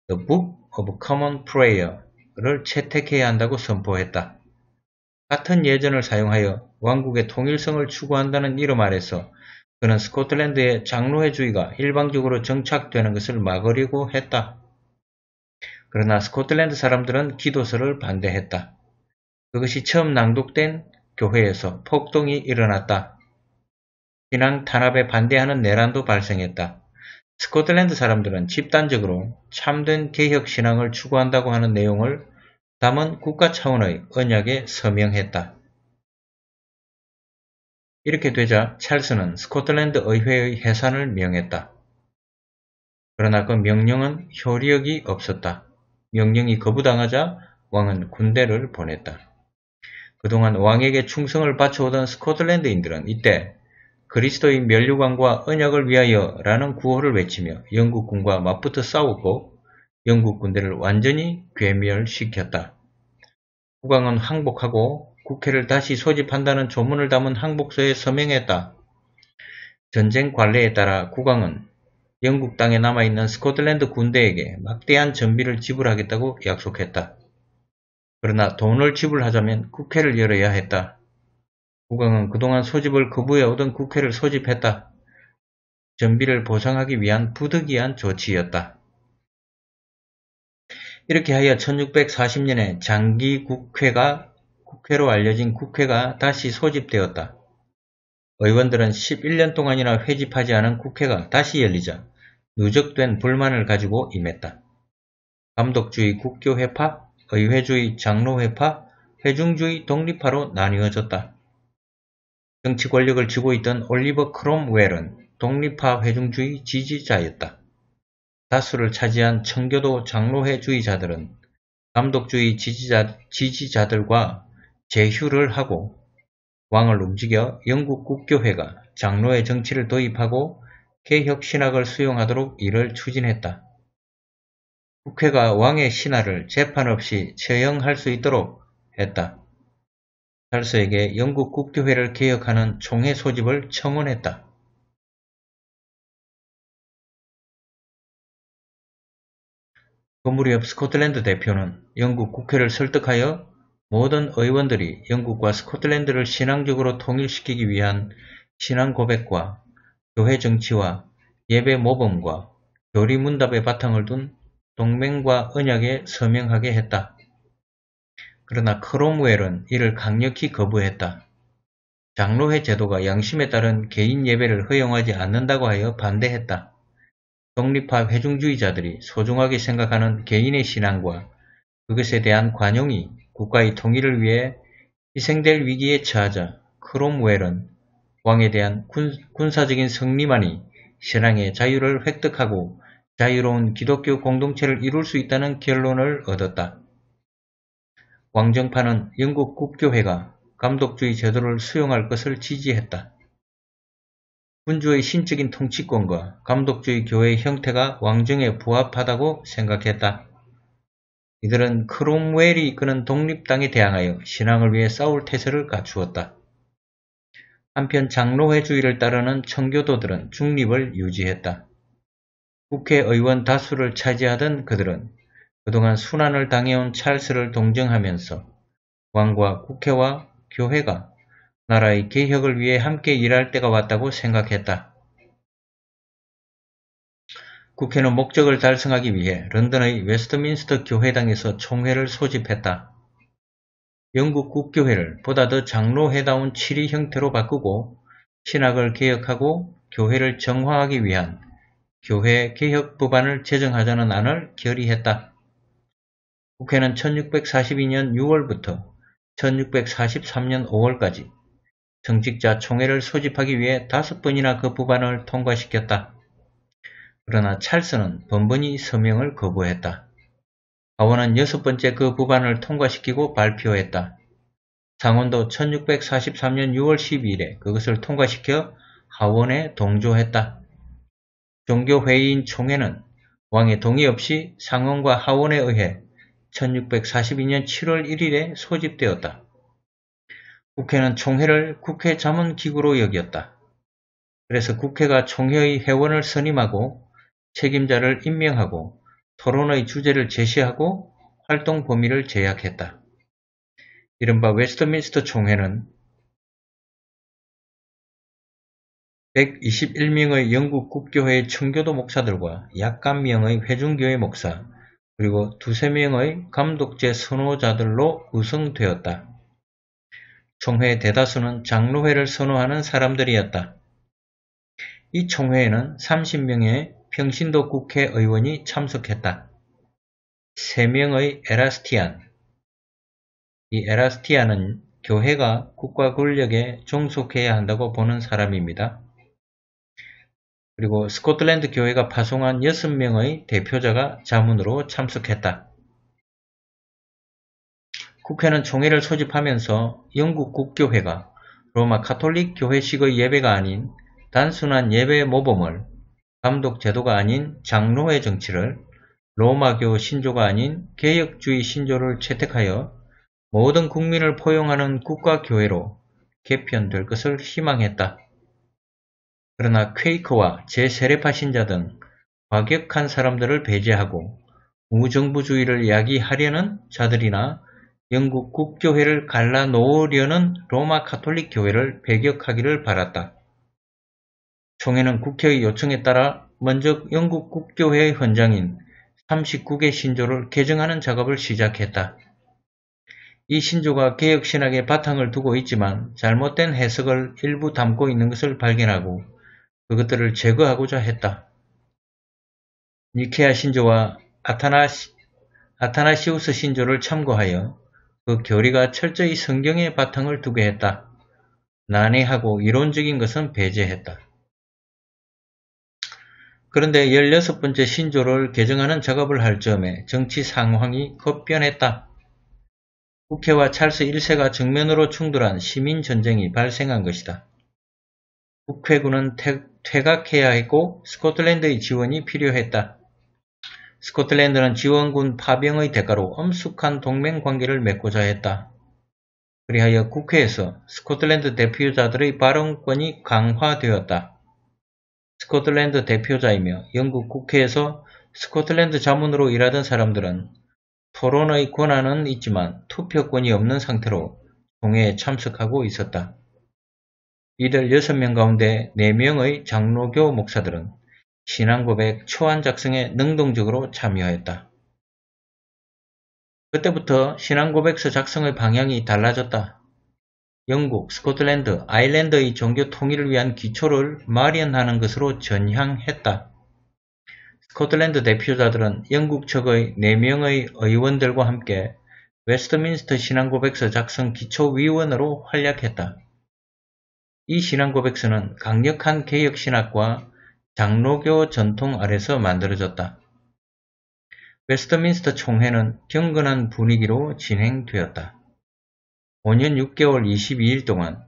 The Book of Common Prayer를 채택해야 한다고 선포했다. 같은 예전을 사용하여 왕국의 통일성을 추구한다는 이름 아래서 그는 스코틀랜드의 장로회 주의가 일방적으로 정착되는 것을 막으려고 했다. 그러나 스코틀랜드 사람들은 기도서를 반대했다. 그것이 처음 낭독된 교회에서 폭동이 일어났다. 신앙 탄압에 반대하는 내란도 발생했다. 스코틀랜드 사람들은 집단적으로 참된 개혁 신앙을 추구한다고 하는 내용을 다만 국가 차원의 언약에 서명했다. 이렇게 되자 찰스는 스코틀랜드 의회의 해산을 명했다. 그러나 그 명령은 효력이 없었다. 명령이 거부당하자 왕은 군대를 보냈다. 그동안 왕에게 충성을 바쳐오던 스코틀랜드인들은 이때 그리스도의 멸류관과 언약을 위하여 라는 구호를 외치며 영국군과 맞붙어 싸우고 영국 군대를 완전히 괴멸시켰다. 국왕은 항복하고 국회를 다시 소집한다는 조문을 담은 항복서에 서명했다. 전쟁 관례에 따라 국왕은 영국 땅에 남아있는 스코틀랜드 군대에게 막대한 전비를 지불하겠다고 약속했다. 그러나 돈을 지불하자면 국회를 열어야 했다. 국왕은 그동안 소집을 거부해오던 국회를 소집했다. 전비를 보상하기 위한 부득이한 조치였다. 이렇게 하여 1640년에 장기 국회가 국회로 알려진 국회가 다시 소집되었다. 의원들은 11년 동안이나 회집하지 않은 국회가 다시 열리자 누적된 불만을 가지고 임했다. 감독주의 국교회파, 의회주의 장로회파, 회중주의 독립파로 나뉘어졌다. 정치 권력을 쥐고 있던 올리버 크롬웰은 독립파 회중주의 지지자였다. 다수를 차지한 청교도 장로회주의자들은 감독주의 지지자, 들과 제휴를 하고 왕을 움직여 영국 국교회가 장로의 정치를 도입하고 개혁 신학을 수용하도록 이를 추진했다. 국회가 왕의 신하를 재판 없이 처형할 수 있도록 했다. 찰스에게 영국 국교회를 개혁하는 총회 소집을 청원했다. 거무리업 스코틀랜드 대표는 영국 국회를 설득하여 모든 의원들이 영국과 스코틀랜드를 신앙적으로 통일시키기 위한 신앙 고백과 교회 정치와 예배 모범과 교리 문답의 바탕을 둔 동맹과 언약에 서명하게 했다. 그러나 크롬웰은 이를 강력히 거부했다. 장로회 제도가 양심에 따른 개인 예배를 허용하지 않는다고 하여 반대했다. 독립파 회중주의자들이 소중하게 생각하는 개인의 신앙과 그것에 대한 관용이 국가의 통일을 위해 희생될 위기에 처하자 크롬웰은 왕에 대한 군, 사적인 승리만이 신앙의 자유를 획득하고 자유로운 기독교 공동체를 이룰 수 있다는 결론을 얻었다. 왕정파는 영국 국교회가 감독주의 제도를 수용할 것을 지지했다. 군주의 신적인 통치권과 감독주의 교회의 형태가 왕정에 부합하다고 생각했다. 이들은 크롬웰이 이끄는 독립당에 대항하여 신앙을 위해 싸울 태세를 갖추었다. 한편 장로회주의를 따르는 청교도들은 중립을 유지했다. 국회의원 다수를 차지하던 그들은 그동안 순환을 당해온 찰스를 동정하면서 왕과 국회와 교회가 나라의 개혁을 위해 함께 일할 때가 왔다고 생각했다. 국회는 목적을 달성하기 위해 런던의 웨스트민스터 교회당에서 총회를 소집했다. 영국 국교회를 보다 더 장로회다운 치리 형태로 바꾸고 신학을 개혁하고 교회를 정화하기 위한 교회 개혁 법안을 제정하자는 안을 결의했다. 국회는 1642년 6월부터 1643년 5월까지 정직자 총회를 소집하기 위해 다섯 번이나 그 법안을 통과시켰다. 그러나 찰스는 번번이 서명을 거부했다. 하원은 여섯 번째 그 법안을 통과시키고 발표했다. 상원도 1643년 6월 12일에 그것을 통과시켜 하원에 동조했다. 종교회의인 총회는 왕의 동의 없이 상원과 하원에 의해 1642년 7월 1일에 소집되었다. 국회는 총회를 국회 자문기구로 여겼다. 그래서 국회가 총회의 회원을 선임하고 책임자를 임명하고 토론의 주제를 제시하고 활동 범위를 제약했다. 이른바 웨스트민스터 총회는 121명의 영국 국교회의 청교도 목사들과 약간명의 회중교회 목사, 그리고 두세 명의 감독제 선호자들로 구성되었다. 총회의 대다수는 장로회를 선호하는 사람들이었다. 이 총회에는 30명의 평신도 국회의원이 참석했다. 3명의 에라스티안 이 에라스티안은 교회가 국가 권력에 종속해야 한다고 보는 사람입니다. 그리고 스코틀랜드 교회가 파송한 6명의 대표자가 자문으로 참석했다. 국회는 총회를 소집하면서 영국 국교회가 로마 카톨릭 교회식의 예배가 아닌 단순한 예배 모범을 감독 제도가 아닌 장로의 정치를 로마교 신조가 아닌 개혁주의 신조를 채택하여 모든 국민을 포용하는 국가교회로 개편될 것을 희망했다. 그러나 퀘이크와 제세례파 신자 등 과격한 사람들을 배제하고 우정부주의를 야기하려는 자들이나 영국 국교회를 갈라놓으려는 로마 카톨릭 교회를 배격하기를 바랐다. 총회는 국회의 요청에 따라 먼저 영국 국교회의 헌장인 39개 신조를 개정하는 작업을 시작했다. 이 신조가 개혁신학의 바탕을 두고 있지만 잘못된 해석을 일부 담고 있는 것을 발견하고 그것들을 제거하고자 했다. 니케아 신조와 아타나시, 아타나시우스 신조를 참고하여 그 교리가 철저히 성경의 바탕을 두게 했다. 난해하고 이론적인 것은 배제했다. 그런데 16번째 신조를 개정하는 작업을 할 점에 정치 상황이 급변했다. 국회와 찰스 1세가 정면으로 충돌한 시민전쟁이 발생한 것이다. 국회군은 퇴, 각해야 했고 스코틀랜드의 지원이 필요했다. 스코틀랜드는 지원군 파병의 대가로 엄숙한 동맹관계를 맺고자 했다. 그리하여 국회에서 스코틀랜드 대표자들의 발언권이 강화되었다. 스코틀랜드 대표자이며 영국 국회에서 스코틀랜드 자문으로 일하던 사람들은 토론의 권한은 있지만 투표권이 없는 상태로 동회에 참석하고 있었다. 이들 6명 가운데 4명의 장로교 목사들은 신앙고백 초안 작성에 능동적으로 참여했다. 그때부터 신앙고백서 작성의 방향이 달라졌다. 영국, 스코틀랜드, 아일랜드의 종교 통일을 위한 기초를 마련하는 것으로 전향했다. 스코틀랜드 대표자들은 영국 측의 4명의 의원들과 함께 웨스트민스터 신앙고백서 작성 기초위원으로 활약했다. 이 신앙고백서는 강력한 개혁신학과 장로교 전통 아래서 만들어졌다. 웨스트민스터 총회는 경건한 분위기로 진행되었다. 5년 6개월 22일 동안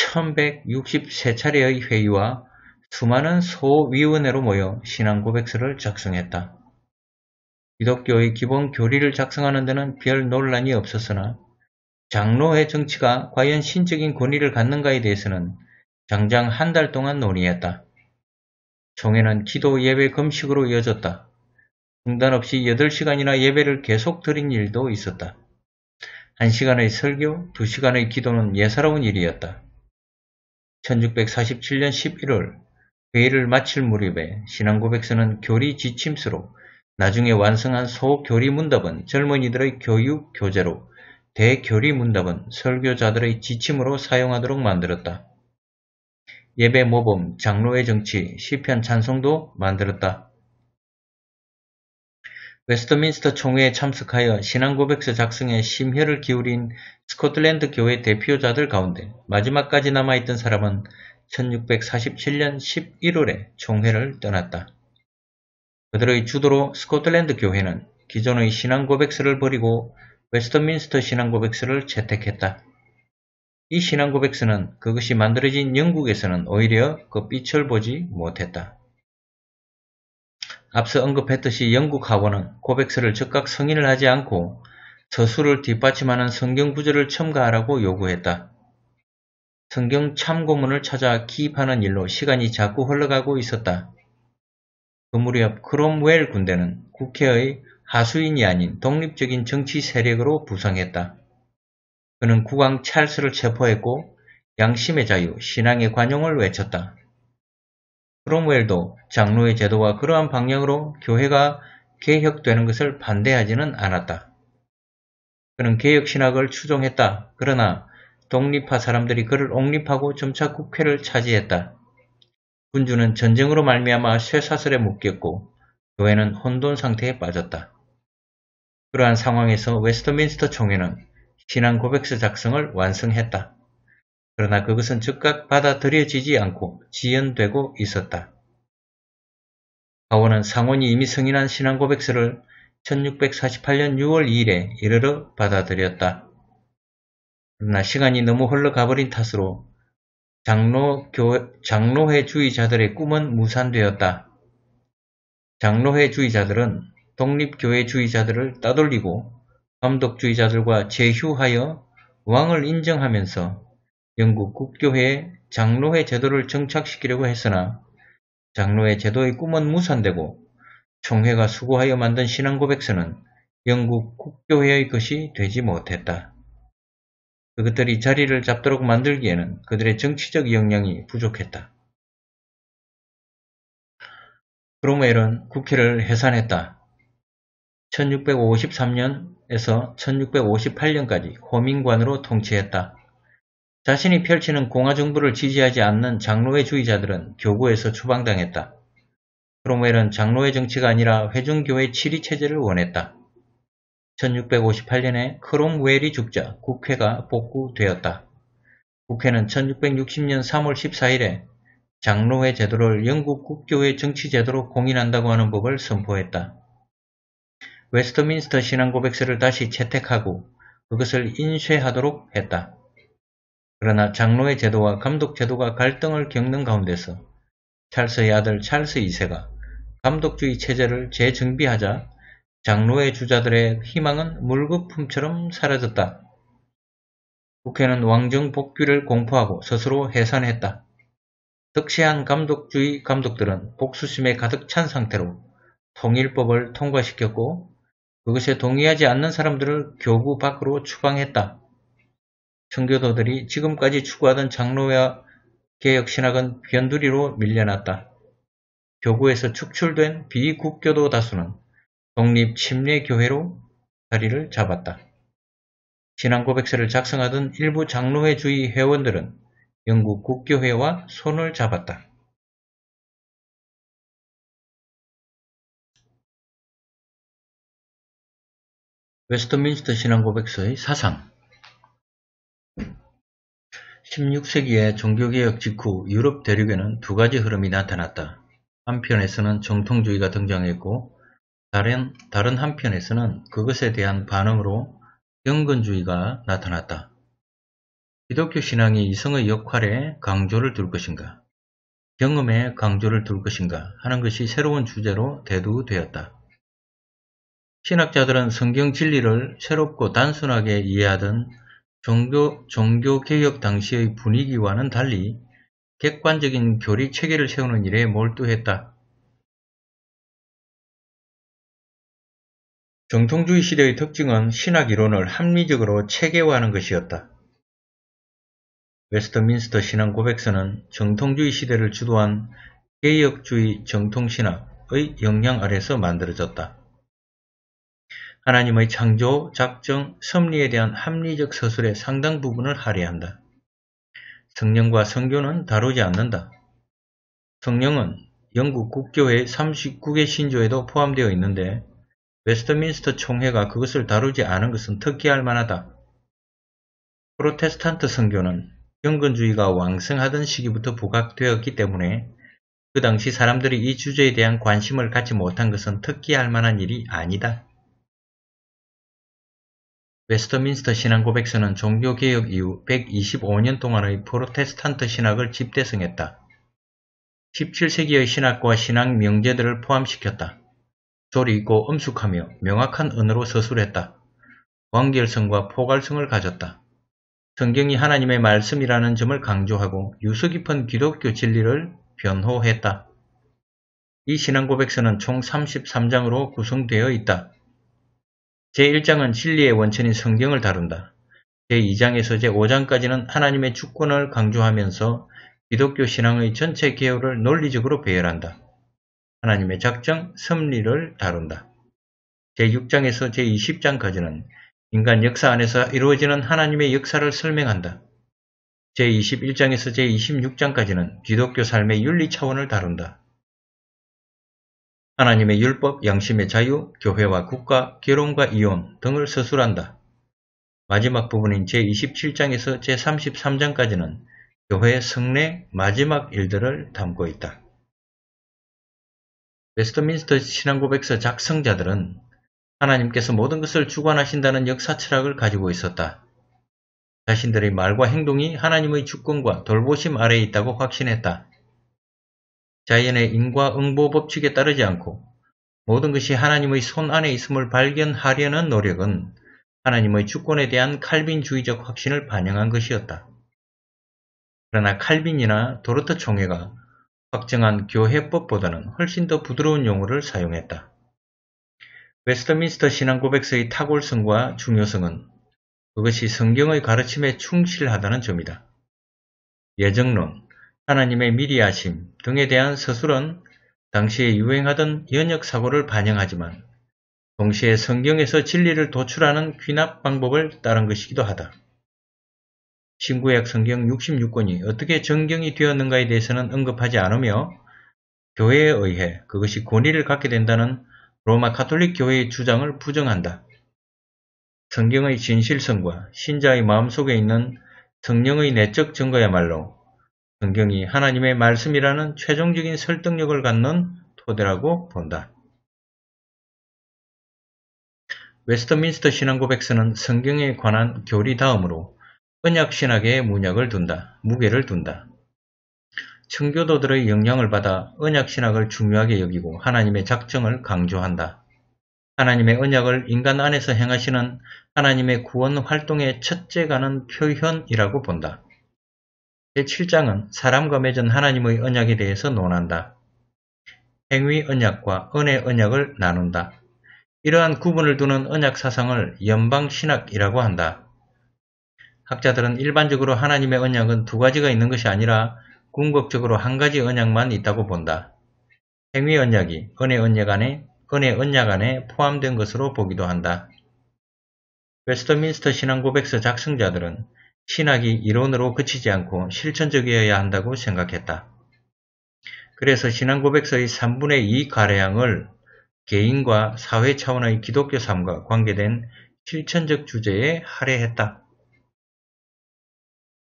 1163차례의 회의와 수많은 소위원회로 모여 신앙고백서를 작성했다. 기독교의 기본 교리를 작성하는 데는 별 논란이 없었으나 장로의 정치가 과연 신적인 권위를 갖는가에 대해서는 장장 한 달 동안 논의했다. 총회는 기도 예배 금식으로 이어졌다. 중단 없이 8시간이나 예배를 계속 드린 일도 있었다. 1시간의 설교, 2시간의 기도는 예사로운 일이었다. 1647년 11월 회의를 마칠 무렵에 신앙고백서는 교리 지침서로 나중에 완성한 소교리 문답은 젊은이들의 교육 교재로 대교리 문답은 설교자들의 지침으로 사용하도록 만들었다. 예배 모범, 장로의 정치, 시편 찬송도 만들었다. 웨스트민스터 총회에 참석하여 신앙고백서 작성에 심혈을 기울인 스코틀랜드 교회 대표자들 가운데 마지막까지 남아있던 사람은 1647년 11월에 총회를 떠났다. 그들의 주도로 스코틀랜드 교회는 기존의 신앙고백서를 버리고 웨스트민스터 신앙고백서를 채택했다. 이 신앙 고백서는 그것이 만들어진 영국에서는 오히려 그 빛을 보지 못했다. 앞서 언급했듯이 영국 학원은 고백서를 즉각 승인을 하지 않고 서술을 뒷받침하는 성경 구절을 첨가하라고 요구했다. 성경 참고문을 찾아 기입하는 일로 시간이 자꾸 흘러가고 있었다. 그 무렵 크롬웰 군대는 국회의 하수인이 아닌 독립적인 정치 세력으로 부상했다. 그는 국왕 찰스를 체포했고 양심의 자유, 신앙의 관용을 외쳤다. 크롬웰도 장로의 제도와 그러한 방향으로 교회가 개혁되는 것을 반대하지는 않았다. 그는 개혁신학을 추종했다. 그러나 독립파 사람들이 그를 옹립하고 점차 국회를 차지했다. 군주는 전쟁으로 말미암아 쇠사슬에 묶였고 교회는 혼돈 상태에 빠졌다. 그러한 상황에서 웨스터민스터 총회는 신앙 고백서 작성을 완성했다. 그러나 그것은 즉각 받아들여지지 않고 지연되고 있었다. 하원은 상원이 이미 승인한 신앙 고백서를 1648년 6월 2일에 이르러 받아들였다. 그러나 시간이 너무 흘러가버린 탓으로 장로 장로회 주의자들의 꿈은 무산되었다. 장로회 주의자들은 독립교회 주의자들을 따돌리고 감독주의자들과 재휴하여 왕을 인정하면서 영국 국교회에 장로회 제도를 정착시키려고 했으나 장로회 제도의 꿈은 무산되고 총회가 수고하여 만든 신앙고백서는 영국 국교회의 것이 되지 못했다. 그것들이 자리를 잡도록 만들기에는 그들의 정치적 역량이 부족했다. 크롬웰은 국회를 해산했다. 1653년에서 1658년까지 호민관으로 통치했다. 자신이 펼치는 공화정부를 지지하지 않는 장로회 주의자들은 교구에서 추방당했다. 크롬웰은 장로회 정치가 아니라 회중교회 치리체제를 원했다. 1658년에 크롬웰이 죽자 국회가 복구되었다. 국회는 1660년 3월 14일에 장로회 제도를 영국 국교회 정치제도로 공인한다고 하는 법을 선포했다. 웨스트민스터 신앙고백서를 다시 채택하고 그것을 인쇄하도록 했다. 그러나 장로의 제도와 감독 제도가 갈등을 겪는 가운데서 찰스의 아들 찰스 2세가 감독주의 체제를 재정비하자 장로의 주자들의 희망은 물거품처럼 사라졌다. 국회는 왕정 복귀를 공포하고 스스로 해산했다. 득세한 감독주의 감독들은 복수심에 가득 찬 상태로 통일법을 통과시켰고 그것에 동의하지 않는 사람들을 교구 밖으로 추방했다. 청교도들이 지금까지 추구하던 장로와 개혁 신학은 변두리로 밀려났다. 교구에서 축출된 비국교도 다수는 독립 침례 교회로 자리를 잡았다. 신앙 고백서를 작성하던 일부 장로회주의 회원들은 영국 국교회와 손을 잡았다. 웨스트민스터 신앙고백서의 사상 1 6세기에 종교개혁 직후 유럽 대륙에는 두 가지 흐름이 나타났다. 한편에서는 정통주의가 등장했고 다른, 다른 한편에서는 그것에 대한 반응으로 경건주의가 나타났다. 기독교 신앙이 이성의 역할에 강조를 둘 것인가 경험에 강조를 둘 것인가 하는 것이 새로운 주제로 대두되었다. 신학자들은 성경 진리를 새롭고 단순하게 이해하던 종교, 종교 개혁 당시의 분위기와는 달리 객관적인 교리 체계를 세우는 일에 몰두했다. 정통주의 시대의 특징은 신학 이론을 합리적으로 체계화하는 것이었다. 웨스트민스터 신앙 고백서는 정통주의 시대를 주도한 개혁주의 정통신학의 영향 아래서 만들어졌다. 하나님의 창조, 작정, 섭리에 대한 합리적 서술의 상당 부분을 할애한다. 성령과 성교는 다루지 않는다. 성령은 영국 국교회 39개 신조에도 포함되어 있는데 웨스트민스터 총회가 그것을 다루지 않은 것은 특기할 만하다. 프로테스탄트 성교는 경건주의가 왕성하던 시기부터 부각되었기 때문에 그 당시 사람들이 이 주제에 대한 관심을 갖지 못한 것은 특기할 만한 일이 아니다. 웨스터민스터 신앙 고백서는 종교개혁 이후 125년 동안의 프로테스탄트 신학을 집대성했다. 17세기의 신학과 신앙 명제들을 포함시켰다. 조리 있고 엄숙하며 명확한 언어로 서술했다. 완결성과 포괄성을 가졌다. 성경이 하나님의 말씀이라는 점을 강조하고 유서 깊은 기독교 진리를 변호했다. 이 신앙 고백서는 총 33장으로 구성되어 있다. 제1장은 진리의 원천인 성경을 다룬다. 제2장에서 제5장까지는 하나님의 주권을 강조하면서 기독교 신앙의 전체 개요를 논리적으로 배열한다. 하나님의 작정, 섭리를 다룬다. 제6장에서 제20장까지는 인간 역사 안에서 이루어지는 하나님의 역사를 설명한다. 제21장에서 제26장까지는 기독교 삶의 윤리 차원을 다룬다. 하나님의 율법, 양심의 자유, 교회와 국가, 결혼과 이혼 등을 서술한다. 마지막 부분인 제27장에서 제33장까지는 교회의 성례 마지막 일들을 담고 있다. 웨스트민스터 신앙고백서 작성자들은 하나님께서 모든 것을 주관하신다는 역사 철학을 가지고 있었다. 자신들의 말과 행동이 하나님의 주권과 돌보심 아래에 있다고 확신했다. 자연의 인과응보 법칙에 따르지 않고 모든 것이 하나님의 손 안에 있음을 발견하려는 노력은 하나님의 주권에 대한 칼빈주의적 확신을 반영한 것이었다. 그러나 칼빈이나 도르트 총회가 확정한 교회법보다는 훨씬 더 부드러운 용어를 사용했다. 웨스트민스터 신앙고백서의 탁월성과 중요성은 그것이 성경의 가르침에 충실하다는 점이다. 예정론, 하나님의 미리 아심 등에 대한 서술은 당시에 유행하던 연역 사고를 반영하지만 동시에 성경에서 진리를 도출하는 귀납 방법을 따른 것이기도 하다. 신구약 성경 66권이 어떻게 정경이 되었는가에 대해서는 언급하지 않으며 교회에 의해 그것이 권위를 갖게 된다는 로마 카톨릭 교회의 주장을 부정한다. 성경의 진실성과 신자의 마음속에 있는 성령의 내적 증거야말로 성경이 하나님의 말씀이라는 최종적인 설득력을 갖는 토대라고 본다. 웨스트민스터 신앙고백서는 성경에 관한 교리 다음으로 언약 신학의 문약을 둔다, 무게를 둔다. 청교도들의 영향을 받아 언약 신학을 중요하게 여기고 하나님의 작정을 강조한다. 하나님의 언약을 인간 안에서 행하시는 하나님의 구원 활동의 첫째 가는 표현이라고 본다. 제7장은 사람과 맺은 하나님의 언약에 대해서 논한다. 행위 언약과 은혜 언약을 나눈다. 이러한 구분을 두는 언약 사상을 연방 신학이라고 한다. 학자들은 일반적으로 하나님의 언약은 두 가지가 있는 것이 아니라 궁극적으로 한 가지 언약만 있다고 본다. 행위 언약이 은혜 언약 안에 은혜 언약 안에 포함된 것으로 보기도 한다. 웨스터민스터 신앙고백서 작성자들은 신학이 이론으로 그치지 않고 실천적이어야 한다고 생각했다. 그래서 신앙고백서의 3분의 2 가량을 개인과 사회 차원의 기독교 삶과 관계된 실천적 주제에 할애했다.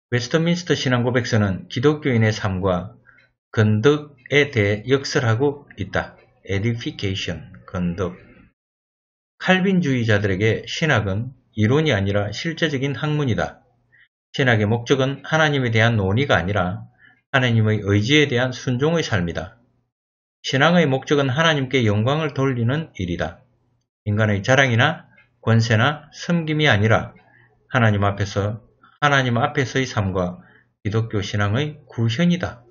웨스트민스터 신앙고백서는 기독교인의 삶과 건덕에 대해 역설하고 있다. edification, 건덕. 칼빈주의자들에게 신학은 이론이 아니라 실제적인 학문이다. 신학의 목적은 하나님에 대한 논의가 아니라 하나님의 의지에 대한 순종의 삶이다. 신앙의 목적은 하나님께 영광을 돌리는 일이다. 인간의 자랑이나 권세나 섬김이 아니라 하나님 앞에서 하나님 앞에서의 삶과 기독교 신앙의 구현이다.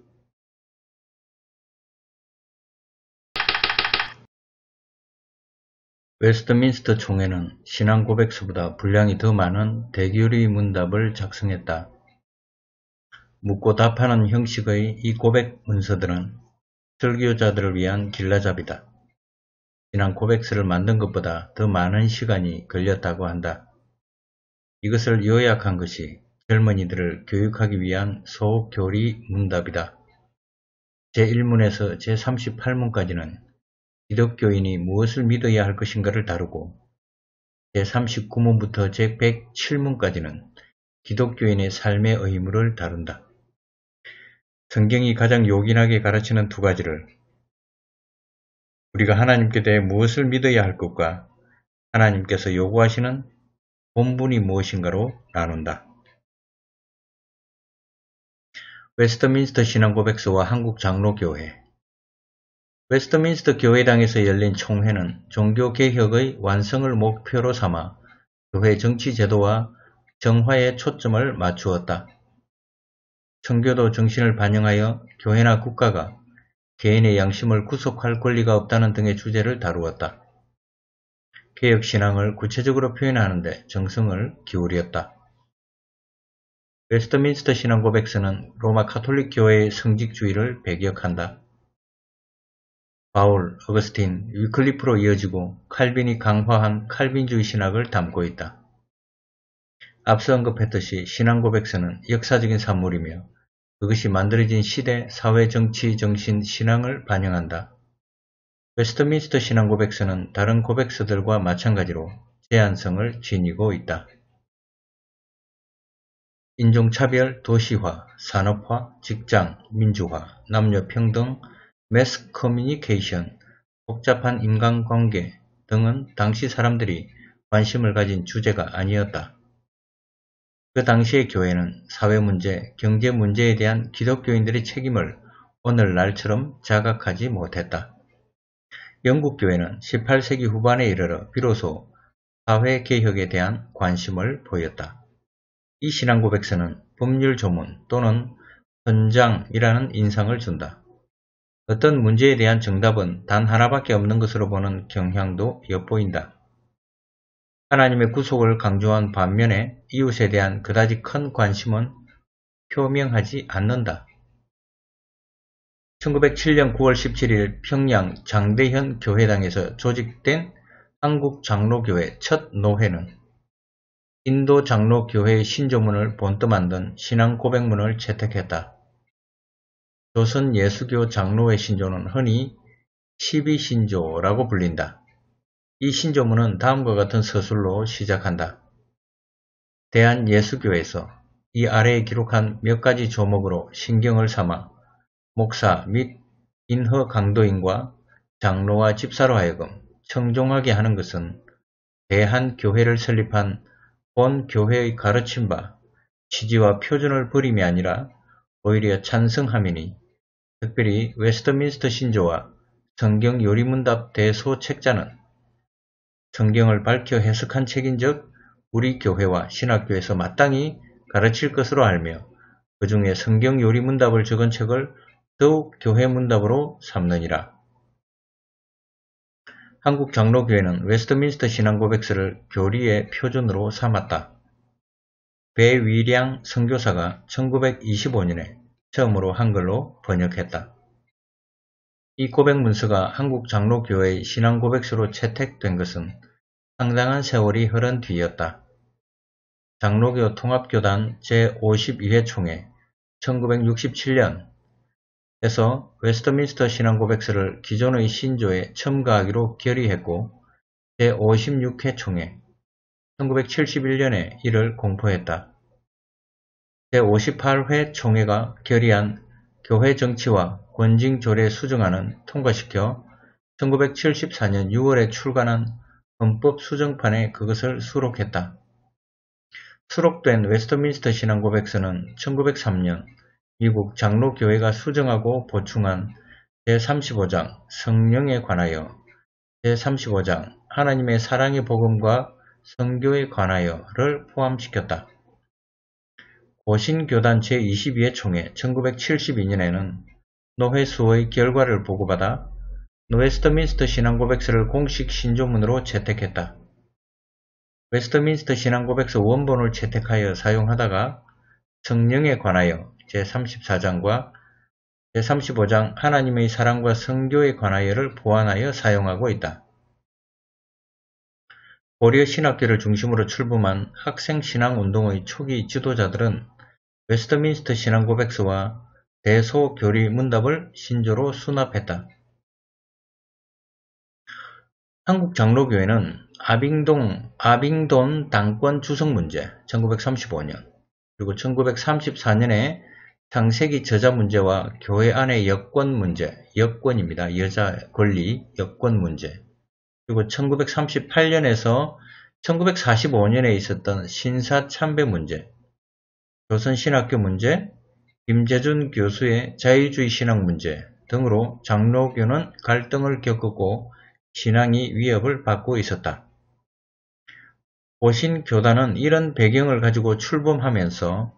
웨스트민스터 총회는 신앙 고백서보다 분량이 더 많은 대교리 문답을 작성했다. 묻고 답하는 형식의 이 고백 문서들은 설교자들을 위한 길라잡이다. 신앙 고백서를 만든 것보다 더 많은 시간이 걸렸다고 한다. 이것을 요약한 것이 젊은이들을 교육하기 위한 소교리 문답이다. 제1문에서 제38문까지는 기독교인이 무엇을 믿어야 할 것인가를 다루고 제39문부터 제107문까지는 기독교인의 삶의 의무를 다룬다. 성경이 가장 요긴하게 가르치는 두 가지를 우리가 하나님께 대해 무엇을 믿어야 할 것과 하나님께서 요구하시는 본분이 무엇인가로 나눈다. 웨스트민스터 신앙고백서와 한국장로교회 웨스트민스터 교회당에서 열린 총회는 종교개혁의 완성을 목표로 삼아 교회 정치제도와 정화에 초점을 맞추었다. 청교도 정신을 반영하여 교회나 국가가 개인의 양심을 구속할 권리가 없다는 등의 주제를 다루었다. 개혁신앙을 구체적으로 표현하는데 정성을 기울였다. 웨스트민스터 신앙고백서는 로마 카톨릭 교회의 성직주의를 배격한다. 바울, 어거스틴, 위클리프로 이어지고 칼빈이 강화한 칼빈주의 신학을 담고 있다. 앞서 언급했듯이 신앙고백서는 역사적인 산물이며 그것이 만들어진 시대, 사회, 정치, 정신, 신앙을 반영한다. 웨스터민스터 신앙고백서는 다른 고백서들과 마찬가지로 제한성을 지니고 있다. 인종차별, 도시화, 산업화, 직장, 민주화, 남녀평등, 매스 커뮤니케이션, 복잡한 인간관계 등은 당시 사람들이 관심을 가진 주제가 아니었다. 그 당시의 교회는 사회 문제, 경제 문제에 대한 기독교인들의 책임을 오늘날처럼 자각하지 못했다. 영국 교회는 18세기 후반에 이르러 비로소 사회 개혁에 대한 관심을 보였다. 이 신앙 고백서는 법률 조문 또는 현장이라는 인상을 준다. 어떤 문제에 대한 정답은 단 하나밖에 없는 것으로 보는 경향도 엿보인다. 하나님의 구속을 강조한 반면에 이웃에 대한 그다지 큰 관심은 표명하지 않는다. 1907년 9월 17일 평양 장대현 교회당에서 조직된 한국 장로교회 첫 노회는 인도 장로교회의 신조문을 본떠 만든 신앙 고백문을 채택했다. 조선 예수교 장로의 신조는 흔히 12신조라고 불린다. 이 신조문은 다음과 같은 서술로 시작한다. 대한예수교에서 이 아래에 기록한 몇 가지 조목으로 신경을 삼아 목사 및 인허 강도인과 장로와 집사로 하여금 청종하게 하는 것은 대한교회를 설립한 본교회의 가르침 과 취지와 표준을 버림이 아니라 오히려 찬성함이니 특별히 웨스트민스터 신조와 성경 요리문답 대소 책자는 성경을 밝혀 해석한 책인적 우리 교회와 신학교에서 마땅히 가르칠 것으로 알며 그 중에 성경 요리 문답을 적은 책을 더욱 교회 문답으로 삼느니라. 한국 장로교회는 웨스트민스터 신앙고백서를 교리의 표준으로 삼았다. 배위량 선교사가 1925년에 처음으로 한글로 번역했다. 이 고백 문서가 한국 장로교회의 신앙 고백서로 채택된 것은 상당한 세월이 흐른 뒤였다. 장로교 통합교단 제52회 총회 1967년 에서 웨스트민스터 신앙 고백서를 기존의 신조에 첨가하기로 결의했고 제56회 총회 1971년에 이를 공포했다. 제5 8회 총회가 결의한 교회 정치와 권징조례 수정안은 통과시켜 1974년 6월에 출간한 헌법 수정판에 그것을 수록했다. 수록된 웨스트민스터 신앙고백서는 1903년 미국 장로교회가 수정하고 보충한 제35장 성령에 관하여 제35장 하나님의 사랑의 복음과 성교에 관하여를 포함시켰다. 오신교단 제22회 총회 1972년에는 노회수의 결과를 보고받아 웨스트민스터 신앙고백서를 공식 신조문으로 채택했다. 웨스트민스터 신앙고백서 원본을 채택하여 사용하다가 성령에 관하여 제34장과 제35장 하나님의 사랑과 성교에 관하여를 보완하여 사용하고 있다. 고려 신학교를 중심으로 출범한 학생신앙운동의 초기 지도자들은 웨스트민스터 신앙 고백서와 대소교리 문답을 신조로 수납했다. 한국 장로교회는 아빙동, 아빙돈 당권 주석 문제 1935년 그리고 1934년에 창세기 저자 문제와 교회 안의 여권 문제, 여권입니다. 여자 권리 여권 문제 그리고 1938년에서 1945년에 있었던 신사 참배 문제 조선 신학교 문제, 김재준 교수의 자유주의 신학 문제 등으로 장로교는 갈등을 겪었고 신앙이 위협을 받고 있었다. 보신 교단은 이런 배경을 가지고 출범하면서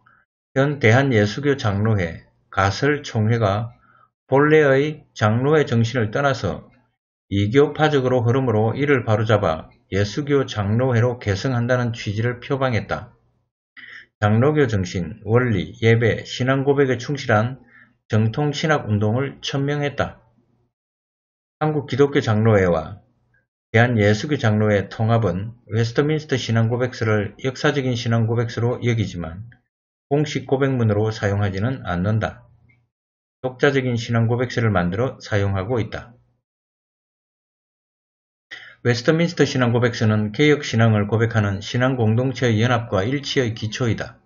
현 대한예수교 장로회, 가설 총회가 본래의 장로회 정신을 떠나서 이교파적으로 흐름으로 이를 바로잡아 예수교 장로회로 계승한다는 취지를 표방했다. 장로교 정신, 원리, 예배, 신앙 고백에 충실한 정통 신학 운동을 천명했다. 한국 기독교 장로회와 대한예수교 장로회 통합은 웨스트민스터 신앙 고백서를 역사적인 신앙 고백서로 여기지만 공식 고백문으로 사용하지는 않는다. 독자적인 신앙 고백서를 만들어 사용하고 있다. 웨스트민스터 신앙고백서는 개혁신앙을 고백하는 신앙공동체의 연합과 일치의 기초이다.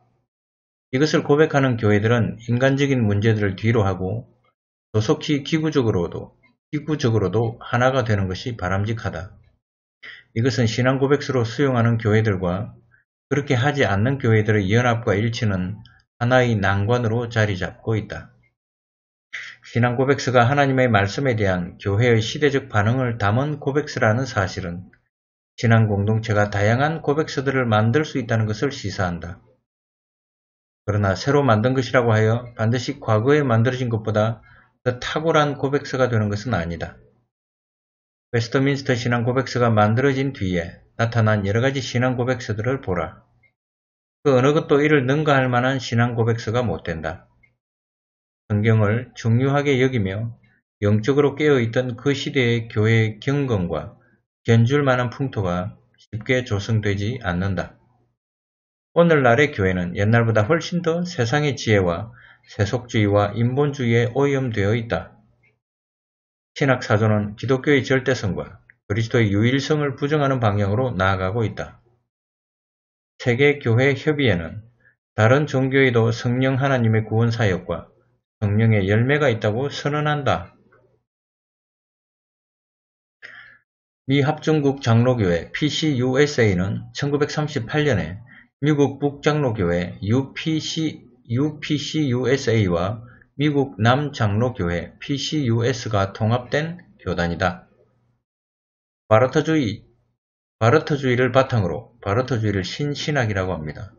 이것을 고백하는 교회들은 인간적인 문제들을 뒤로하고 조속히 기구적으로도 기구적으로도 하나가 되는 것이 바람직하다. 이것은 신앙 고백서로 수용하는 교회들과 그렇게 하지 않는 교회들의 연합과 일치는 하나의 난관으로 자리 잡고 있다. 신앙 고백서가 하나님의 말씀에 대한 교회의 시대적 반응을 담은 고백서라는 사실은 신앙 공동체가 다양한 고백서들을 만들 수 있다는 것을 시사한다. 그러나 새로 만든 것이라고 하여 반드시 과거에 만들어진 것보다 더 탁월한 고백서가 되는 것은 아니다. 웨스터민스터 신앙 고백서가 만들어진 뒤에 나타난 여러 가지 신앙 고백서들을 보라. 그 어느 것도 이를 능가할 만한 신앙 고백서가 못 된다. 성경을 중요하게 여기며 영적으로 깨어있던 그 시대의 교회의 경건과 견줄만한 풍토가 쉽게 조성되지 않는다. 오늘날의 교회는 옛날보다 훨씬 더 세상의 지혜와 세속주의와 인본주의에 오염되어 있다. 신학사조는 기독교의 절대성과 그리스도의 유일성을 부정하는 방향으로 나아가고 있다. 세계교회 협의회는 다른 종교에도 성령 하나님의 구원 사역과 성령의 열매가 있다고 선언한다. 미 합중국 장로교회 PCUSA는 1938년에 미국 북장로교회 UPC, UPCUSA와 미국 남장로교회 PCUS가 통합된 교단이다. 바르터주의, 바르터주의를 바탕으로 바르터주의를 신신학이라고 합니다.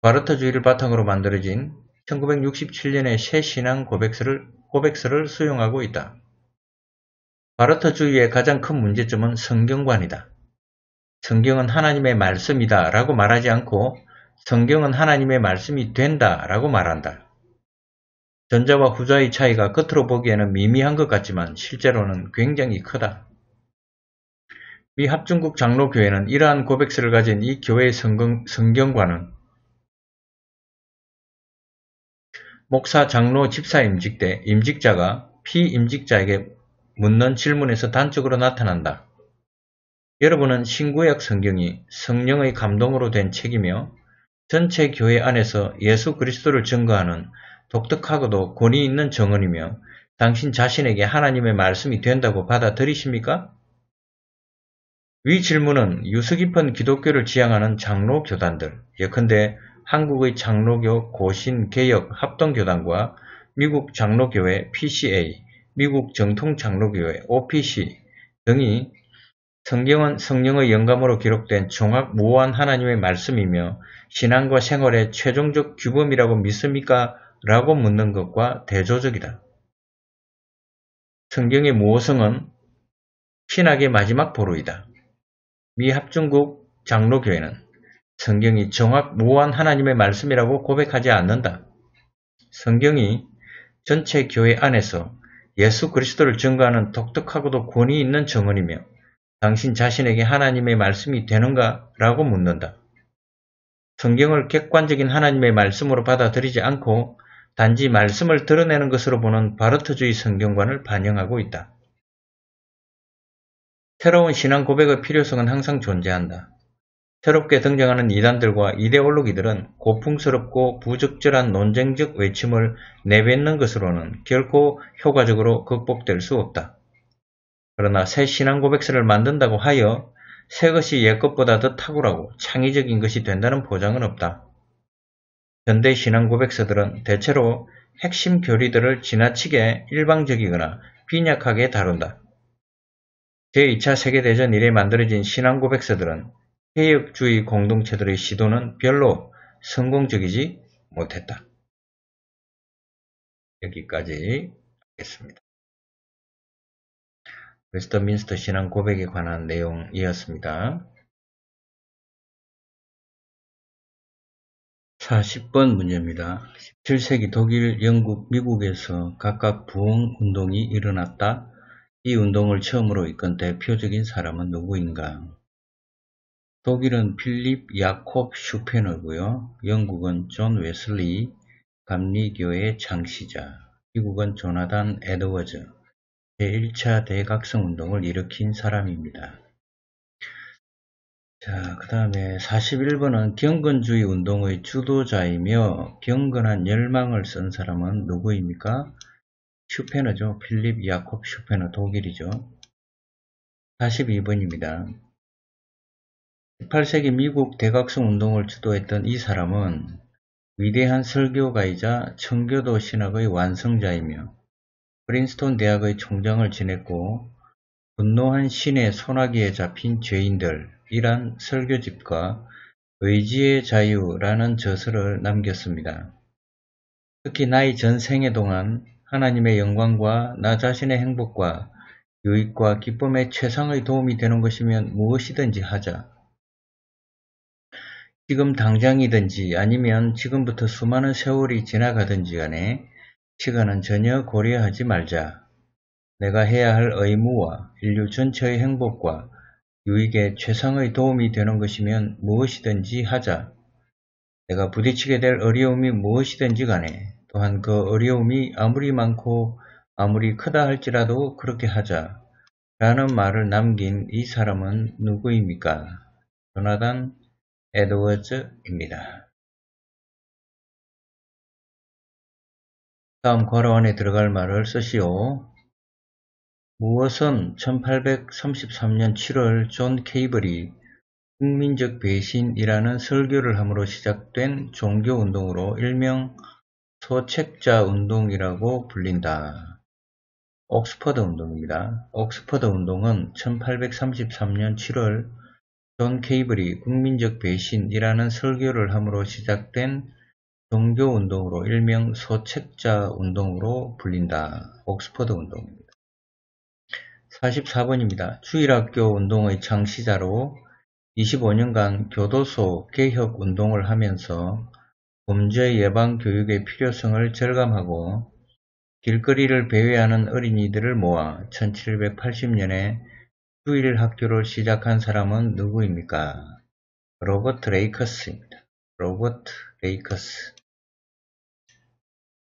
바르터주의를 바탕으로 만들어진 1967년에 새 신앙 고백서를, 고백서를 수용하고 있다. 바르터주의의 가장 큰 문제점은 성경관이다. 성경은 하나님의 말씀이다 라고 말하지 않고 성경은 하나님의 말씀이 된다 라고 말한다. 전자와 후자의 차이가 겉으로 보기에는 미미한 것 같지만 실제로는 굉장히 크다. 미 합중국 장로교회는 이러한 고백서를 가진 이 교회의 성경, 성경관은 목사, 장로, 집사 임직 때 임직자가 피임직자에게 묻는 질문에서 단적으로 나타난다. 여러분은 신구약 성경이 성령의 감동으로 된 책이며 전체 교회 안에서 예수 그리스도를 증거하는 독특하고도 권위 있는 정언이며 당신 자신에게 하나님의 말씀이 된다고 받아들이십니까? 위 질문은 유서 깊은 기독교를 지향하는 장로 교단들, 예컨대 한국의 장로교 고신개혁 합동교단과 미국 장로교회 PCA, 미국 정통장로교회 OPC 등이 성경은 성령의 영감으로 기록된 종합 무한 하나님의 말씀이며 신앙과 생활의 최종적 규범이라고 믿습니까? 라고 묻는 것과 대조적이다. 성경의 모호성은 신학의 마지막 보루이다. 미 합중국 장로교회는 성경이 정확 무한 하나님의 말씀이라고 고백하지 않는다. 성경이 전체 교회 안에서 예수 그리스도를 증거하는 독특하고도 권위 있는 정언이며 당신 자신에게 하나님의 말씀이 되는가? 라고 묻는다. 성경을 객관적인 하나님의 말씀으로 받아들이지 않고 단지 말씀을 드러내는 것으로 보는 바르트주의 성경관을 반영하고 있다. 새로운 신앙 고백의 필요성은 항상 존재한다. 새롭게 등장하는 이단들과 이데올로기들은 고풍스럽고 부적절한 논쟁적 외침을 내뱉는 것으로는 결코 효과적으로 극복될 수 없다. 그러나 새 신앙 고백서를 만든다고 하여 새 것이 옛것보다 더 탁월하고 창의적인 것이 된다는 보장은 없다. 현대 신앙 고백서들은 대체로 핵심 교리들을 지나치게 일방적이거나 빈약하게 다룬다. 제2차 세계대전 이래 만들어진 신앙 고백서들은 해역주의 공동체들의 시도는 별로 성공적이지 못했다. 여기까지 하겠습니다. 웨스터민스터 신앙 고백에 관한 내용이었습니다. 40번 문제입니다. 17세기 독일, 영국, 미국에서 각각 부흥 운동이 일어났다. 이 운동을 처음으로 이끈 대표적인 사람은 누구인가? 독일은 필립 야콥 슈페너고요. 영국은 존 웨슬리 감리교의 창시자, 미국은 조나단 에드워즈, 제1차 대각성 운동을 일으킨 사람입니다. 자, 그 다음에 41번은 경건주의 운동의 주도자이며 경건한 열망을 쓴 사람은 누구입니까? 슈페너죠. 필립 야콥 슈페너 독일이죠. 42번입니다. 18세기 미국 대각성 운동을 주도했던 이 사람은 위대한 설교가이자 청교도 신학의 완성자이며 프린스톤 대학의 총장을 지냈고 분노한 신의 소나기에 잡힌 죄인들이란 설교집과 의지의 자유라는 저서를 남겼습니다. 특히 나의 전 생애 동안 하나님의 영광과 나 자신의 행복과 유익과 기쁨의 최상의 도움이 되는 것이면 무엇이든지 하자. 지금 당장이든지 아니면 지금부터 수많은 세월이 지나가든지 간에 시간은 전혀 고려하지 말자. 내가 해야 할 의무와 인류 전체의 행복과 유익에 최상의 도움이 되는 것이면 무엇이든지 하자. 내가 부딪히게 될 어려움이 무엇이든지 간에 또한 그 어려움이 아무리 많고 아무리 크다 할지라도 그렇게 하자. 라는 말을 남긴 이 사람은 누구입니까? 조나단 에드워즈입니다. 다음 괄호 안에 들어갈 말을 쓰시오. 무엇은 1833년 7월 존 케이블이 국민적 배신이라는 설교를 함으로 시작된 종교운동으로 일명 소책자 운동이라고 불린다. 옥스퍼드 운동입니다. 옥스퍼드 운동은 1833년 7월 존 케이블이 국민적 배신이라는 설교를 함으로 시작된 종교 운동으로 일명 소책자 운동으로 불린다. 옥스퍼드 운동입니다. 44번입니다. 주일학교 운동의 창시자로 25년간 교도소 개혁 운동을 하면서 범죄 예방 교육의 필요성을 절감하고 길거리를 배회하는 어린이들을 모아 1780년에 휴일 학교를 시작한 사람은 누구입니까? 로버트 레이커스입니다. 로버트 레이커스.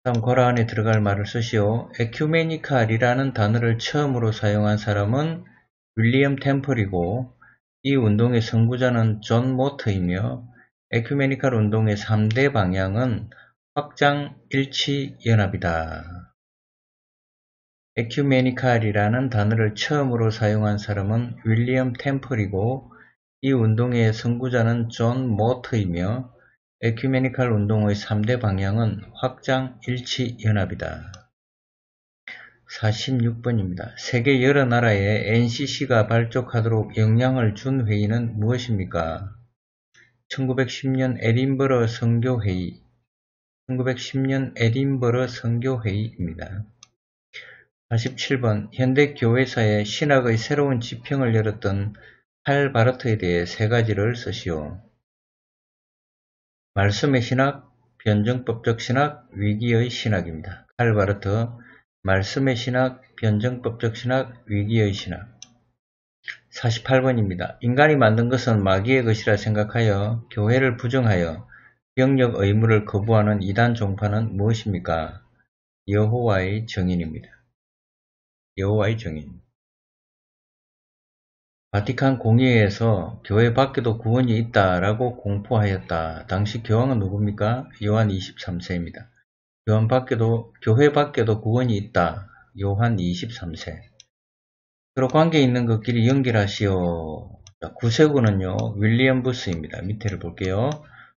다음 고라 안에 들어갈 말을 쓰시오. 에큐메니칼이라는 단어를 처음으로 사용한 사람은 윌리엄 템플이고 이 운동의 선구자는 존 모트이며 에큐메니칼 운동의 3대 방향은 확장 일치 연합이다. 에큐메니칼이라는 단어를 처음으로 사용한 사람은 윌리엄 템플이고 이 운동의 선구자는 존 모트이며 에큐메니칼 운동의 3대 방향은 확장, 일치, 연합이다. 46번입니다. 세계 여러 나라에 NCC가 발족하도록 영향을 준 회의는 무엇입니까? 1910년 에딘버러 선교회의 1910년 에딘버러 선교회의입니다. 47번 현대 교회사의 신학의 새로운 지평을 열었던 칼 바르트에 대해 세 가지를 쓰시오. 말씀의 신학, 변증법적 신학, 위기의 신학입니다. 칼 바르트, 말씀의 신학, 변증법적 신학, 위기의 신학 48번입니다. 인간이 만든 것은 마귀의 것이라 생각하여 교회를 부정하여 영역 의무를 거부하는 이단 종파는 무엇입니까? 여호와의 정인입니다. 여호와의 증인 바티칸 공의회에서 교회 밖에도 구원이 있다라고 공포하였다. 당시 교황은 누굽니까? 요한 23세입니다. 교황 밖에도, 교회 밖에도 구원이 있다. 요한 23세. 서로 관계 있는 것끼리 연결하시오. 구세군은요 윌리엄 부스입니다. 밑에를 볼게요.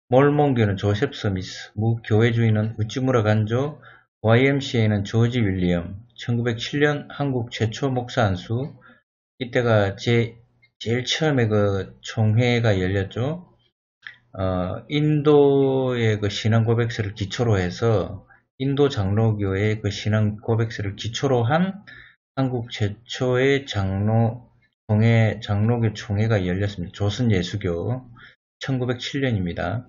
몰몬교는 조셉 서미스, 무교회 주인은 우찌무라 간조, YMCA는 조지 윌리엄, 1907년 한국 최초 목사 안수 이때가 제, 제일 처음에 그 총회가 열렸죠. 어, 인도의 그 신앙 고백서를 기초로 해서 인도 장로교의 그 신앙 고백서를 기초로 한 한국 최초의 장로 총회 장로교 총회가 열렸습니다. 조선 예수교 1907년입니다.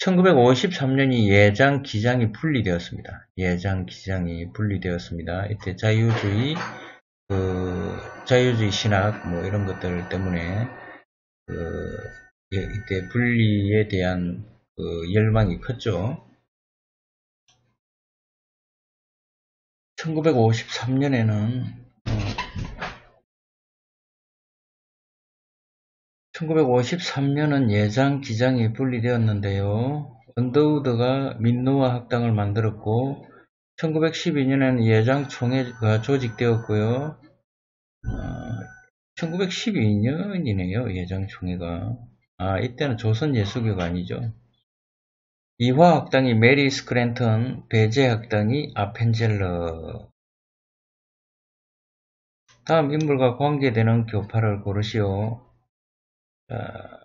1953년이 예장 기장이 분리되었습니다. 예장 기장이 분리되었습니다. 이때 자유주의 그 자유주의 신학 뭐 이런 것들 때문에 그 예, 이때 분리에 대한 그 열망이 컸죠. 1953년에는 1953년은 예장, 기장이 분리되었는데요. 언더우드가 민노아 학당을 만들었고 1912년에는 예장 총회가 조직되었고요. 1912년이네요. 아, 예장 총회가. 아 이때는 조선예수교가 아니죠. 이화학당이 메리 스크랜턴, 배제학당이 아펜젤러 다음 인물과 관계되는 교파를 고르시오. 어,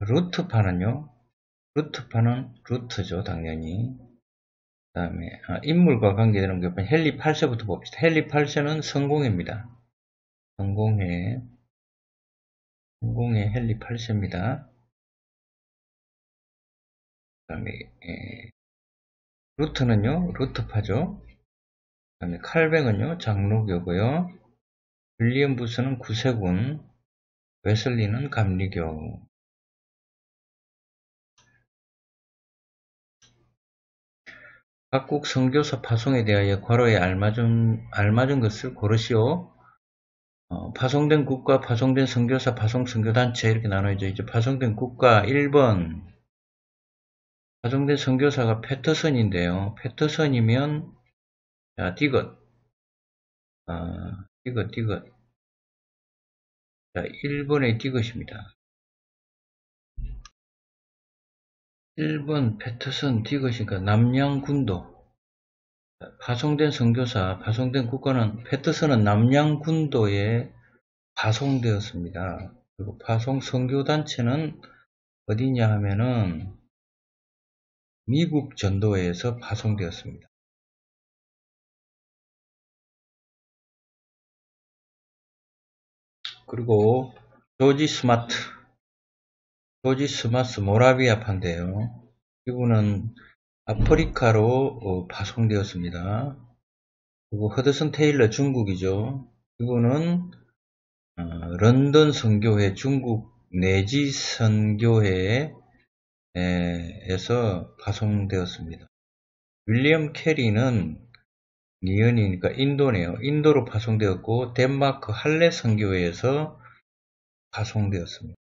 루트파는요. 루트파는 루트죠. 당연히. 그 다음에 아, 어, 인물과 관계되는 게 헨리 8세부터 봅시다. 헨리 8세는 성공입니다. 성공의 성공의 헨리 8세입니다. 그 다음에 에, 예. 루트는요. 루트파죠. 그 다음에 칼뱅은요. 장로교고요. 윌리엄 부스는 구세군 웨슬리는 감리교 각국 선교사 파송에 대하여 과로에 알맞은, 알맞은 것을 고르시오. 어, 파송된 국가, 파송된 선교사, 파송 선교단체 이렇게 나눠져 있죠. 파송된 국가 1번 파송된 선교사가 패터선인데요. 패터선이면 자, 디귿 아, 디귿, 디귿 자, 1번에 디귿입니다. 1번 패터슨 디귿이니까 남양군도 파송된 선교사, 파송된 국가는 패터슨은 남양군도에 파송되었습니다. 그리고 파송 선교단체는 어디냐 하면은 미국 전도에서 파송되었습니다. 그리고 조지 스마트 조지 스마트 모라비아 판데요 이분은 아프리카로 어, 파송되었습니다 그리고 허드슨 테일러 중국이죠 이분은 어, 런던 선교회 중국 내지 선교회에서 파송되었습니다 윌리엄 캐리는 니은이니까 인도네요. 인도로 파송되었고 덴마크 할레 선교회에서 파송되었습니다.